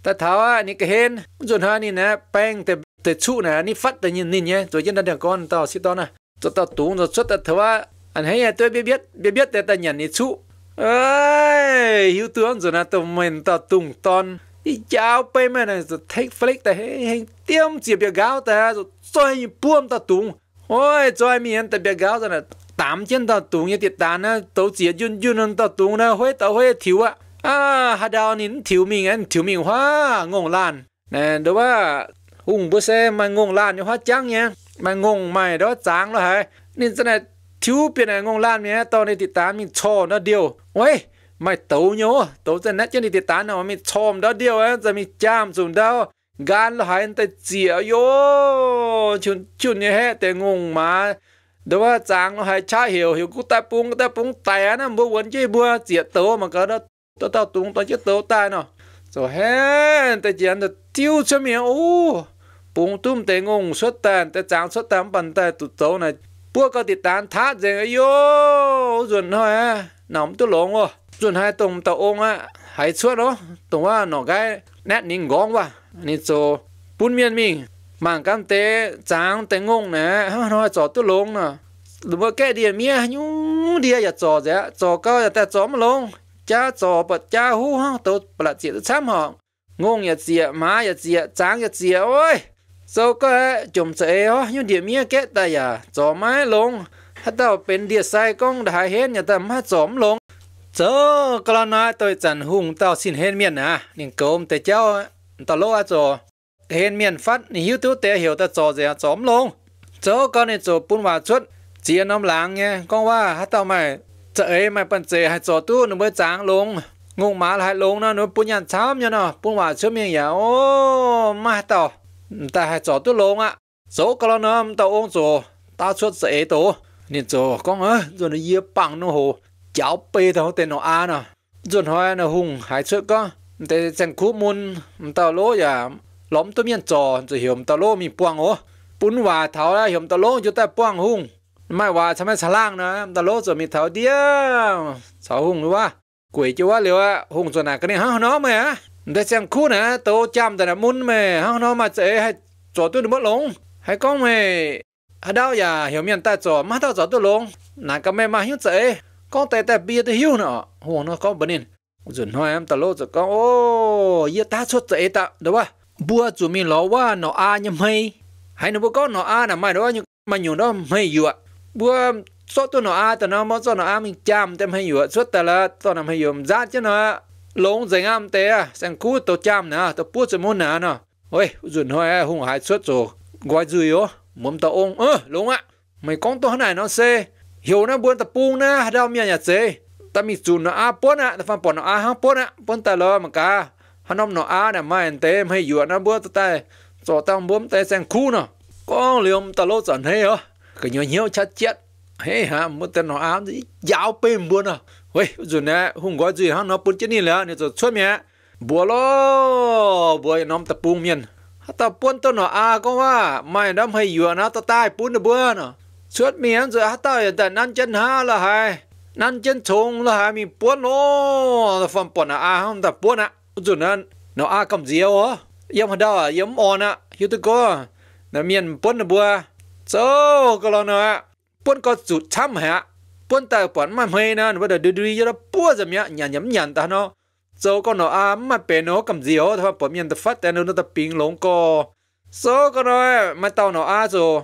ta tháo á, ní cái hen rồi ha ni nè bang từ từ chu nè ní phát từ nhìn nhìn nhé rồi chân đang đằng con tao xí tao nè tao tao túng rồi xuất ta tháo á, anh hay tôi biết biết biết biết để ta nhận ni chu ơi hiếu tướng rồi nè tao mình tao tung ton đi chào bay mà này, rồi take flick ta hay hay tiêm chỉ biết gáo ta rồi chơi buông tao tung ôi chơi miền ta biết gáo rồi nè tám chân tao tung như tiệt tàn á tao chỉ yun yun tao tung nè huế tao huế thiếu á à hà đào nín thiếu mình anh thiếu mình hóa ngông lan nè đó ba hùng bữa xe mà ngông lan như hóa trắng nhé mà ngông mày đó trắng rồi hả nên thế này thiếu bên này ngông lan nhé tao này thì tám mình cho nó điều ôi mày tấu nhố tấu chân nét chân thì tám nào mình cho đó điều á giờ mình chạm xuống đâu gan là hai anh ta chĩa yo chun chun như hết แต่งงมาเดี๋ยวว่าจางเราให้ชาเหี่ยวเหี่ยวกูตาปุงตาปุงแต่นะบัววนเจ้บัวเจียโตมันก็ tao tao tung tao chết tao tai nó rồi hen tao chỉ ăn được tiêu cho miếng ô bùng tung tê ngung xuất tàn tê trắng xuất tàn bàn tay tụt tao này bữa có thịt tán thát gì ấy yo rồi thôi á nóng tôi lộn quá rồi hai tùng tao ông á hai xuất đó tùng á nó cái nét nín góng quá nín cho bún miên mình mang cam tê trắng tê ngung nè nó cho tôi lộn nè đúng cái địa miếng nhú địa giờ cho dễ cho cao giờ ta trò mà lộn cha cho bật cha hú ha tôi bật chị tôi chăm họ ngon ya chị má ya chị tráng ya chị ôi sau cái chồng sẽ ho như điểm mía kết tay, ya cho máy lông hết tao bên địa sai con đại hết nhà ta má chóm lông chớ cái là nói tôi chẳng hùng tao xin hết miệng à nhưng cơm tới cháu tao lỗ à cho hết miệng phát hiếu tiêu tế hiểu tao cho gì chóm lông chớ con này cho bún hòa xuất chia nông láng nghe mày จะเอ้ไม่ปันเจให้จอตู้หนูไม่จางลงงงมาให้ลงนะหนูปุ่นยันช้ำยันเนาะปุ่นว่าเชื่อมีอย่างโอ้มาต่อแต่ให้จอตู้ลงอ่ะโซก็แล้วนะต่อองค์โซตาชุดเสเอโตนี่โจก็เออจนเยี่ยปังนู่นโหเจ้าเปย์ทางเต็นหัวอาเนาะจนหอยน่ะหุงหายเชื่อก็แต่จังคู่มุนต่อโลอย่าล้อมตัวเมียนจอจะเหี่ยมต่อโลมีปวงโอปุ่นว่าเท้าแล้วเหี่ยมต่อโลอยู่แต่ปวงหุงไม่ว่าทำไมฉลางนะตลอดส่วนมีเท่าเดียวสาวหงหรือว่ากุยจะว่าเรียกว่าหงส่วนหนักก็นี่ห้องน้องไหมฮะแต่เสียงคู่นะโตจำแต่ละมุนไหมห้องน้องมาเจอให้จอดตัวดูมดลงให้ก้องไหมให้ดาวอย่าเหี่ยวเมียนแต่จอดมาเท่าจอดตัวลงหนักก็ไม่มาหิ้วเจอก้องแต่แต่เบียตัวหิ้วเนาะห่วงเนาะก้องบนินจุนห้อยแอมตลอดจะก้องโอ้ยตาชดเจอตาเดี๋ยวว่าบัวจุมีล้อว่าเนาะอายังไม่ให้หนูบอกก้องเนาะอาน่ะไม่เดี๋ยวว่ามันอยู่เนาะไม่อยู่อ่ะ bữa số tôi nó a tao nó mất số nó a mình chạm tem hay yếu suốt tao là tao làm hay yếu ra chứ nó lống dành am té à sang cú tao chạm nè tao bút cho muốn nè nó ôi dùn hơi à, hùng hải suốt rồi gọi dưới ó muốn tao ông ơ lống ạ mày con tao này nó xe hiểu nó buôn tao pung nè đau miệng nhà xe ta mình dùn nó a bốn ạ tao phản bỏ nó a hăng bốn ạ bốn tao lo mà cả hắn ông nó a nè mai anh tem hay yếu na bữa tao tay cho tao bấm tay sang cú nó con liều tao lốt dần hay ó cái nhỏ nhiều chặt chết hey ha một tên nó ám thì giáo bên buồn à 喂 rồi nè hôm gói gì hả nó buồn chết đi là nên rồi xuất mẹ bùa lo bùa nó tập buông miên, tập buồn tên nó à có mà mày đâm hay vừa nó ta tai buồn nó bữa nó xuất miên rồi hát tao hiện tại năn chân ha là hay năn chân trùng là hay mình buồn nó phần buồn à không tập buồn à rồi nè nó à cầm gì ó yếm hả đó à, yếm on à hiểu tôi có là miền buồn được bữa so cái lo nữa buôn có chút chăm hả buôn tại buôn mà hay nè bắt đầu đi đưa ra buôn gì nhá nhảy nhảy nhảy ta nó so cái nó à mà bé nó cầm gì ó thằng buôn miền tây phát tại nó nó tập pin lông co so cái nó mà tao nó à rồi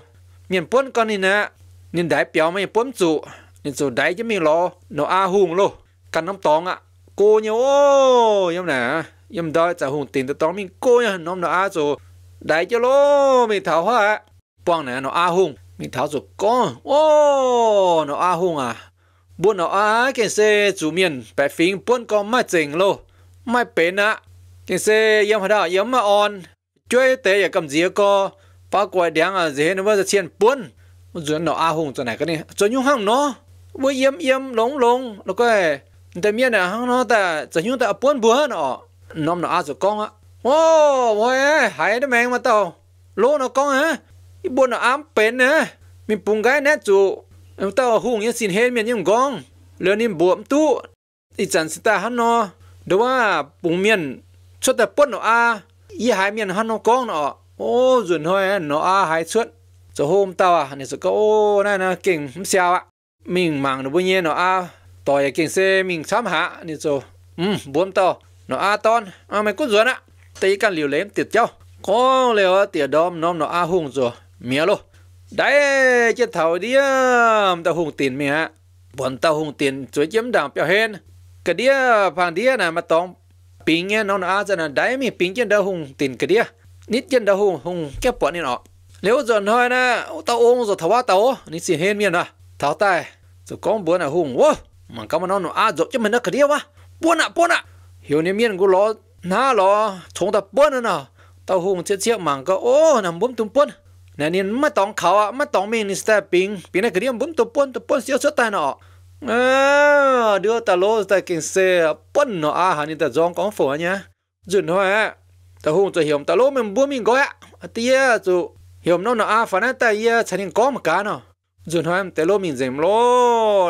miền buôn con này nè nên đại biểu mày buôn chủ nên rồi đại chứ mình lo nó à hùng luôn cần nắm tòng ạ cô nhau, ô yếm nè yếm đó chả hùng tiền tao tòng mình cô nhau, nó nó à rồi đại cho lo, mày thảo hoa bọn này nó a hung mình tháo rồi con, ô nó a hung à buôn nó a cái xe chủ miền bé phím buôn con mai chỉnh lô mai bé á cái xe yếm hả đó yếm mà on chơi tệ ya cầm gì có ba quay đáng à gì nó bây giờ chiên buôn rồi nó a hung chỗ này cái này chỗ nhung hăng nó với yếm yếm lống lống nó có แต่เมียเนี่ยห้องนอแต่จะยุ่งแต่ป้วนบัวเนาะน้อมเนาะอาสุกองอ่ะโอ้โว้ยหายได้แมงมาเต่าโลเนาะกองฮะ i bu na am pen na min pung gai na chu em ta hung ya sin hen men yum gong le nim buom tu i chan sita han no do wa pung mien chot ta pon a i hai mien han gong no ô dùn thôi nó a hai suốt cho hôm tao à này có ô này là kinh không sao ạ mình mang được bao nhiêu nó a tỏi kinh xe mình sắm hạ này cho ừ mm, bốn tao nó a ton à mày cút ruột á tay căn liều lém tiệt cháu có liều tiệt đom nó a hùng rồi mía lô đấy chết thầu đi à, ta hùng tiền mía bọn tao hùng tiền chuối chấm đảng biểu hen cái đĩa phản đĩa này mà tóm pin nghe nó nói ra là đấy mình pin trên đâu hùng tiền cái đĩa nít trên đâu hùng hùng bọn này nọ nếu dần hơi na tao ôm rồi tháo tao nít xin hen miền à tháo tay rồi con bữa là hùng wow mà cái mà nó nói à rồi mình nó cái đĩa quá buồn à buồn à hiểu nên miền của nó na nó chúng ta buồn nữa nào tao hùng chết chết mà có ô nằm bấm tung buồn nè nên mà tòng khảo à mà tòng minister ping ping này cái điểm bấm tổ pon siêu xuất tay nọ à đưa ta lô ta kinh xe pon nọ à hả ta zong con phổ nhá dừng thôi à, á ta hùng tôi hiểu ta lô mình bua mình gói á à, tia chú hiểu nó nọ à phản ta ia chả nên có một cá nọ dừng thôi em ta lô mình dèm lô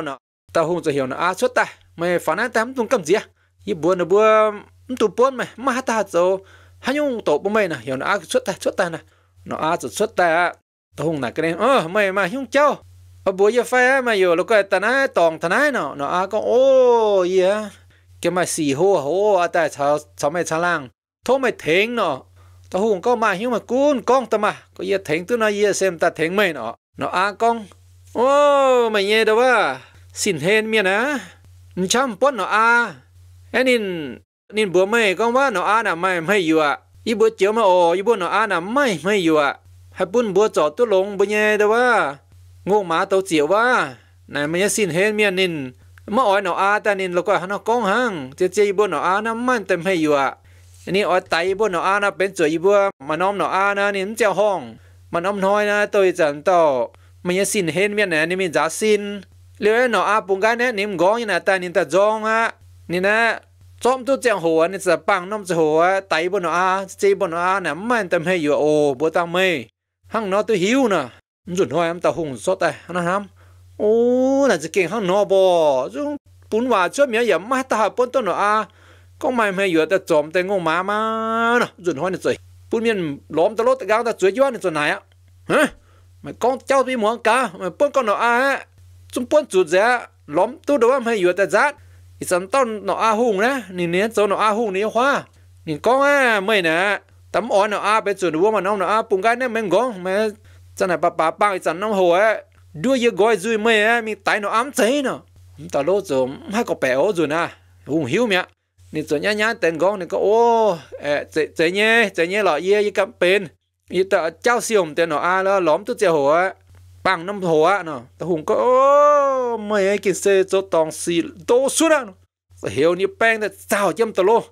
nọ ta hùng tôi hiểu nọ à xuất tay mày phản ta không tung cầm gì à y bua nó bua tụ pon mày mà hát ta hát rồi hay nhung tổ bông mày nè hiểu nọ à xuất tay xuất tay nè nó á chút xuất ta hùng nà cái này ơ, ờ, mày mà hiung cháu ở ờ, buổi giờ phai mà giờ lúc cái ta nói tòng ta nói nó nó á có ô gì á cái mà xì hô à, hô à ta, sao sao mày sao lang thôi mày thèn nó ta hùng có mà hiung mà cún con ta mà có giờ thèn tôi nói giờ xem ta thèn mày nó nó á con ô mày nghe đâu à xin hẹn miền á chăm bớt nó á anh nín nín bữa mày con quá nó á à, mày mày à. อีบัวเจียวมาอ๋ออีบัวหนออาหน่ะไม่ไม่อยู่อ่ะให้ปุ้นบัวจอดตัวลงบุญแย่แต่ว่างง่หมาเตาเจียวว่าไหนมัยจสิ้นเฮนเมียนินมาอ๋อยหนออาแต่นินแล้วก็หันกองหังเจเจีบัวหนออาหน่มันเต็มให้อยู่อ่ะอันนี้อ๋อยไตบัวหนออาน่ะเป็นสวยอีบัวมาน้อมหนออาน่ะนินเจ้าห้องมันอ้อมน้อยนะตัวจันต่อมัยจสิ้นเฮนเมียนไหนนี่มีจ่าสิ้นเรื่องหนออาปุงกันเนี่ยนิมกองยันต่นินตาจองฮะนี่นะ chom tu chang ho an sa pang nom chu ho tai bon a che bon a na man tam he yo o bo ta me hang no tu hiu na jun ho am ta hung so ta ham ô là chỉ kiện hang nó bò chúng bún hòa cho miếng yểm mát ta bún tôi nó à con mày mày vừa ta chồm tay ngô má má nó dùn hoa này rồi miếng lõm ta lốt ta găng ta chuối doan này rồi này á hả con cháu đi muốn cá mày con nó à chúng bún chuột giá lõm tu đâu mày vừa ta giá thì sẵn tông nó a hùng nè nhìn nến số nó a hùng nế hoa nhìn con á mày nè tấm ó nó a bên chuẩn vua mà nó nó a bùng cái nè mình gong mà chân này bà bà bà sẵn nó hồ á đưa yêu gói dưới mình tay nó ám cháy nó ta lô rồi hai có bẻ rồi nè hùng hiếu mẹ nhìn chuẩn nhá nhá tên gong này có ô chế chế nhé chế nhé lọ ye cái cắm bên ý ta trao xiêm tên nó a là lõm tôi chơi hồ bằng năm thổ á nó ta hùng có mấy mày ấy kia xe cho tòng xì đô suốt á nó ta hiểu như bang ta sao chăm ta lô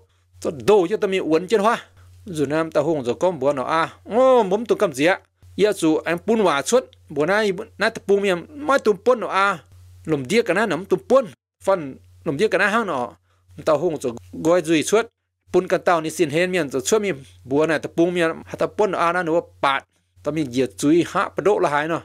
cho đồ cho ta mi uốn chân hoa dù nam ta hùng rồi con bữa nó à ô bấm tụi cầm gì á giờ dạ, dù anh bún hòa suốt bữa nay nát ta bún miệng mai tụi bún nó à lùm điếc cái nó nắm tụi bún phần lùm điếc cái nó hăng nó ta hùng rồi gọi duy suốt bún cái tao ni xin hên miệng rồi suốt mi bữa này ta bún miệng ta bún nó à nó nữa bạt ta mi giờ duy hạ bắt độ là hai nó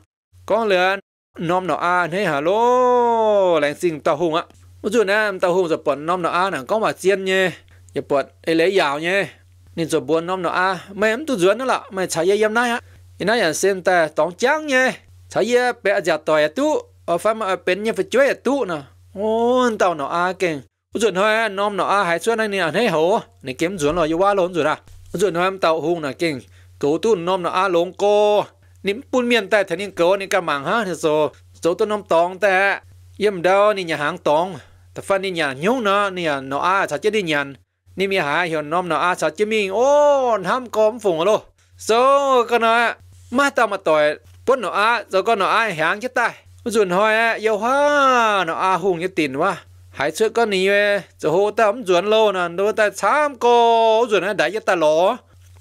có liền nom nó a thế hà lô xin tàu hùng á một chút tàu hùng giờ bọn nom nó a nàng có mà chiên nhé giờ bọn ấy lấy dạo nhé nên giờ buồn nom nó a mày em tu dưỡng nó là mày chạy em nay á là xem ta tóm trắng à nhé chạy em bé giả tòi tu ở phải mà bên nhà phải chơi tu nè ô tàu nó a keng một chút thôi nom nó a hãy anh nè thế hổ này kiếm dưỡng rồi yêu quá lớn rồi à một chút tàu hùng nè keng cố tu nom nó a lông co nín bún miền tại thành niên cầu nín cả mảng ha thì số số tôi nông tòng tại yếm đâu nín nhà tòng ta phân nín nhà nhung nó nín nhà nó à sao chết đi nhàn nín mi hải hiểu nom nó à sao chết mi ô ham cóm phùng luôn số cái nó mà ta mà tội bún nó à rồi con nó à hàng chết tai dùn hoài yêu ha nó à hùng như tin quá hãy trước con ní về hô ta ấm dùn lâu nè đôi ta xám cô dùn nó đã chết ta lỗ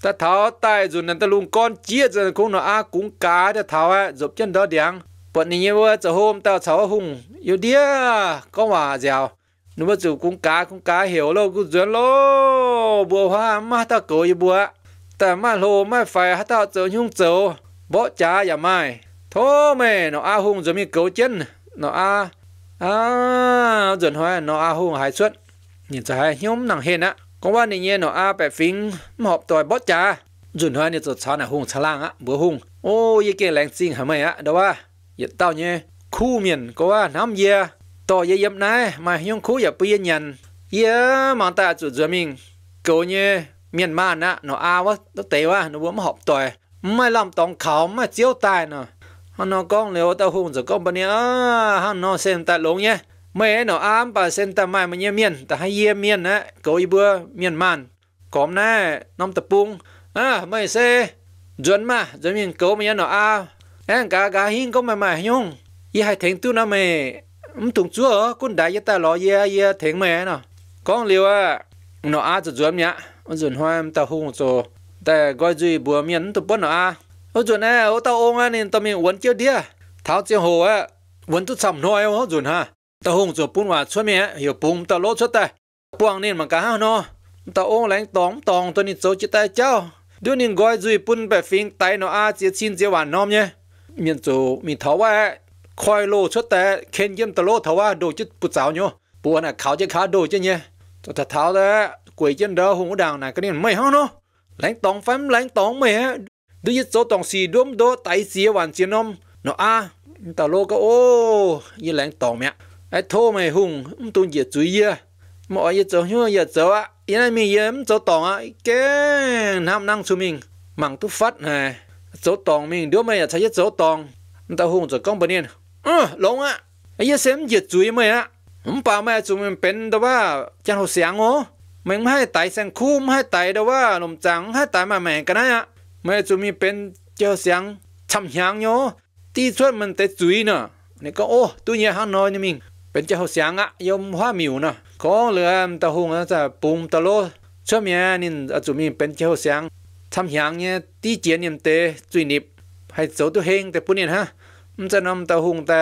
ta tháo tay rồi nên ta luôn con chia giờ cũng nó a cũng cá ta tháo á dọc chân đó điang bọn này như giờ hôm tao cháu hùng yêu đĩa có mà dẻo nó mà dù cũng cá cũng cá hiểu lâu cũng duyên lô bùa hoa mà ta cổ yêu bùa ta mà lô mà phải hát tao chờ nhung chờ bỏ cha ya mai thôi mày nó a hùng giống như cấu chân nó a à dần hoa nó a hùng hải xuất nhìn thấy nhóm nặng hên á có ว่าในเย็นเนาะอาแปะฟิงมอบต่อยบอสจ้าจุนเฮนี่ตัวชานะหงชะล่างอะบัวหงโอ้ยเกแรงจริงหะไม่อะเดาว่าอย่าเต้าเนี่ยคู่เมียนก็ว่าน้ำเยียต่อเยียบนะมาฮยงคู่อย่าเปลี่ยนยันเยียมังตาจุดจมิงโกเนี่ยเมียนมานะเนาะอาว่าเตะว่าเนาะบัวมอบต่อยไม่ลำตองเขาไม่เจียวตายเนาะฮันนอกองเลียวเต้าหงจะกองปะเนี่ยฮันนอเซนตาลงเนี่ย mẹ nó ám bà sen ta mai mà nhẹ miền ta hay yê miền á có y bữa miền màn còn na nông tập bung à mẹ xe chuẩn mà chuẩn miền cố mày nó a anh cả cả hiên có mày mày nhung y hay thằng tu nó mẹ, um tung chúa quân đại y ta lo yê yê thằng mày nó con liu à nó a chuẩn chuẩn nhá chuẩn hoa em ta hung cho ta gọi duy bữa miền tụ bớt nó á, ô chuẩn à ô tao ôn à nên tao miền uốn chiêu đĩa tháo chiêu hồ á uống tụ sầm thôi ô chuẩn ha ตะหงจะปุ่นว่าช่วยเมียเหี่ยปุ่มตะโลช่วยแต่ปวงนี่มันกห้าเนาะตะองแหลงตองตองตัวนี้โจจิตใจเจ้าดูนี่ก้อยจุยปุ่นไปฟิงไตเนาะอาเจียชินเจียหวานน้อมเนี่ยเมียนโจมีเถาว่าคอยโลช่วยแต่เคนเยี่ยมตะโลเถาว่าโดจิตปุจาวเนาะปวน่ะเขาจะขาโดจิเนี่ยัวเท้าแต่กุยเจนเดาหงดาวน่ะก็นี่ไม่ห้าเนาะแหลงตองฟมแหลงตองเมียดูยิ่งโจตองสีด้วมโดไตเสียหวานเจียนอมเนาะอาตะโลก็โอ้ยี่แหลงตองเมีย ai thô mày hùng không tôi giật chú ý à? mọi giờ cháu nhớ giờ cháu á, yên anh mình giờ cháu tòng á, cái nam năng chú mình mảng tu phát này cháu tòng mình đứa mày là thấy cháu tòng tao hùng cháu công bên yên ừ lông á, ai giờ xem giật chú ý mày á, không bảo mày chú mình bên đâu ba chẳng hồ sáng ô mình hay tài sang khu không hay tài đâu ba nồng trắng hay tài mà mẹ cái này á, mày chú mình bên cho sáng chăm hàng nhó tí suốt mình tới chú ý nữa này có ô tôi nhớ hàng nói như mình เป็นเจ้าเสียงอะยมววามิวเนาะของเหลือตะหุงจะปุ่มตะโลช่วเมียนี่อาจจะมีเป็นเจ้าเสียงทำหยางเนี่ยตีเจียนเยมเตจุยนิบให้โสตัวเฮงแต่ปุ่นเนี่ยฮะมันจะนำตะหงแต่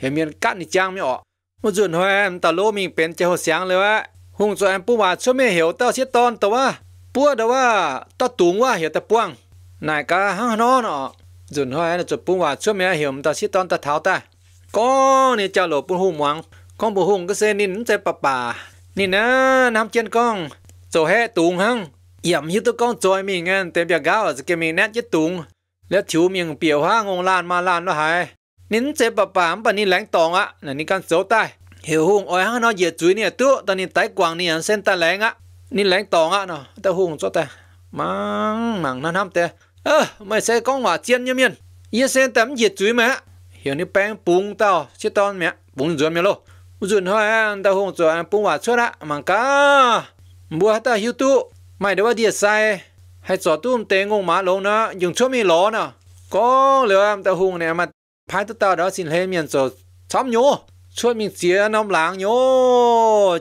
เห็นเมียนกัดนี่จ้างไม่ออกมื่จุนหัวตะโลมีเป็นเจ้าเสียงเลยวะหงงจวนปุ่มว่าช่วมียเหี่ยวเต้าเสียตอนแต่ว่าปัวแต่ว่าตะตุงว่าเหียวแต่ป้วงนายกาห้องนอนออะจุนหัวจะปุ่มว่าช่วเมียเหี่ยวตะเสียตอนตะเท้าตา có nè cha lộ bùn hùng mong con bùn hùng cái xe nín xe bà bà nín á nam chân con chỗ hè tùng hăng yểm như tôi con trôi mình ngàn tên bia gạo cái mình nét chết tùng แล้วชิวมียงเปียวห้างงลานมาลานว่าหายนิ้นเจ็บปะปามปะนี่แหลงตองอ่ะนั่นนี่การเสียวใต้เหี่ยวหุ่งอ้อยห้างนอเหยียดจุยเนี่ยตัวตอนนี้ไตกวางเนี่ยเส้นตาแหลงอ่ะนี่แหลงตองอ่ะเนาะแต่หุ่งจ้าแต่มังมังนั่นทำแต่เออไม่ใช่กองหวาเจียนเยี่ยมเยี่ยนเยี่ยเส้นแต่มันเหยียดจุยไหมฮะ hiểu như bánh tao chết tao mẹ bún ruột mẹ lo ruột hoa tao không ruột à, bún hòa xuất á mà cá bùa ta hiu tu mày đâu đi sai hay cho tu tế ngông má lô nó dùng chua mi lô nó có liệu em tao hùng này mà phái tao tao đó xin lên miền cho chấm nhú chua mi chia nóng lang nhú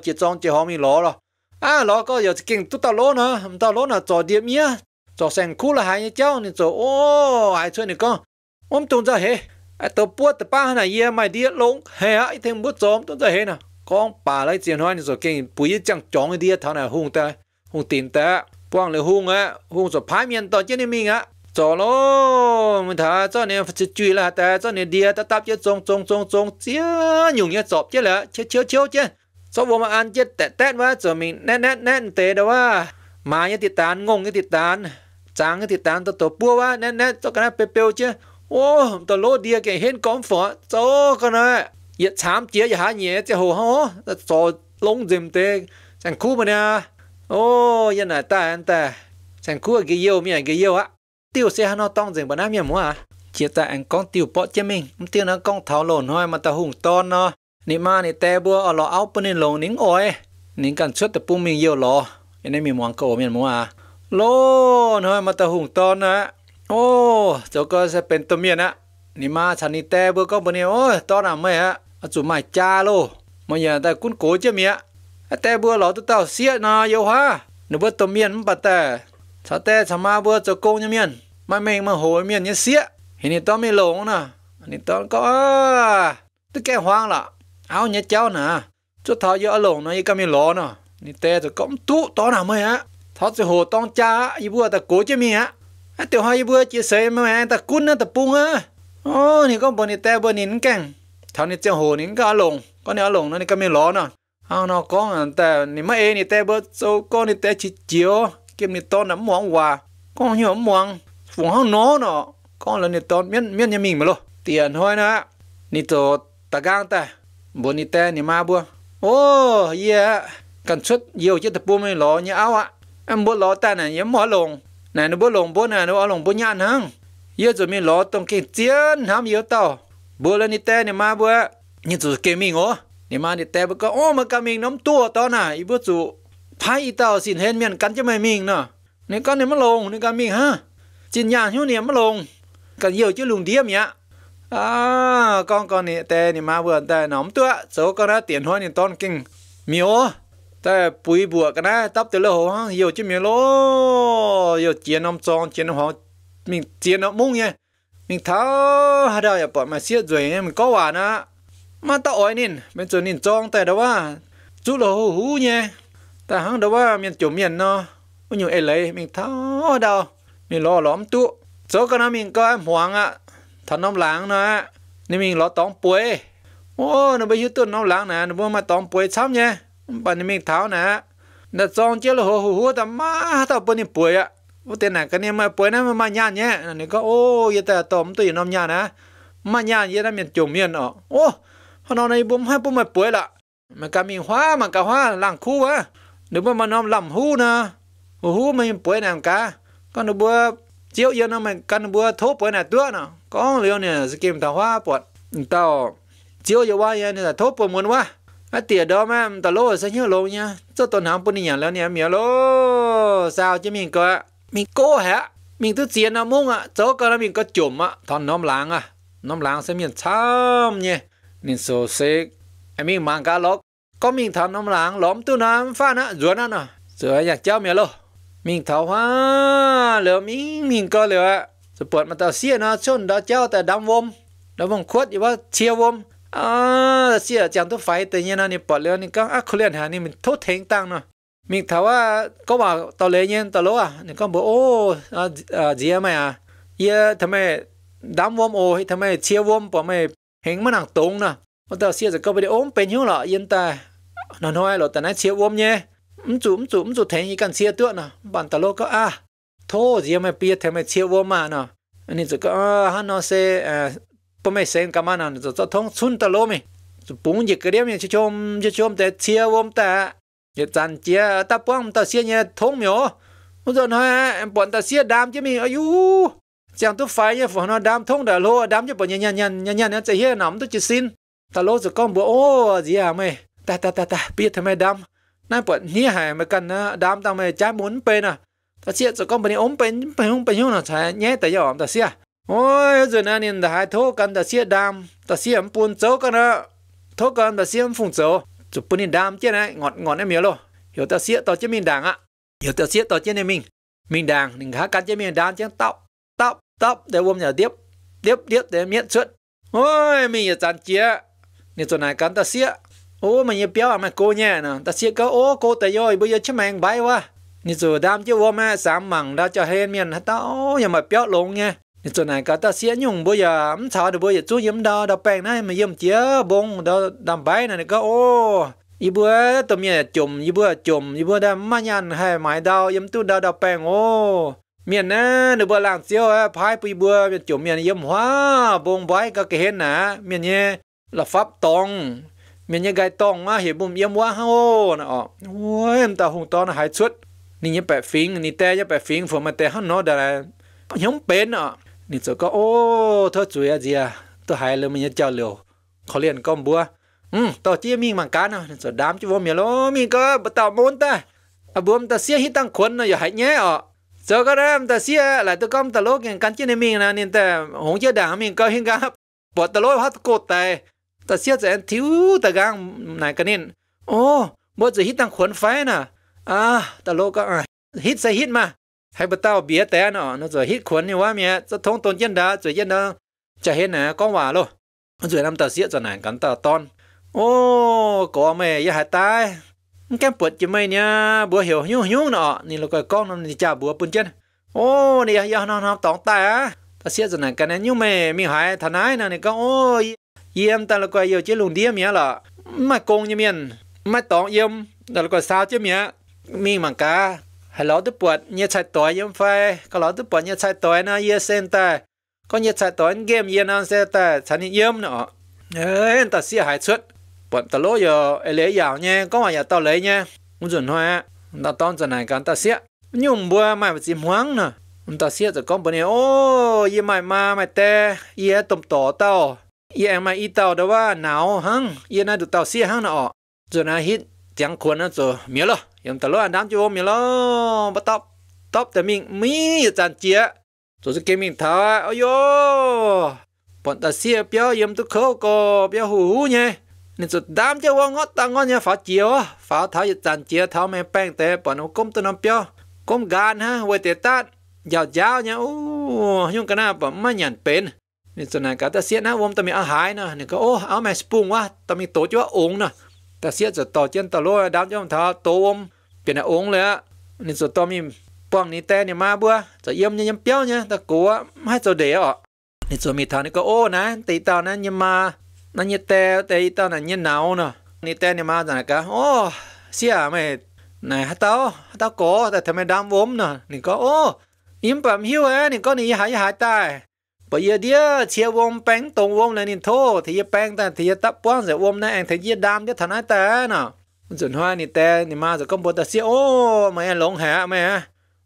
chỉ trong chỉ hòm mi lô rồi à lô có giờ kinh tu tao nữa, nó tao lô nó cho điểm nhá cho sen khu là hai nhà cháu nên cho ô ai chơi này con ông tùng ra hết ai tớ buốt tớ ba này ye mai đi long hè ai thêm buốt zom tôi giờ hè nè con bà lấy tiền hoa rồi kinh bùi chẳng chóng đi thằng này hung ta hung tiền ta quăng lại hung á hung rồi phái miền chết đi mình á cho nó mình thả cho nên chỉ chui là ta cho nên đi ta tập chết trông trông trông trông chia nhung nhá chọc chết là chết chết chết chết sau vô mà ăn chứ tẹt tẹt quá rồi mình nét nét nét tệ đâu á mà như thịt tán ngông như thịt tán trắng như thịt tán tao tổ bua quá nét nét cho cái này pepeo chứ ô tờ lô đi cái hiện công phở cho cái này yết chám chia yết hà nhẹ chứ hồ hó cho lông dìm tê chẳng khu mà nè ô yết này ta anh ta chẳng khu cái yêu miệng cái yêu á tiêu xe nó tông dìm bọn nam miệng mua à chia ta anh con tiêu bỏ cho mình tiêu nó con thảo lồn thôi mà ta hùng to nó nị ma nị tè bữa ở lò áo bên nên lồng nín ôi nín cần xuất tập bung mình yêu lò anh em mình muốn cầu miệng mua à lô thôi mà ta hùng to nữa ô cháu có sẽ bên tôm miền á nì mà chăn nì tè bữa có bữa nè ôi to nào mày á chủ mày cha lô mà nhà ta cún cố chứ mía tè bữa lỏ tụi tao xiết nà yêu ha nửa bữa tôm miền bắt tè chả tè chả ma bữa cho công như miền mà mình mà hồi miền như xiết hình nì to mày nè nì to có tức kẻ hoang lạ áo nhé cháu nè chú tháo dỡ lộn nó y cam miền nè nì tè rồi cũng tụ to nào mày á tháo sẽ hồ tông cha y bữa ta cố chứ mía à tiểu hoa bữa chia sẻ mà anh ta cún ta bung á ô thì có bọn ta bọn nín căng thằng này chơi hồ nín cả lồng có này lồng nó này cái miếng ló nè à nó có anh à, ta nín mà em ta bữa số con ta chỉ chiếu kiếm nín to nắm muang hòa con nhiều muang vùng hang nó nọ con là nín to miên miên nhà mình mà lo tiền thôi nè nín to ta gang ta bọn nín ta nín ma bữa ô yeah cần xuất nhiều chứ tập bung mình ló như áo ạ em bữa ló ta này nhắm mỏ lồng นานนบ่หลงบนายนนบุหลงบุย่านหังเยอะจะมีหลอต้องเก่งเจียนทำเยอะเต่าบุแล้วนี่แต่เนี่ยมาบัวนี่จ่เกมิงโอเนี่ยมาเนี่ยแต่บัวก็โอ้มากามิงน้ำตัวต่อน่ะอีบุจู่พยอีเต่าสินเฮนเมียนกันจะไม่มิงเนาะนี่ก็เนี่ยมาลงนี่กามิงฮะจินยานหิ้วเนี่ยมาลงกันเยอะจะลุงเดียมเนี่ยอ่ากองกองเนี่ยแต่เนี่ยมาบัวแต่หนอมตัวโสก็ระเตียนหัวเนี่ยตอนเก่งมีโอ ta bùi bùa cái này tóc từ lâu ha nhiều chứ miếng lo, nhiều chiến nấm tròn chiến ông mình chiến nấm mông nha mình tháo hà đào bỏ mà xiết rồi nha mình có quả nữa mà tao ỏi nín bên chỗ nín tròn tại đâu á, chú lô hú hú nha ta hăng đâu á, miền chỗ miền nó có nhiều ai lấy mình tháo hà đào mình lo lõm tu, số cái nào mình có em hoàng á, à. thằng ông láng nữa nên mình lo tóm bùi ô nó bây giờ tuần nấm láng nè nó mà tóm bùi sắm nha ปนิมีเท้านะนะจองเจ้าหัวหัวแต่มาแต่ปน่ป่วยอ่ะว่าแต่ไหนกันเนี่ยมาป่วยนะมันมาญาณเนี่ยนี่ก็โอ้ยแต่ตอมตัวอยู่น้ำญาณนะ มาญาณเยอะนะมีจมเมีนอ่ะโอ้พอนอนในบุ้มให้ปุ่มมาป่วยละมันก็มีหัวมันก็หัวหลังคู่วะหรือว่ามันนอนลำหูนะหูมันป่วยนะกะ ก็นึกว่าเจียวเยอะนนมันกันบัวทบป่วยนะตัวเนาะก้องเลี้ยวเนี่ยสกิมตาหัวปวดต่าเจียวเยอะว่าเนี่ยทุบปวดเหมือนวะอเตียดอมาตะโลสเยลงเนี่ยเจ้าต้นหางปุ่นอย่างแล้วเนี่ยเมียโลสาวจะมีก็มีโก้ฮะมีตุ้เสียนมุ่งอ่ะเจ้าก็แล้วมีก็จุ่มอ่ะทอนน้ำล้างอ่ะน้ำล้างซะมีช้ำเนี่ยนินโซเซกไอ้มีมังกาล็อกก็มีทอนน้ำล้างหลอมตู้น้ำฟ้านะจวนนั่นอ่ะเสืออยากเจ้าเมียโลมีเท้าฮ่าเหลือมีมีก็เหลือสปวดมาตาเสียนะชนดาเจ้าแต่ดำวมดำวมขวดอยู่ว่าเชียววม à xia chẳng tôi phải tự nhiên anh bỏ lỡ anh có ác khuyên hà anh mình thốt thèn tăng nữa mình thảo à có bảo tao lấy nhiên tao lỗ à anh có bảo ô à gì em à ye thằng mày đám vôm ô hay thằng mày chia vôm bỏ mày hẹn mà nặng tốn nữa mà tao xia chẳng có bảo ôm bên hiếu lọ yên ta nó nói là tao nói chia vôm nhé ừm chú ừm chú thèn gì cần chia tựa nữa bạn tao lỗ có à thôi gì em mày bia thằng mày chia vôm mà nữa anh chỉ có hắn nó sẽ 不没生干嘛呢？这这通村的路没，这不一个点面就就就就在车我们的，也咱家大帮我们到些年通苗，我说呢，本到些单这面，哎呦，这样都发也符合单通的路，单就不年年年年年年这些那我们都去信，他路是讲不哦，这样没，哒哒哒哒，别他妈单，那本你还没干呢，单当没加满杯呢，他现在讲不你我们杯杯红杯红了才，你得要我们到些。Ôi, giờ nè nhìn đã hai thô cần đã xiết đam, đã xia bún chấu cần đó. Thô cần đã xia phun chấu. Chụp bún nhìn đam chứ này, ngọt ngọt em hiểu lo. Hiểu ta xiết tao chứ mình đàng ạ. Hiểu ta xiết tao chứ này mình. Mình đàng, mình khá cần chứ mình đam chứ tóc, tóc, tóc để bom nhà tiếp, tiếp, tiếp để miễn suất. Ôi, mình giờ chán chia. Nhìn chỗ này cần ta xiết, Ô, mình giờ béo à, mà cô nhẹ nè, ta xiết có ô cô tay rồi, bây giờ chứ mày bay quá. Nhìn chỗ đam chứ bom á, sáng mẳng đã cho hên miền hả tao, nhưng mà béo lộn nha chỗ này cả ta xía nhung bây giờ ấm sao được bây giờ yếm đó đập bèn này mà yếm chía bông đó đầm bái này có ô y bữa tụm nhà chùm y bữa chùm y bữa mà nhàn hay mãi đau yếm tu đau đập bèn ô miền á được bữa làng xíu á phái bữa bữa miền chùm miền yếm hóa bông bái cả cái hết nè miền nhé là pháp tông miền nhé gai tông á hiểu bùm yếm hóa hao nè ọ ôi em ta hùng to nó hại suất นี่ยังแปะฟิงนี่แต่ยังแปะฟิงฝนมาแต่ห้องนอดอะไรยังเป็นอ่ะนี่จะก็โอ้ทอดจุยอะไรตัวหายเลยมันยังเจ้าเหลวเขาเรียนก้มบัว อืมต่อจี้มีมังการเนาะนีจะดามจีุ่มเมียลมีก็บตอบมนต์ตาอบวมตาเสียให้ตั้งคนเนาะอย่าหายแง่ออเจ้าก็ได้ตาเสียหลายตัวก้มตาโลกอย่างกันจี้ในมีนะนี่แต่หงเจ้าด่ามีก็เห็นกับ ปวดตาโลกพัดโกตายตาเสียจะทิวตะกางไหนกันนี่โอ้บ่มจะให้ตั้งขนไฟน่ะ อ่าตาโลกก็อฮิตใส่ฮิตมา hay bắt tao bía té nó nó rồi hít cuốn nhiều quá mẹ rất thông tồn dân đá rồi dân đó chả hết nè có hòa luôn rồi năm tờ xiết rồi nàng cắn tờ ton ô có mẹ ya hai tai cái bột chứ mày nha bữa hiểu nhung nhung nọ nên con nó thì chả bữa bún chân ô này ya nó nó tỏng tai á ta xiết rồi nàng cái này nhung mẹ mi thằng ấy nè này con ô yếm ta là coi yêu chứ lùng đĩa mía là mà con như miền mà tỏng yếm ta là sao chứ mía mi mà cá ให้เราตัวปวดเนี่ยใช้ตัวยังไฟก็เราตัวปวดเนี่ยใช้ตัวนะเยเซนแต่ก็เนี่ยใช้ตัวเกมเยนอนเซแต่ฉันนี่เยี่ยมเนาะเอ้ยแต่เสียหายชุดปวดตะโลยไอเลี้ยยาวเนี่ยก็ว่าอย่าต่อเลยเนี่ยมุ่งจุนหัวเราต้องจะไหนกันแต่เสียยุ่มบัวไม่ไปจิ้มหวังเนาะมันแต่เสียจะก้มปนเนี่ยโอ้ยไม่มาไม่แต่เย่ตุ่มต่อเต้าเย่มาอีเต้าแต่ว่าหนาวหังเย่น่าดูเต้าเสียหังเนาะจนอาฮิต chẳng quân nó rồi miệt lo em ta lo anh đang cho miệt lo bắt top top thì miếng mi chăn chia rồi kiếm miếng thà ôi yo bọn ta xia béo, em tu khâu co, béo hù hù nhé nên rồi đám cho ông ngót ta ngót nhé phá chiều phá thà chăn chia thà mẹ bèn tệ bọn nó cấm tu nó béo, cấm gan ha quay tệ tát giàu giàu nhá ô nhưng cái nào bọn mà nhận bền nên rồi này cả ta xia na ông ta mình ăn hái nè nên có ô áo mẹ spung quá ta mình tổ cho ông nè ta xiết giờ tỏ chân tỏ lôi đám cho ông thọ tố ôm, biển là uống lẽ nên giờ tỏ mi, bằng ní tè ní ma bữa giờ yếm nhá yếm béo nhá ta cố hai giờ để ọ nên giờ mi thọ nó có ô nè tì tao nè nhưng mà nó như tè tì tao nè như nào nè ní tè ní ma giờ này cả ô xia mày này hát tao hát tao cố, tại thằng mày đám ôm nè nên có ô yếm bầm hiu ấy nên có ní hại hại tai bởi giờ dia chia vòng, bánh tông vòng lên nên thôi thì giờ bánh ta thì giờ tập quang sẽ vòng này anh thấy giờ đam giờ thằng ai ta nè chuẩn hoa nị ta nị ma rồi công bố ta xí ô mày anh lông hả mày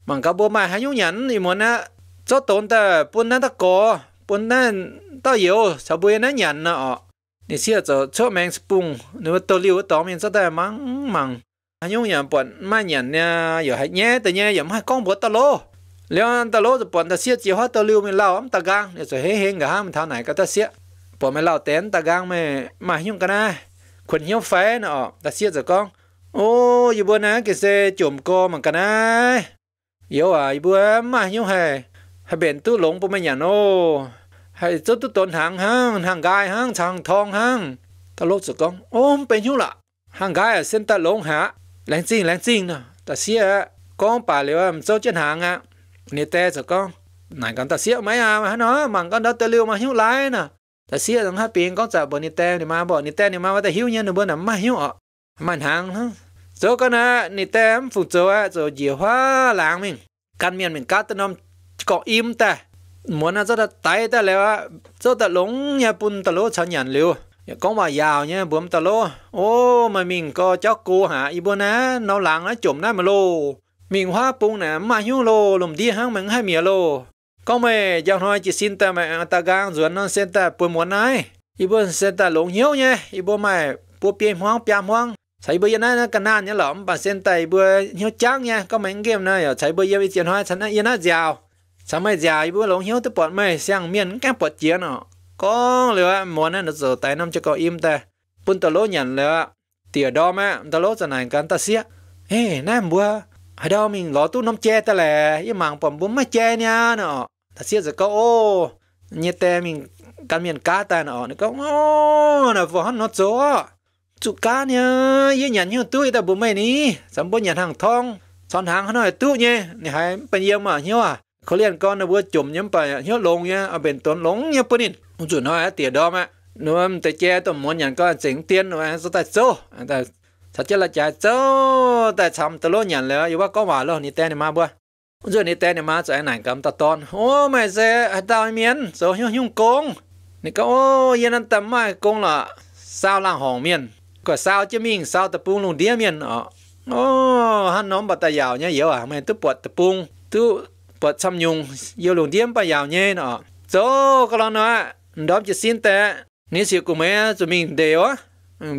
mằng cá bố mày hay nhúng nhẫn thì muốn á cho tốn ta buôn na ta có buôn na ta yếu sao bùi na nhẫn nè ọ nị xí cho cho mang spoon nếu tôi liu tôi mình cho ta mắng mằng hay nhúng nhẫn bọn mày nhẫn nha giờ hay nhé tự nhiên giờ mày công bố ta lô แล้วตะโลจะปวนตะเสียจีฮอตะลิวไม่เล่าอําตะกางเนี่ยจะเฮเฮงกะฮามทาไหนก็ตะเสียปวนไม่เล่าเต็นตะกางไม่มาหิ้งกันนะคนเหี้ยวแฟนอ๋อตะเสียจะกองโอ้อยู่บัวนะกิเซจุ่มกอมันกันนะเยวอ่ะอยู่บัวมาหิ้งให้ให้เบนตู้หลงปมันอย่างโนให้จุดตู้ตนหางหางหางกายหางทางทองหางตะโลจะกองโอ้เป็นหิ้วละหางกายเส้นตะหลงหาแรงจริงแรงจริงเนาะตะเสียกองป่าเลยว่ามันเจ้าเจ้าหางอ่ะ nè tê cho con này con ta xịa mấy à mà nó mà con đó tê liu mà hiu lái nè ta xịa thằng hát biển con chả bỏ nè tê nè mà bỏ nè tê nè mà mà ta hiu nhân nè bữa nè mà hiu ọ mà hàng nó số con à nè tê em phục chỗ à chỗ dìa hoa làng mình căn miền mình cắt tên ông có im ta muốn nó cho ta tay ta leo á rất là lúng nhà bùn ta lố chả nhận liu dạ, có mà giàu nha bướm ta lô ô mà mình có chó cô hả y ná nó làng nó chụm nó mà lô mình hoa bông nè mà hiu lô lùm đi hang mình hai mía lô có mẹ giao nói chỉ xin ta mẹ ta gang ruột non xin ta bùi muốn này ý bùi sen ta lủng hiếu nhé ý bùi mày bùi piêm hoang piêm hoang thấy bây giờ nó cần nan nhá lỏm bà xin tay bùi hiếu trắng nha có mấy game này ở thấy bây giờ bị chuyện hoa ฉัน yên nó giàu sao mày giàu ý bùi lủng hiếu tới bọn mày sang miền các bọn chiến nọ, có lừa muốn nó giờ tay năm cho cậu im ta bùn tao lỗ nhận lừa tỉa đo mẹ tao lỗ giờ này cần ta xiết, ê nam bùa ở đâu mình lo tu nông che ta lẹ cái mảng phẩm bốn mà che nha nọ, ta xiết rồi câu ô như thế mình căn miền cá ta nọ, nó câu ô nó vốn nó chó chụp cá nha yêu nhận như tôi ta bố mày ní sắm bố nhận hàng thong son hàng hắn nói tu nhé này hay bên yêu mà hiểu à เขาเรียนก้อนนะเวอร์จมยังไปเฮียลงเนี่ยเอาเป็นต้นลงเนี่ยปนินจุดน้อยเตี๋ยดอมอ่ะนู่นแต่แจตัวมวนอย่างก็เสียงเตียนนู่นสไตล์โซ่แต่ thật chất là chạy cho tại chăm tao lỗ nhận lẽ yêu có mà luôn. ni tên mà bữa rồi ni tên mà cho anh này cầm tao tôn ô mày sẽ tao miên số nhung nhung công ni có ô yên ăn tâm mà công là sao lang hồng miên có sao chứ mình sao tập bung luôn đĩa miên ờ ô hắn nóng bật tay giàu nhá yếu à mày tức bật tập bung tức bật xăm nhung yêu luôn đĩa bà giàu nhé nọ cho có lo nữa đó chỉ xin tệ nếu sự của mẹ tụi mình đều á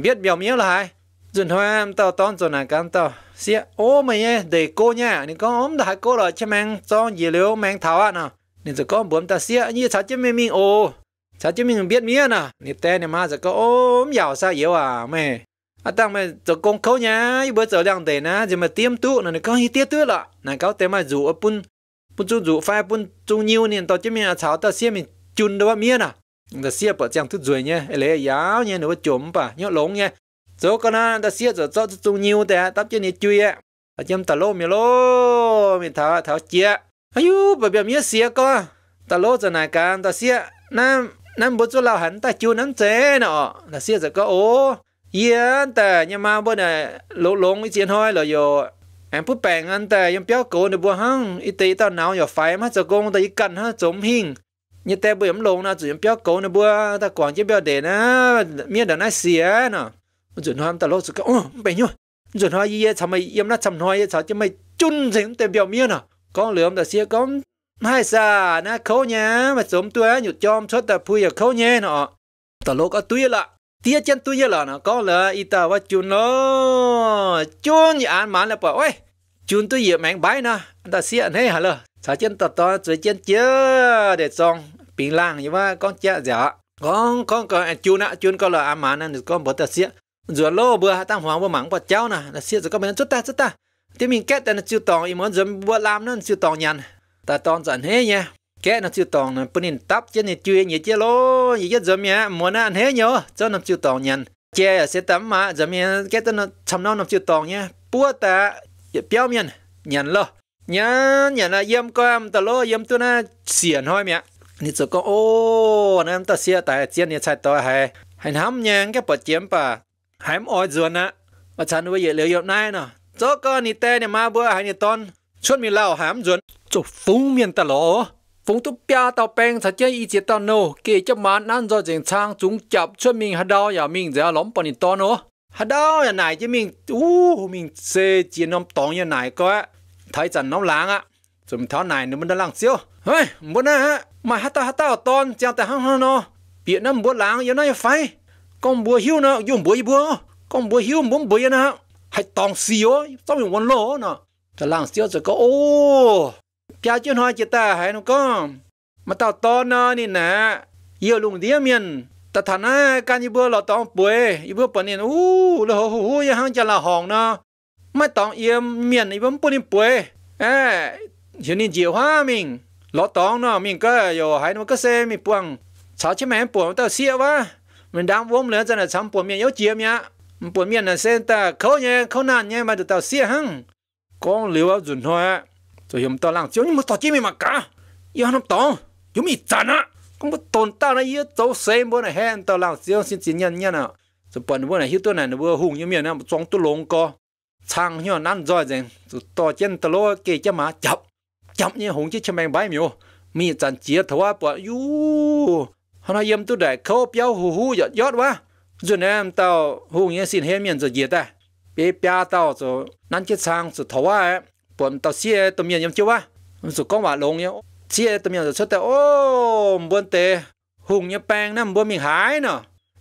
biết biểu miếu là hai dùn hoa tao tao dùn nàng cam tao xia ô mày nhé để cô nha nên con ôm đã cô rồi chứ mang cho gì liệu mang thảo à nè nên giờ có bướm tao xia như sao chứ mày mình ô sao chứ mình biết mía nè nên tên này mà giờ có ôm giàu sao yếu à mày à tăng mày giờ con khâu nha, nhá bữa giờ đang để nè giờ mà tiêm tu nè có hi tiết tu lọ nè có tên mày rủ ở bún bún chú rủ phai bún chú nhiêu nên tao chứ mình à, cháu tao xia mình chun đâu miếng nè giờ xia bỏ trang thức rồi nhé lấy áo nhé nếu chấm bà nhớ lóng nhé chỗ con nó ta xiết rồi cho chung nhiều thế tấp trên này chui á ta chấm ta lô mi lô mi thảo thảo chia u bà bà mi xiết co ta lô giờ này càng ta xiết nam nam bố cho lao hẳn ta chui nắm chế nọ ta xiết rồi có ô yên ta nhưng mà bữa này lỗ lông cái chuyện thôi rồi, vô em bút bèn anh ta em béo cổ được bữa hăng ít tí tao nào giờ phải mà cho công ta y cần ha chống hình như ta bữa em lông na chỉ em béo cổ được bữa ta còn chỉ béo để na miết đã na xỉa nọ ta 准他们打落是个哦没有，准他一夜他们也那他们也他就没准成但表面呢，讲了我们的些讲还是那口呢，嘛总对有讲出的不也口呢呢，打落个对了。tiếc e e chân tôi là nó có là ita và chun nó chun nhà anh mà là bảo ơi chun tuổi giờ mang bái nè ta xia hay hả lơ sao chân to to rồi chân chưa để xong bình lang như vậy con chả giả con con con à, chun á chun con là anh mà nên con bớt ta xia rửa lô bữa tăng hoàng bữa mắng bữa cháu nè là xiết rồi các bạn chút ta chút ta thì mình kết là chưa tòng ý muốn dám bữa làm nó chưa tòng nhàn ta tòn dần hết nha kết nó chưa tòng là bên tắp chứ này chưa nhỉ chưa lô gì chứ dám nhá muốn ăn hết nhớ cho nó chưa tòng nhàn chè sẽ tắm mà giờ nhá kết nó chăm nó nó chưa tòng nha, bữa ta béo miền nhàn lo nhàn nhàn là yếm con ta lô yếm tôi na xiển thôi mẹ นี่จะก็โอ้นั่นตัวเสียแต่เจียนเนี่ยใช่ตัวให้ให้น้ำยังแค่ปวดเจียมป่ะ hãy oi dườn á và chán với dễ liệu hiệu này nè cho cơ nì tê nè ma bữa hãy nì tôn, chốt mì lao hám dườn chụp phúng miền tà lỗ phúng tu bia tàu bèn thật chơi ý chế tàu nô kể cho mà nán do dành trang chúng chập chốt mình hạt đau và mình dễ lắm bọn nì tôn nữa hạt đau nhà này chứ mình u mình xê chiến nông tóng nhà này coi thấy chẳng nóng láng á chúng tháo này nó mình đã lăng siêu hơi muốn á mà hạt tao hạt tao tôn, chẳng tại hăng hăng nó biển nó muốn láng yếu nó phai. กมบัวหิวนะยุ่งบัวอีบัวกมบัวหิวมุมบัวนะฮะให้ตองเสียวต้องมีวันโลนะแต่หลังเสียวจะก็โอ้ปยาเจ้าหน่อยจะตาหายนุก็มาต่อตอนนะนี่นะเยี่ยวลุงเดียเมียนแต่ฐานะการยีบัวเราต้องป่วยยีบัวปนเี่อู้แล้วูยังห้างจะละห้องนะไม่ต้องเอี่ยมเมียนยีบัวปนป่วยเอ้เดี๋ยวนี้เจียวห้ามิงเราต้องนาะมิงก็อยู่หายนุก็เซมีปวงชาวเชียงใหม่ปวงเต่าเสียวะ mình đang vốn lửa ra là sống bột miệng yếu chia miệng bột miệng là xem ta khâu nhé khâu nạn nhé mà được tao xia hăng con liều áo dùn hoa rồi hiểm tao làng chiếu nhưng mà tao chỉ mình mà cả yêu năm tao chúng mình chán á con có tồn tao này yêu tao xem bữa này hẹn tao làng chiếu xin xin nhận nhận nào rồi bận bữa này hiếu tôi này nó vừa hùng như miệng nó trong tôi lồng co sang nhau năn rồi rằng rồi tao chân tao lo kê cho mà chập chập như hùng chí chăm bánh bái miêu mi chẳng chia thua bỏ yu hắn hay yếm tu để khâu béo hù hù yết yết quá rồi em tao hù nghe xin hết miệng rồi yết ta bé bé rồi nắn chết sang rồi thấu á bọn tao xia tao miệng yếm chưa quá rồi con hòa lông nhá xia tao miệng rồi xuất tới ô buồn tê hùng nhá bang năm buồn mình hái nè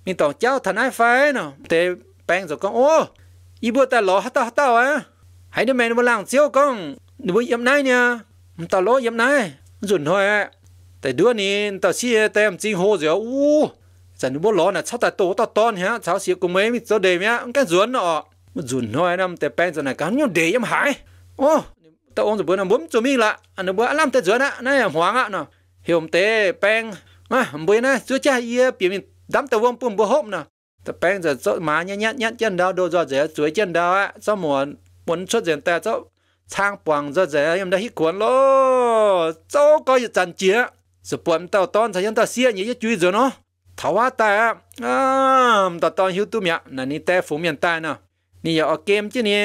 mình tao cháu thằng ai phái nè tê bang rồi con ô ý bữa ta lọ hát tao hát tao á hãy đứa mẹ nó làm siêu con đứa yếm này nha tao lọ yếm này rồi thôi á แต่ด้วยนี้แต่เสียแต่จริงโหเสียอู้จันบุล้อน่ะชาแต่โตตตอนฮะชาวเสียกูไม่มีเจ้าเดียมะมันกันสวนเนาะมันสวนน้อยนําแต่แป้งจันน่ะกันยังเดียมหายโอ้ตะองจะเบื่อน่ะบุ้มจะมีละอันนั้นเบื่ออันลําแต่สวนน่ะนั่นหวงอ่ะเนาะเหี่ยมเตะแป้งมาบุ้ยนะจ้วจ้าเอียเปียมดําแต่วงปุ่มบ่ฮบเนาะแต่แป้งจะเจ้ามาเนี่ยเนี่ยเนี่ยเจ้าดาวโดจอเจ้าสวยเจ้าดาวอ่ะเจ้าหมอนหมอนชุดเจ้าแต่เจ้าช่างปวงเจ้าเจ้ายังได้ฮิควนโลเจ้าก็จะจันเจียสปวนเต่าตอนสายันตาเสียเนี่ยจุยจ้ะเนาะทว่าแต่อ่าตอนตอนหิวตุ้มยะนั่นนี่แต่ฝูงยันตายเนาะนี่อย่าเอาเกมจีเนี่ย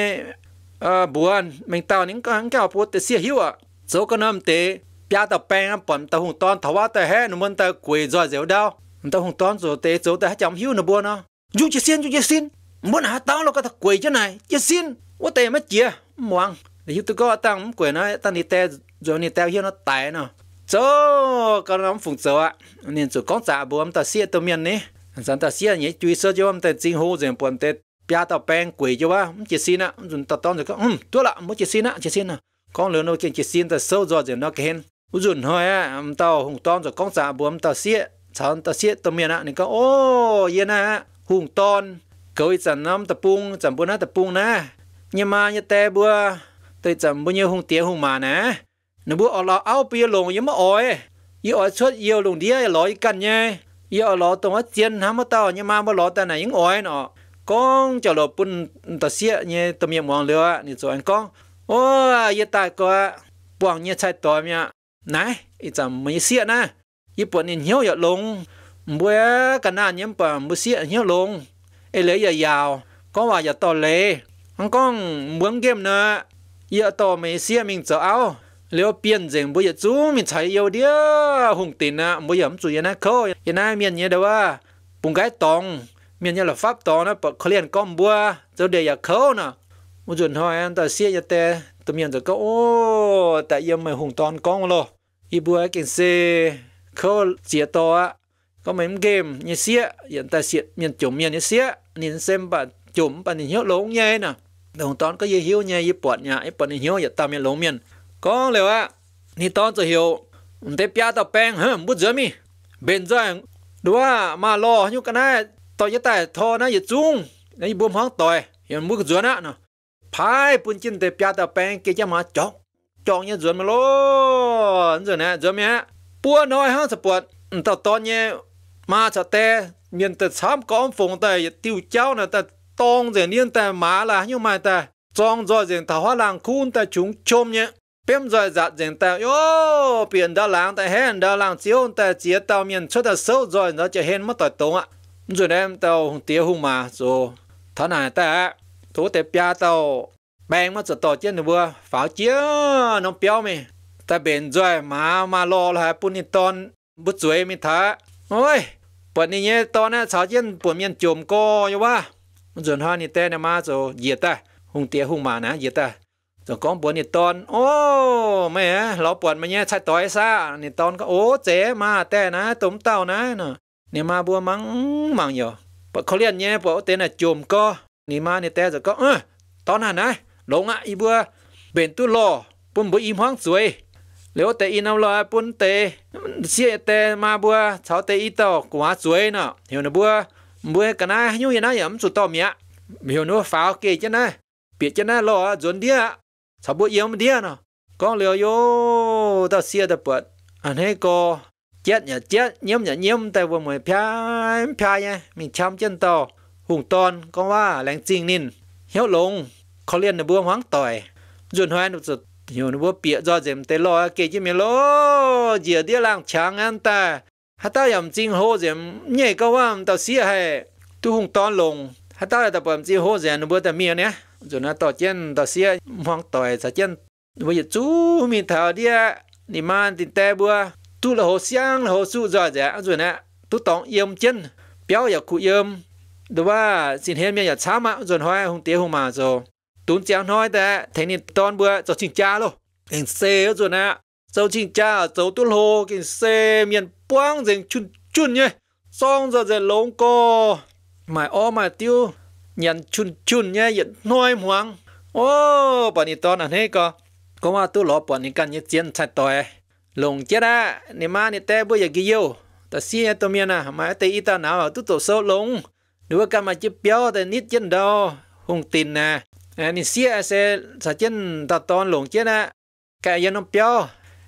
อ่าบัวมันเต่านี่ก็หังเก่าปวดแต่เสียหิวอ่ะโซก็น้ำเตะปยาตะแปงปอนตะหงตอนทว่าแต่แห่หนุ่มมันตะกวยจอยเสียวดาวมันตะหงตอนโซเตะโซแต่จำหิวนะบัวเนาะยูจะเสียนยูจะเสียนมันหาเต่าเราก็ตะกวยจะไหนจะเสียนว่าแต่ไม่เจียมวังหิวตัวก็ตั้งกวยนะตั้งนี่แต่จอยนี่แต่หิวนะตายเนาะ cho con ông phụng cho ạ nên chủ con giả bố ông ta xia tao miền này dân ta xia nhé chui sơ cho ông ta chính hô rồi bọn tết bia tao bèn quỷ cho ba ông chỉ xin ạ dùng tao tao rồi có um tôi lạ mới chỉ xin ạ chỉ xin ạ con lớn nôi kiện chỉ xin ta sâu rồi rồi nó khen u dùng hơi á ông tao hùng tao rồi con giả bố ông ta xia cháu ông ta xia tao miền ạ nên có ô yên ạ hùng ton cởi chẳng năm tập bung chẳng bún ta bung nè nhưng mà như tè bùa tôi chẳng bao như hùng tiếng hùng mà nè นบัวอลาเอาเปียลงยังมาอ้อยยี่อ้อยชดเยียวลงเดียลอยกันไงยี่อ้อยลอตรงว่าเจียนทำมาเต่ายังมาบ่ลอแต่ไหนยังอ้อยเนาะก้องจะลอปุ่นตะเสียเนี่ยตะเมียมองเรือนี่จวนก้องโอ้ยยี่ตายก็ปวงเนี่ยใช้ตัวเนี่ยไหนอีจำไม่เสียนะยี่ปุ่นเนี่ยเหี่ยวอย่าลงบัวกันนานยังป่ะบัวเสียเหี่ยวลงไอ้เหลืออย่ายาวก็ว่าอย่าต่อเลยอังก้องเมืองเกมเนาะยี่ต่อไม่เสียมิงจะเอาแล้วเปลี่ยนเจงบ่อยจูมีใช้เยาวเดียหงตินนะบ่ยอมจุยนะเขายนะเมียนเนี่ยเด้อว่าปุงไกตองเมียนเนี่ยละฟับตองนะปะเขาเรียนก้อมบัวเจ้าเดียอยากเขานะมุจุนหอยอันตาเสียยะแต่ตะเมียนจะก็โอ้แต่ยังไม่หงตอนก้องโลอีบัวกินเซเขาเสียตอก็เหมือนเกมเนี่ยเสียยันตาเสียเมียนจุ่มเมียนเนี่ยเสียนี่เซมปะจุ่มปะนี่เหี่ยวลงแย่น่ะหงตอนก็เยี่ยวแย่ยี่ปวดเนี่ยไอ้ปะนี่เหี่ยวอย่าตามเมียนลงเมียน con liệu ạ ni tao tự hiểu tế pia tao bèn hả bút giữa mi bên giờ đúng à mà lo như cái này tao nhớ tại thọ nó dịch chung nó buông hoang tòi hiện mũi giữa nó phải bún chín tế pia tao bèn kia cho mà chọn chọn như giữa mà lo giờ nè giữa mi á bùa nói hăng sập bột tao tao nhé mà sợ tè miền tật sắm có phồng tè tiêu cháo nè ta, tông giờ niên ta, má là như mà ta, trong rồi diện thảo hoa làng khun ta, chúng chôm nhé bên rồi dạ dành ta yo biển đã lang ta hẹn đã lang chiếu ta chia tàu miền xuất đã sâu rồi nó chỉ hẹn mất tội tốn ạ rồi đem tao tiêu hùng mà rồi thằng này ta thú tế bia tàu bèn mất rồi tổ chiến vừa pháo chia nó béo mày ta biển rồi mà mà lo là bún đi ton bút dưới mình thả ôi bọn này nhé ton á sáu chiến bọn miền chồm co yo ba rồi hai nít tên má rồi diệt ta hùng tiêu hùng mà nè diệt ta ตัวกองปวนนี่ตอนโอ้แม่เราปวนมาเนี่ยใช้ต่อยซะนี่ตอนก็โอ้เจ๋มาแต่นะตุ่มเต้านะเนาะนี่มาบัวมังมังอยู่ปะเขาเรียนเนี่ยปะเต้นอ่ะจมก็นี่มานี่แต่จะก็เออตอนนั้นนะลงอ่ะอีบัวเบนตุลอปุ่มบัวอีมห้องสวยเลี้ยวแต่อีน้ำลอยปุ่นเตเสียแต่มาบัวชาวเตอีต่อกว่าสวยเนาะเหี่ยวนะบัวบัวกันนะยุ่ยนะอย่าสุดต่อเมียเหี่ยวนู้ฟ้าวเกยจ้ะนะเปียจ้ะนะรอจนเดียสบายมเดียนะก็เลียวโยต่อเสียต่เปิด อันนี้ก็เจ็ดเนี่ยเจ็ดเยี่ยมเนี่ยเยี่ยมแต่ว่าเหมือนพายพายไงมีช้ำเจนต่อหุ่งตอนก็ว่าแรงจริงนินเหี่ยวลงเขาเรียนในบัวหวังต่อยจนหัวนุ่มสุดอยู่ในบัวเปียกจอดเจมแต่ลอยเกจิเมโลเจียืเดียร่างช้างอันแต่ฮัตตาอย่างจริงโฮเจมเนี่ยก็ว่ามันต่อเสียให้ตู้หุ่งตอนลงฮัตตาแต่ปอมจริงโฮเจมในบัวแต่เมียเนี่ย rồi nó tỏ chân tỏ xia mong tỏi tỏ chân bây giờ chú mình thảo đi nị man tin tè bua tu là hồ xiang là hồ su giỏi dạ rồi nè tu tỏng yếm chân béo ya cụ yếm đó ba xin hết miệng ya chá mà rồi hoa hùng tía hùng mà rồi tún chéo nói ta thế nên ton bữa cho chỉnh cha luôn anh xe rồi nè cháu chỉnh cha cháu tu hồ cái xe miền quang dành chun chun nhé xong rồi rồi lông co mày o mày tiêu nhận chun chun nhé nhận nói hoàng ô bà ni to nè thế cơ có mà tôi lọ bà ni cần như chiến chặt tòi lồng chết á nè má nè té bây giờ kêu yêu ta xí tôi miền à mà tê ít ta nào tôi tổ sâu lồng nếu cái mà chụp béo thì nít chân đâu hùng tin nè anh nè xí sẽ sa chân ta to lồng chết á cái yên nó béo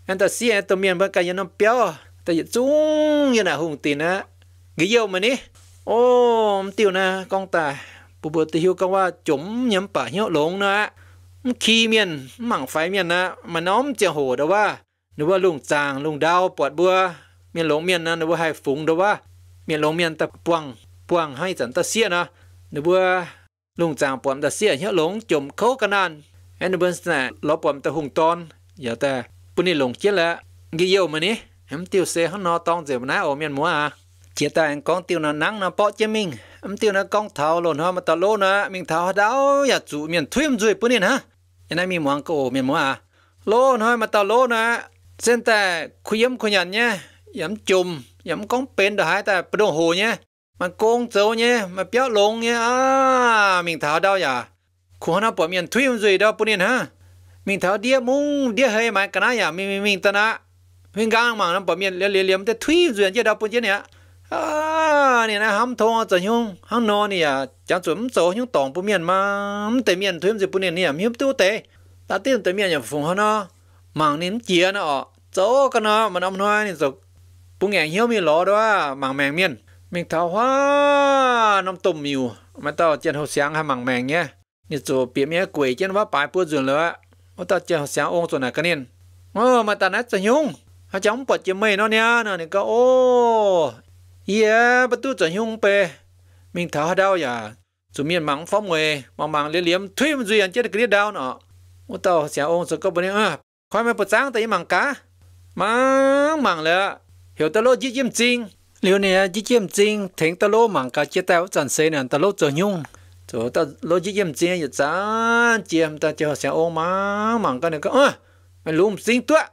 anh ta xí tôi miền bởi cái yên nó béo ta dịch xuống như là hùng tin á kêu yêu mà nè ô tiêu na con ta ปุเปิดตะหิวก็ว่าจมย้ำป่าเหี้ยวหลงนะขี้เมียนหมั่งไฟเมียนนะมาน้อมเจียโหดว่าหรือว่าลุงจางลุงดาวปวดบัว เมียนหลงเมียนนะหรือว่าให้ฝ่งเดว่าเมียนหลงเมียนตะปวงปวงให้จันตะเสียนะหรือว่าลุงจางปวดตะเสียเหี้ยวหลงจมเขากันน่นแอนเบิร์นสนะลราปวดตะหุงตอนอย่าแต่ปุ่นนี่หลงเจี๊ยละกี่เยี่ยวมานี่แฮมติวเซฮันนอตองเจ็บนะโอเมียนมัวอ่ะเจี๊ยแต่งกองติวนานังนะเปาะเจมิง em tiêu nó con thảo lồn hoa mà tao lô nè mình tháo đáo nhà chủ miền thuyêm rồi bữa nay hả, nhà này mình muốn cổ miền mua à lô hoa mà tao lô nè xem ta khuy em khuy nhận nhé yếm chùm yếm con bên đó hai ta bữa đồng hồ nhé mà con dấu nhé mà béo lông nhé à mình thảo đau nhà khu nó bỏ miền thuyêm rồi đó bữa nay hả, mình thảo đĩa mung đĩa hơi mà cái này à mình mình mình ta na mình gang mà nó bỏ miền liếm liếm liếm tới thuyêm rồi chứ đâu bữa chứ nè à nè na ham thua cho nhung ham no nè chẳng chuẩn số nhung tổng bù miền mà tệ miền thuê gì bù nè nè miếng tu tệ ta tiền tệ miền nhập phùng hơn nó mảng nếm chia nó chỗ cái nó mà ông nói nè rồi bù hiếu mi lọ đó mảng màng miền mình thảo hoa nông tôm nhiều mà tao chân hồ sáng hay mảng màng nhé nè chỗ bịa mía quỷ chân vá bài bùa dường nữa mà chân hồ sáng ôm chỗ này cái nè ờ mà ta nát cho nhung hả chẳng bật chim mây nó nè nè cái ô Yeah, bắt đầu chuyển hung về Mình thảo đau ya. Chủ miền mắng phong người, mong mắng liếm liếm, thuy mà duy ăn chết cái đau nọ. Ô tàu xẻ ông sợ có bởi à, khoai mẹ bột sáng tại mắng cá. Mắng mắng lẹ, hiểu ta lô chí chiếm chinh. Liêu nè, chí chiếm chinh, thính ta lô mắng cá chết tao chẳng xế nè, ta lô chuyển hung. Chủ ta lô chí chiếm chinh, dự chán chiếm ta chờ xẻ ông mắng mắng cá nè có, mày lùm xinh tuạ.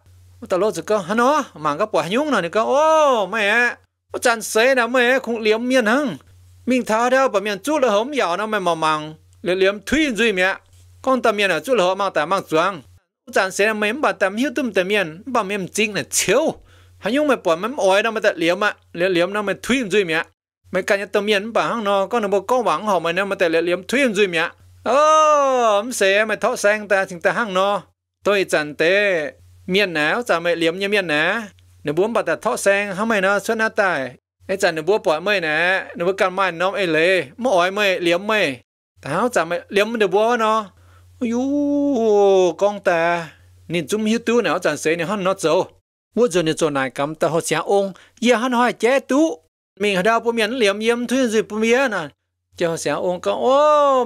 ta tàu lô sợ có, hắn nó, mắng cá bỏ nhung nè nè có, ô mẹ. 我真死那咩空连面哼，命他条把面做了红药那么茫茫，连连推最面，讲当面了做了好忙但忙装，我真死那咩把当面都当面把面精了求，还用么把面爱那么的连嘛，连连那么推最面，没感觉当面把行喏，讲那么高网好么那么的连连推最面，哦，唔死咪偷生但请但行喏，对真的面呢，我真咪连一面呢。นบัวบัดแต่ท้อแซงทำไมนะชนะนาตายไอ้จันนบัวปล่อยไม่นะนบัวกันมานน้องไอ้เลยไม่อ้อยไม่เลี้ยมไม่แต่เขาจับไม่เลี้ยมนบัวเนาะยูกองแต่นี่จุ่มยิวตู้เนาะจันเสยเนี่ยฮันนอเจ้าว่าจะเนี่ยจนายกำแต่เขาเสียองเยี่ยฮันหอยแจ้ตู้มีเขาดาวปมียนเหลี่ยมเยี่ยมทุ่ยสิปมียน่ะเจ้าเสียองก็โอ้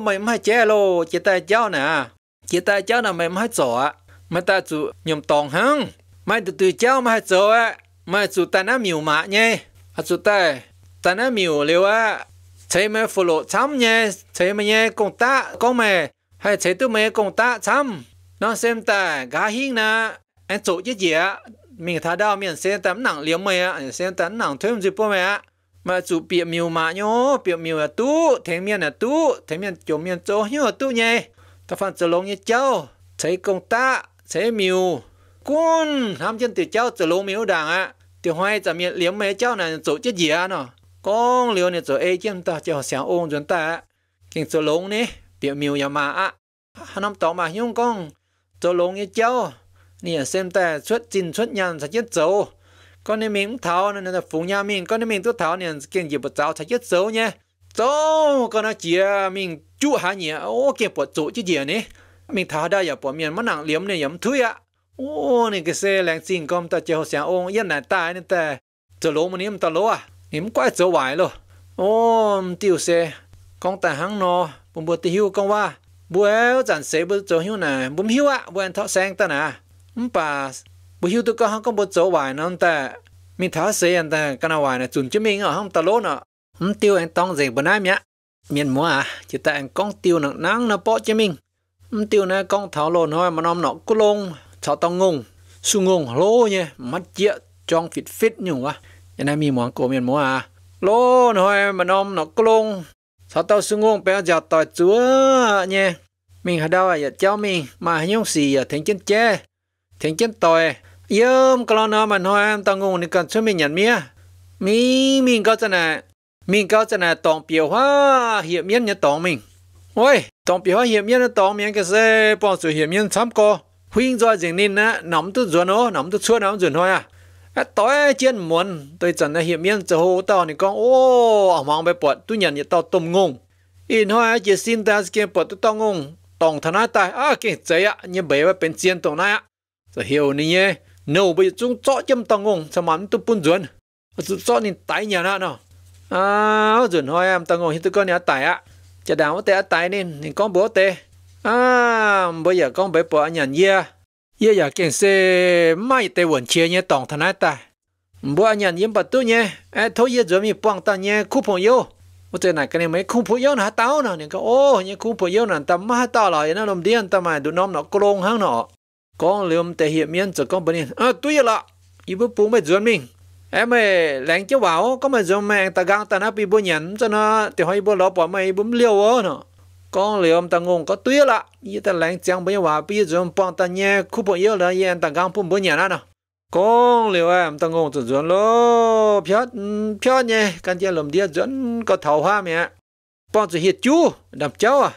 ไม่ไม่แจ้โลเจตายเจ้าน่ะเจตายเจ้าน่ะไม่ไม่จ่อไม่ตาจุยมตองหัง mai từ từ cháu mai chỗ á mai chủ ta nó miu mạ nhé à chủ ta ta nó miu liu á thấy mẹ phụ lộ chấm nhé thấy mẹ nhé công ta công mẹ hay thấy tụi mẹ công ta chấm nó xem ta gà hiên na anh chỗ chứ gì á mình thà đau mình xem tấm nặng liếm mẹ á xem tấm nặng thêm gì bố mẹ á mà chủ bịa miu mạ nhó bịa miu là tu, thế miên là tu, thế miên chỗ miên chỗ nhó tu nhé ta phản trở lông như cháu thấy công ta thấy miu con ham chân từ cháu từ lô miếu đàng á từ hoài chả miệng liếm mấy cháu này tổ chức gì á nó con liều này tổ ấy chân ta cho sáng ôn chuẩn ta kinh chỗ lông nè biểu miêu nhà mà á hắn năm tỏ mà nhung con chỗ lông như cháu nè à xem ta xuất trình xuất nhàn sẽ chết dấu con nên mình tháo nên là phụ nhà mình con nên mình tôi tháo nên kinh gì bật cháu sẽ chết dấu nhé dấu con nó chỉ mình chú hả nhỉ ô kinh bật chỗ chứ gì nè mình tháo đây giờ à, bỏ miền mất nặng liếm này yếm thui á ô nè cái xe lạnh xin công ta chơi hồ ông, yên nãy ta nên ta chỗ lỗ mà niệm ta lỗ à niệm quay chỗ hoài luôn ôm tiêu xe con ta hắn nó bùm bùa tiêu con wa bùa éo chẳng xe bùa chỗ hiu nè bùm hiu à bùa anh thọ sáng ta nè ừm bà bùa hiu tụi con hắn con bùa giờ hoài nó ta mi thọ xe anh ta cái nào hoài nè chuẩn chứ mình ở không ta lỗ nọ ừm tiêu anh tông gì bữa nay nhá miền múa à chỉ tại anh con tiêu nặng nặng nó bỏ cho mình ừm tiêu nè con thảo lồn thôi mà nó nọ cứ lông cháu tao ngông su ngông lô nhé mắt chia trong phít phít nhung quá nên em mi mong cổ miền mua à lô nói mà nom nó lông cháu tao su ngông bé giờ tỏi chúa nhé mình hả đâu à giờ cháu mình mà nhung gì à thành chân che thành chân tỏi yếm cái nó mà nói em tao ngông nên cần cho mình nhận mía mì mình có thế này mình có thế này tòng biểu hoa hiểm miên nhà tòng mình ôi tòng biểu hóa hiểm miên tòng miên cái xe bọn sự hiểm miên chăm co huynh do dường nên á nóng tu dùn ô nóng tu chua nóng dùn thôi à à tối chiên muốn tôi chẳng là hiểm yên chờ hồ tàu này con ô ở mong bé bọt tôi nhận như tàu tôm ngùng in hoa chỉ xin ta kia bọt tôi tao ngùng tổng thân ai ta à kia chế á như bé bé bên chiên tổng này á giờ hiểu này nhé nếu bây giờ chúng cho chấm tao ngùng sao mà tu bún dùn cho nên tái nhà nọ nọ à dùn hoa em tao ngùng hiện tôi có nhà tái á chả đào tệ tái nên nên con bố tệ à bây giờ con bé bỏ nhận ya ya ya kiện xe mai tây quần chia nhé tổng thân ai ta bố anh nhận yếm bắt tu nhé à thôi ya rồi mi bằng ta nhé khu phong yêu một trên này cái này mấy khu phong yêu nó tao nó nên có ô nhé khu phong yêu nó ta má tao lại nó làm điên ta mà tụi nó nó cô lông hăng nó con liêm tệ hiện miên cho con bên này à tu ya lọ y bố bố mày rồi mình em ơi lãnh cháu bảo có mà rồi mẹ ta gang ta nắp bị bố nhận cho nó thì hỏi bố lọ bỏ mày bấm liều ó nó con liom ta ngon có tuyết lạ y ta lánh chẳng bây giờ bây giờ bọn ta nhé khu bọn yếu là yên ta gang bùm bùm nhà nè con liều em ta ngon chuẩn chuẩn lô piát piát nhé căn chia lầm đĩa chuẩn có thảo hoa mẹ bọn chỉ hiệt chú đập cháu à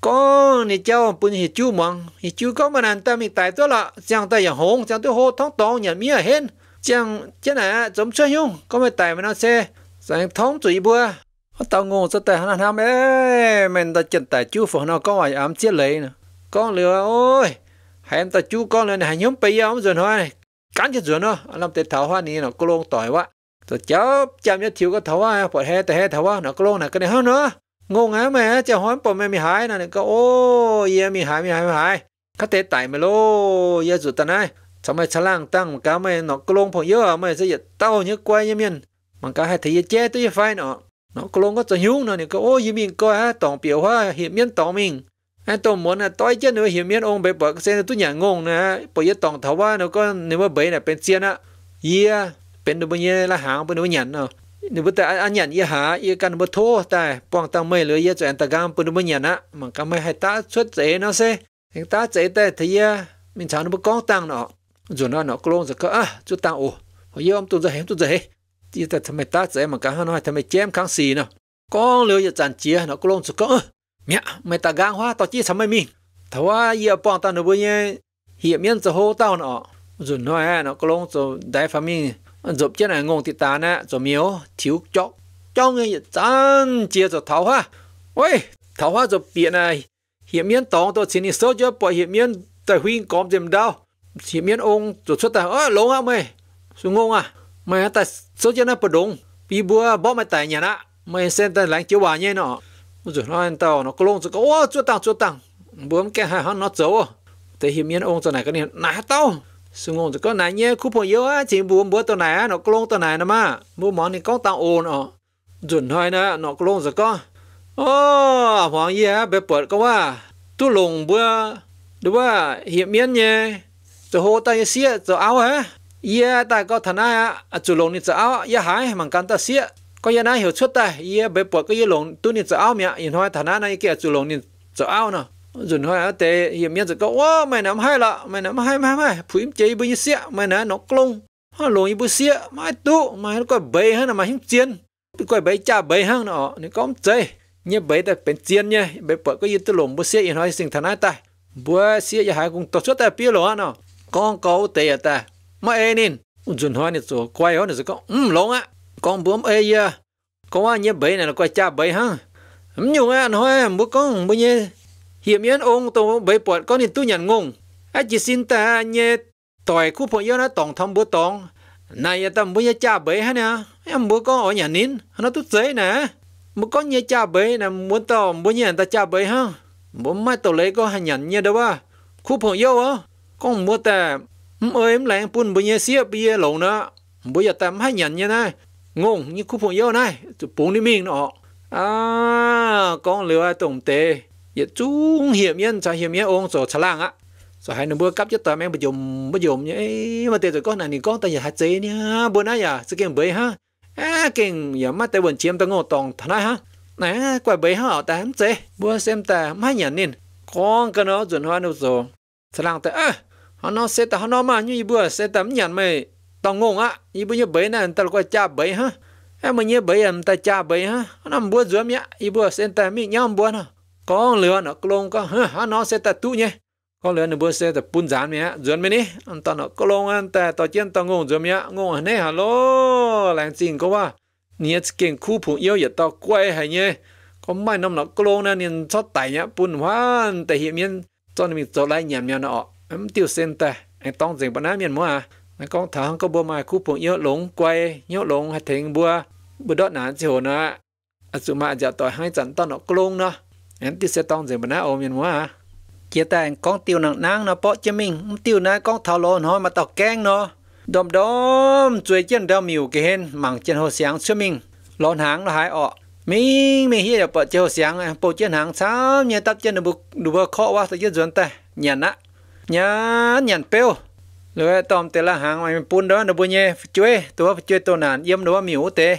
con thì cháu bùn hiệt chú mong hiệt chú có mà nàng ta mình tại tôi là, chẳng ta nhà hồng chẳng tôi hô thong tòng nhà mía hên chẳng chứ này giống chơi nhung có mà tại mà nó xe chẳng thống chỉ bùa tao ngủ cho tại hắn ham ế mình ta chân tài chú phật nó có ai ám chết lấy nè con lừa ôi hãy em ta chú con lừa này hãy nhóm bây ông rồi thôi cắn chết rồi nó làm tệ thảo hoa này nó có lông tỏi quá rồi cháu chạm nhất thiếu có thảo hoa phải he tại he thảo hoa nó có lông này cái này hơn nữa ngô ngáy mẹ cháu hỏi bọn mẹ mi hái nè có ô ye mi hái mi hái mi hái các tệ tài mày lô ye rụt tao này sao mày chả lang tăng cá mày nó có lông phồng yếu à mày sẽ giật tao nhớ quay như miền mà cá hay thấy chết tôi phải nó nó có lông có cho nhung nó có ô gì mình coi á tổng biểu hoa hiện miên tổng mình anh tổng muốn là tối chết nữa hiện miên ông bé bỏ xe tôi nhà ngông nè bởi giờ tổng thảo hoa nó có nếu mà bé là bên xiên á yeah bên đâu nhiêu là hàng bên đâu nhận nó nếu mà ta anh nhận y hả y cần bớt thô ta bằng tăng mây lưới y cho anh ta gam bên đâu nhận á mà cái mây hay ta xuất dễ nó xe anh ta dễ ta thì à, mình chán nó bớt con tăng nó rồi nó nó có lông rồi cơ à chút tăng ồ hồi giờ ông tôi dễ tôi dễ ยี่แต่ทำไมตาใจมันกันฮะน้อยทำไมแจมข้างสีเนาะ ก้องเรือจะจันเจียเนาะก็ลงสุดก็เออเนี่ยไม่ตากางว่าต่อจี้ทำไมมีแต่ว่าเยี่ยปองตาเนาะเว้ยเหี่ยมีนจะโหเต้าเนาะจุดน้อยเนาะก็ลงจะได้ฟามิงจบเจ้าหน่ายงงติดตานะจะเมียวถิวจอกจ้องเงี้ยจันเจียจะเท้าฮะเว้ยเท้าฮะจะเปลี่ยนไอเหี่ยมีนตองตัวสินิโซจะปล่อยเหี่ยมีนแต่วิ่งกอมเต็มดาวเหี่ยมีนองจุดสุดแต่เออลงอ่ะไม่สุงงอ่ะไม่แต่ số cho nó bật đúng bị bùa bỏ mày tại nhà nã mày xem tay lánh chiếu bà nhé nọ rồi nó anh Tao, nó có lông rồi có ô chúa tăng chúa tăng bùa cái hai hắn nó giấu à. thế hiểm nhiên ông cho này cái này nã tao sư ông rồi có nãy nhé khu phố yếu á chỉ bùa bùa tao này nó có lông tao này nè mà mua món thì có tao ô ọ rồi nói nè nó có lông rồi có ô hoàng gì á bé bớt có quá tôi lùng bùa đúng không hiểm nhiên nhé rồi hô tay xiết, rồi áo hả ye ta có thằng na à chủ lồng nít áo ye hái mang căn ta xía có ye na hiểu chút ta ye bé bọt có ye lồng tu nít áo mẹ yên hoa thằng na này kia chủ lồng nít áo nè dùn hoa tệ miếng nhân có wow mày nắm hai lọ mày nắm hai mày mày phụ im chế bây xía mày nè nó lồng ha lồng bơ xía mày tu mày nó coi bê hơn là mày hiếm chiến coi bê cha bê hơn nó nó có chơi như bấy ta bên chiến nhé bấy bợ có yên tu lồng bữa xe yên nói sinh thằng ta bữa xe giờ hai cùng tổ chút ta biết rồi nó con có tệ à ta mà ê nín dùn hoa nè rồi quay hoa nè rồi con, um lông á con bướm ê giờ, có anh nhớ bấy này là quay cha bấy ha um nhung á anh hoa bố con bố nhé hiểm yên ông tổ bấy bọt con nên tu nhận ngông, á chỉ xin ta nhé tỏi khu phong yếu nó tòng thông bố tòng, này ta bố nhé cha bấy ha nè em bố con ở nhà nín nó tốt giấy nè bố con nhé cha bấy nè muốn tao bố nhé ta cha bấy ha bố mai tổ lấy có hành nhận nhé đâu ba khu phong yếu á con mua ta ơi em lại buồn bây giờ xia bây giờ lồng nữa bây giờ tạm hai nhận như này ngon như khu phòng yêu này chụp bún đi mình nọ à con liều ai tổng tệ giờ dạ chúng hiểm nhân chả hiểm nhân ông sổ chả lang á rồi hai nửa bữa cắp cho tạm em bây giờ bây giờ nhé mà tiền rồi con này thì con tay giờ hạt chế nhá bữa nay giờ à, sự kiện bấy ha à kinh giờ mắt tay buồn chiếm tao ngồi tòng thằng này ha nè quay bấy ha tám chế bữa xem ta hai nhận nên con cái nó chuẩn hoa đâu rồi chả lang ta à họ nó sẽ ta họ nó mà như bữa sẽ tắm nhận mày tao ngon á như bữa như bấy này ta có cha bấy ha em mà như bấy em ta cha bấy ha nó bữa giữa mía như bữa sẽ ta mi nhau bữa nó có lừa nó lông có ha họ nó sẽ ta tu nhé có lừa nó bữa sẽ ta phun dán mía giữa mày nè anh ta nó có lông anh ta tao chiến tao ngon giữa mía ngon anh ấy hello làng xin có ba nhiệt kiện khu phụ yêu giờ tao quay hay nhé có mai năm nó có lông nên chót tài nhá phun hoa tại hiện miên cho nên mình cho lại nhảm nhảm nó ấm tiêu sen ta anh tông dừng bữa á miền mua à anh con thằng có bùa mai cúp phụng nhớ lủng quay nhớ lủng hay thành bùa bữa đó nà chỉ hồn à à chú mà giờ dạ tỏi hai trận tao nó clong nó anh tiêu sẽ tông dừng bữa á ôm miền mua à chia ta anh con tiêu nặng nang nó bỏ cho mình tiêu nãy con thảo lồn thôi mà tao keng nó đom đom chuối chân đau miu cái hen mảng chân hồ sáng cho mình lon hàng nó hái ọ mình mình hiểu bỏ chân hồ sáng bỏ chân hàng sao nhớ tắt chân được được khó quá tao chân dọn ta nhận á nhá nhàn peo rồi tôm tê là hàng mày pun đó nó bùi nhé chuối tôi phải chuối tôi nản yếm đó miu tê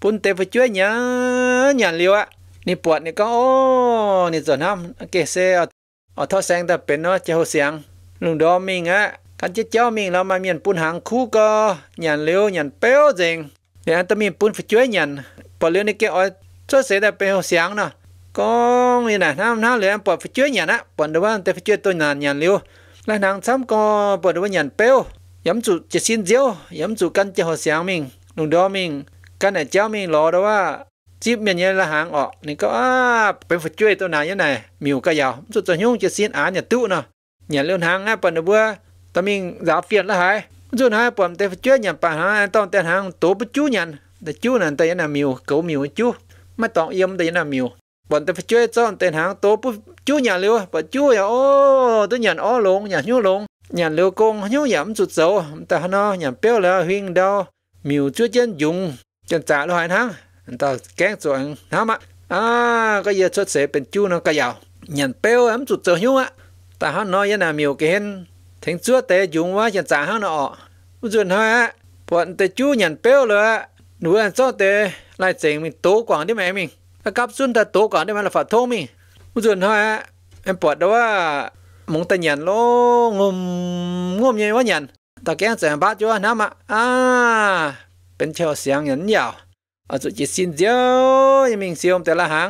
pun tê phải chuối nhá nhàn liu ạ nị bọt nị có ô nị giòn ham kê xe ở thao sang ta bên nó chơi hồ sáng lùng đó mình á cắn chết cháu mình là mà miền pun hàng khu co, nhàn liu nhàn peo dình để anh ta miền pun phải chuối nhàn bỏ liu nị kê ở cho xe ta bên hồ sáng nè con như này ham ham liền em bọt phải chuối nhàn á bọt đó anh ta phải chuối tôi nản nhàn liu là nàng chăm có bởi đối nhận bèo yếm chủ chỉ xin diêu yếm chủ căn cho họ sáng mình nung đó mình căn này cháu mình lo đó wa chip miền như là hàng ọ nên có à bên phải chơi tôi này như này miu cái giàu chủ cho nhung chỉ xin á nhà tụ nè nhà lên hàng á phần bữa ta mình giáo phiền là hay, chủ hai phần tay phải chơi nhà bà hàng, tao tên hàng tổ bất chú nhận để chú này tay là miu cậu miu chú mà tao yếm tay là miu bọn ta phải chơi cho tên hàng tố bút chú nhà liêu bà chú nhà ô tôi nhận ô luôn nhà nhú luôn nhà liêu công nhú nhắm sụt dấu ta nó nhà béo là huyên đau miêu chúa chân dùng chân trả lo hai tháng ta kén rồi hả mà à cái giờ xuất sẽ bên chú nó cái giàu nhà béo ấm sụt dấu nhú á ta hắn nói với là miêu cái hen thằng chúa tệ dùng quá chân trả hắn nọ rồi thôi á bọn ta chú nhà béo là nuôi ăn cho tệ lại chỉnh mình tố quảng đi mẹ mình กับซุนตะโตก่อนได้มาละฝาโทมีมุจนฮะเอ็มปวดว่ามงตะหยันโลงมงมยังว่าหยันตะแกงเสียงบาดอยู่น้ำอ่ะอ่าเป็นเชียวเสียงหยันยาวอาจุจิสินเดียวยังมีเสียงแต่ละหาง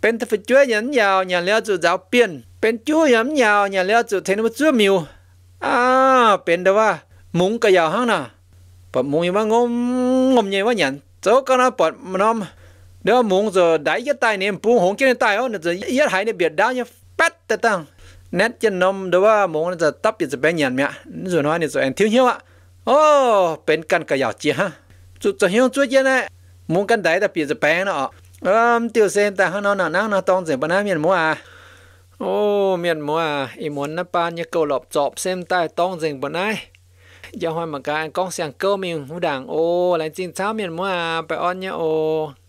เป็นทฟิจ้วยหยันยาวหยันแล้วจุดาวเปลี่ยนเป็นจ้วยหยันยาวหยันแล้วจุดเทนมาจ้วยมิวอ่าเป็นแต่ว่ามุงกะยาวห้างน่ะปะมุงยังว่างมงมยังว่าหยันโจก็น่าปวดมันน้ำ nếu muốn giờ đáy cái tay niệm buông hồn cái tay ó nữa giờ yết hai niệm biệt đau như bắt ta tăng nét chân nôm đó muốn giờ tấp giờ bé nhàn mẹ rồi nói này rồi anh thiếu hiếu ạ ô bên căn cả giàu chi ha chú chú hiếu chú chi này muốn căn đáy ta biệt giờ bé nó ờm tiêu sen ta hơn nó nó nó nó tông gì bữa nay miền mua à ô miền mua à ý muốn nó pan như câu lọp chọp xem tay tông gì bữa nay giờ hoa mà cái con sang câu mình hú đảng ô lại chính sao miền mua à bài on nhá ô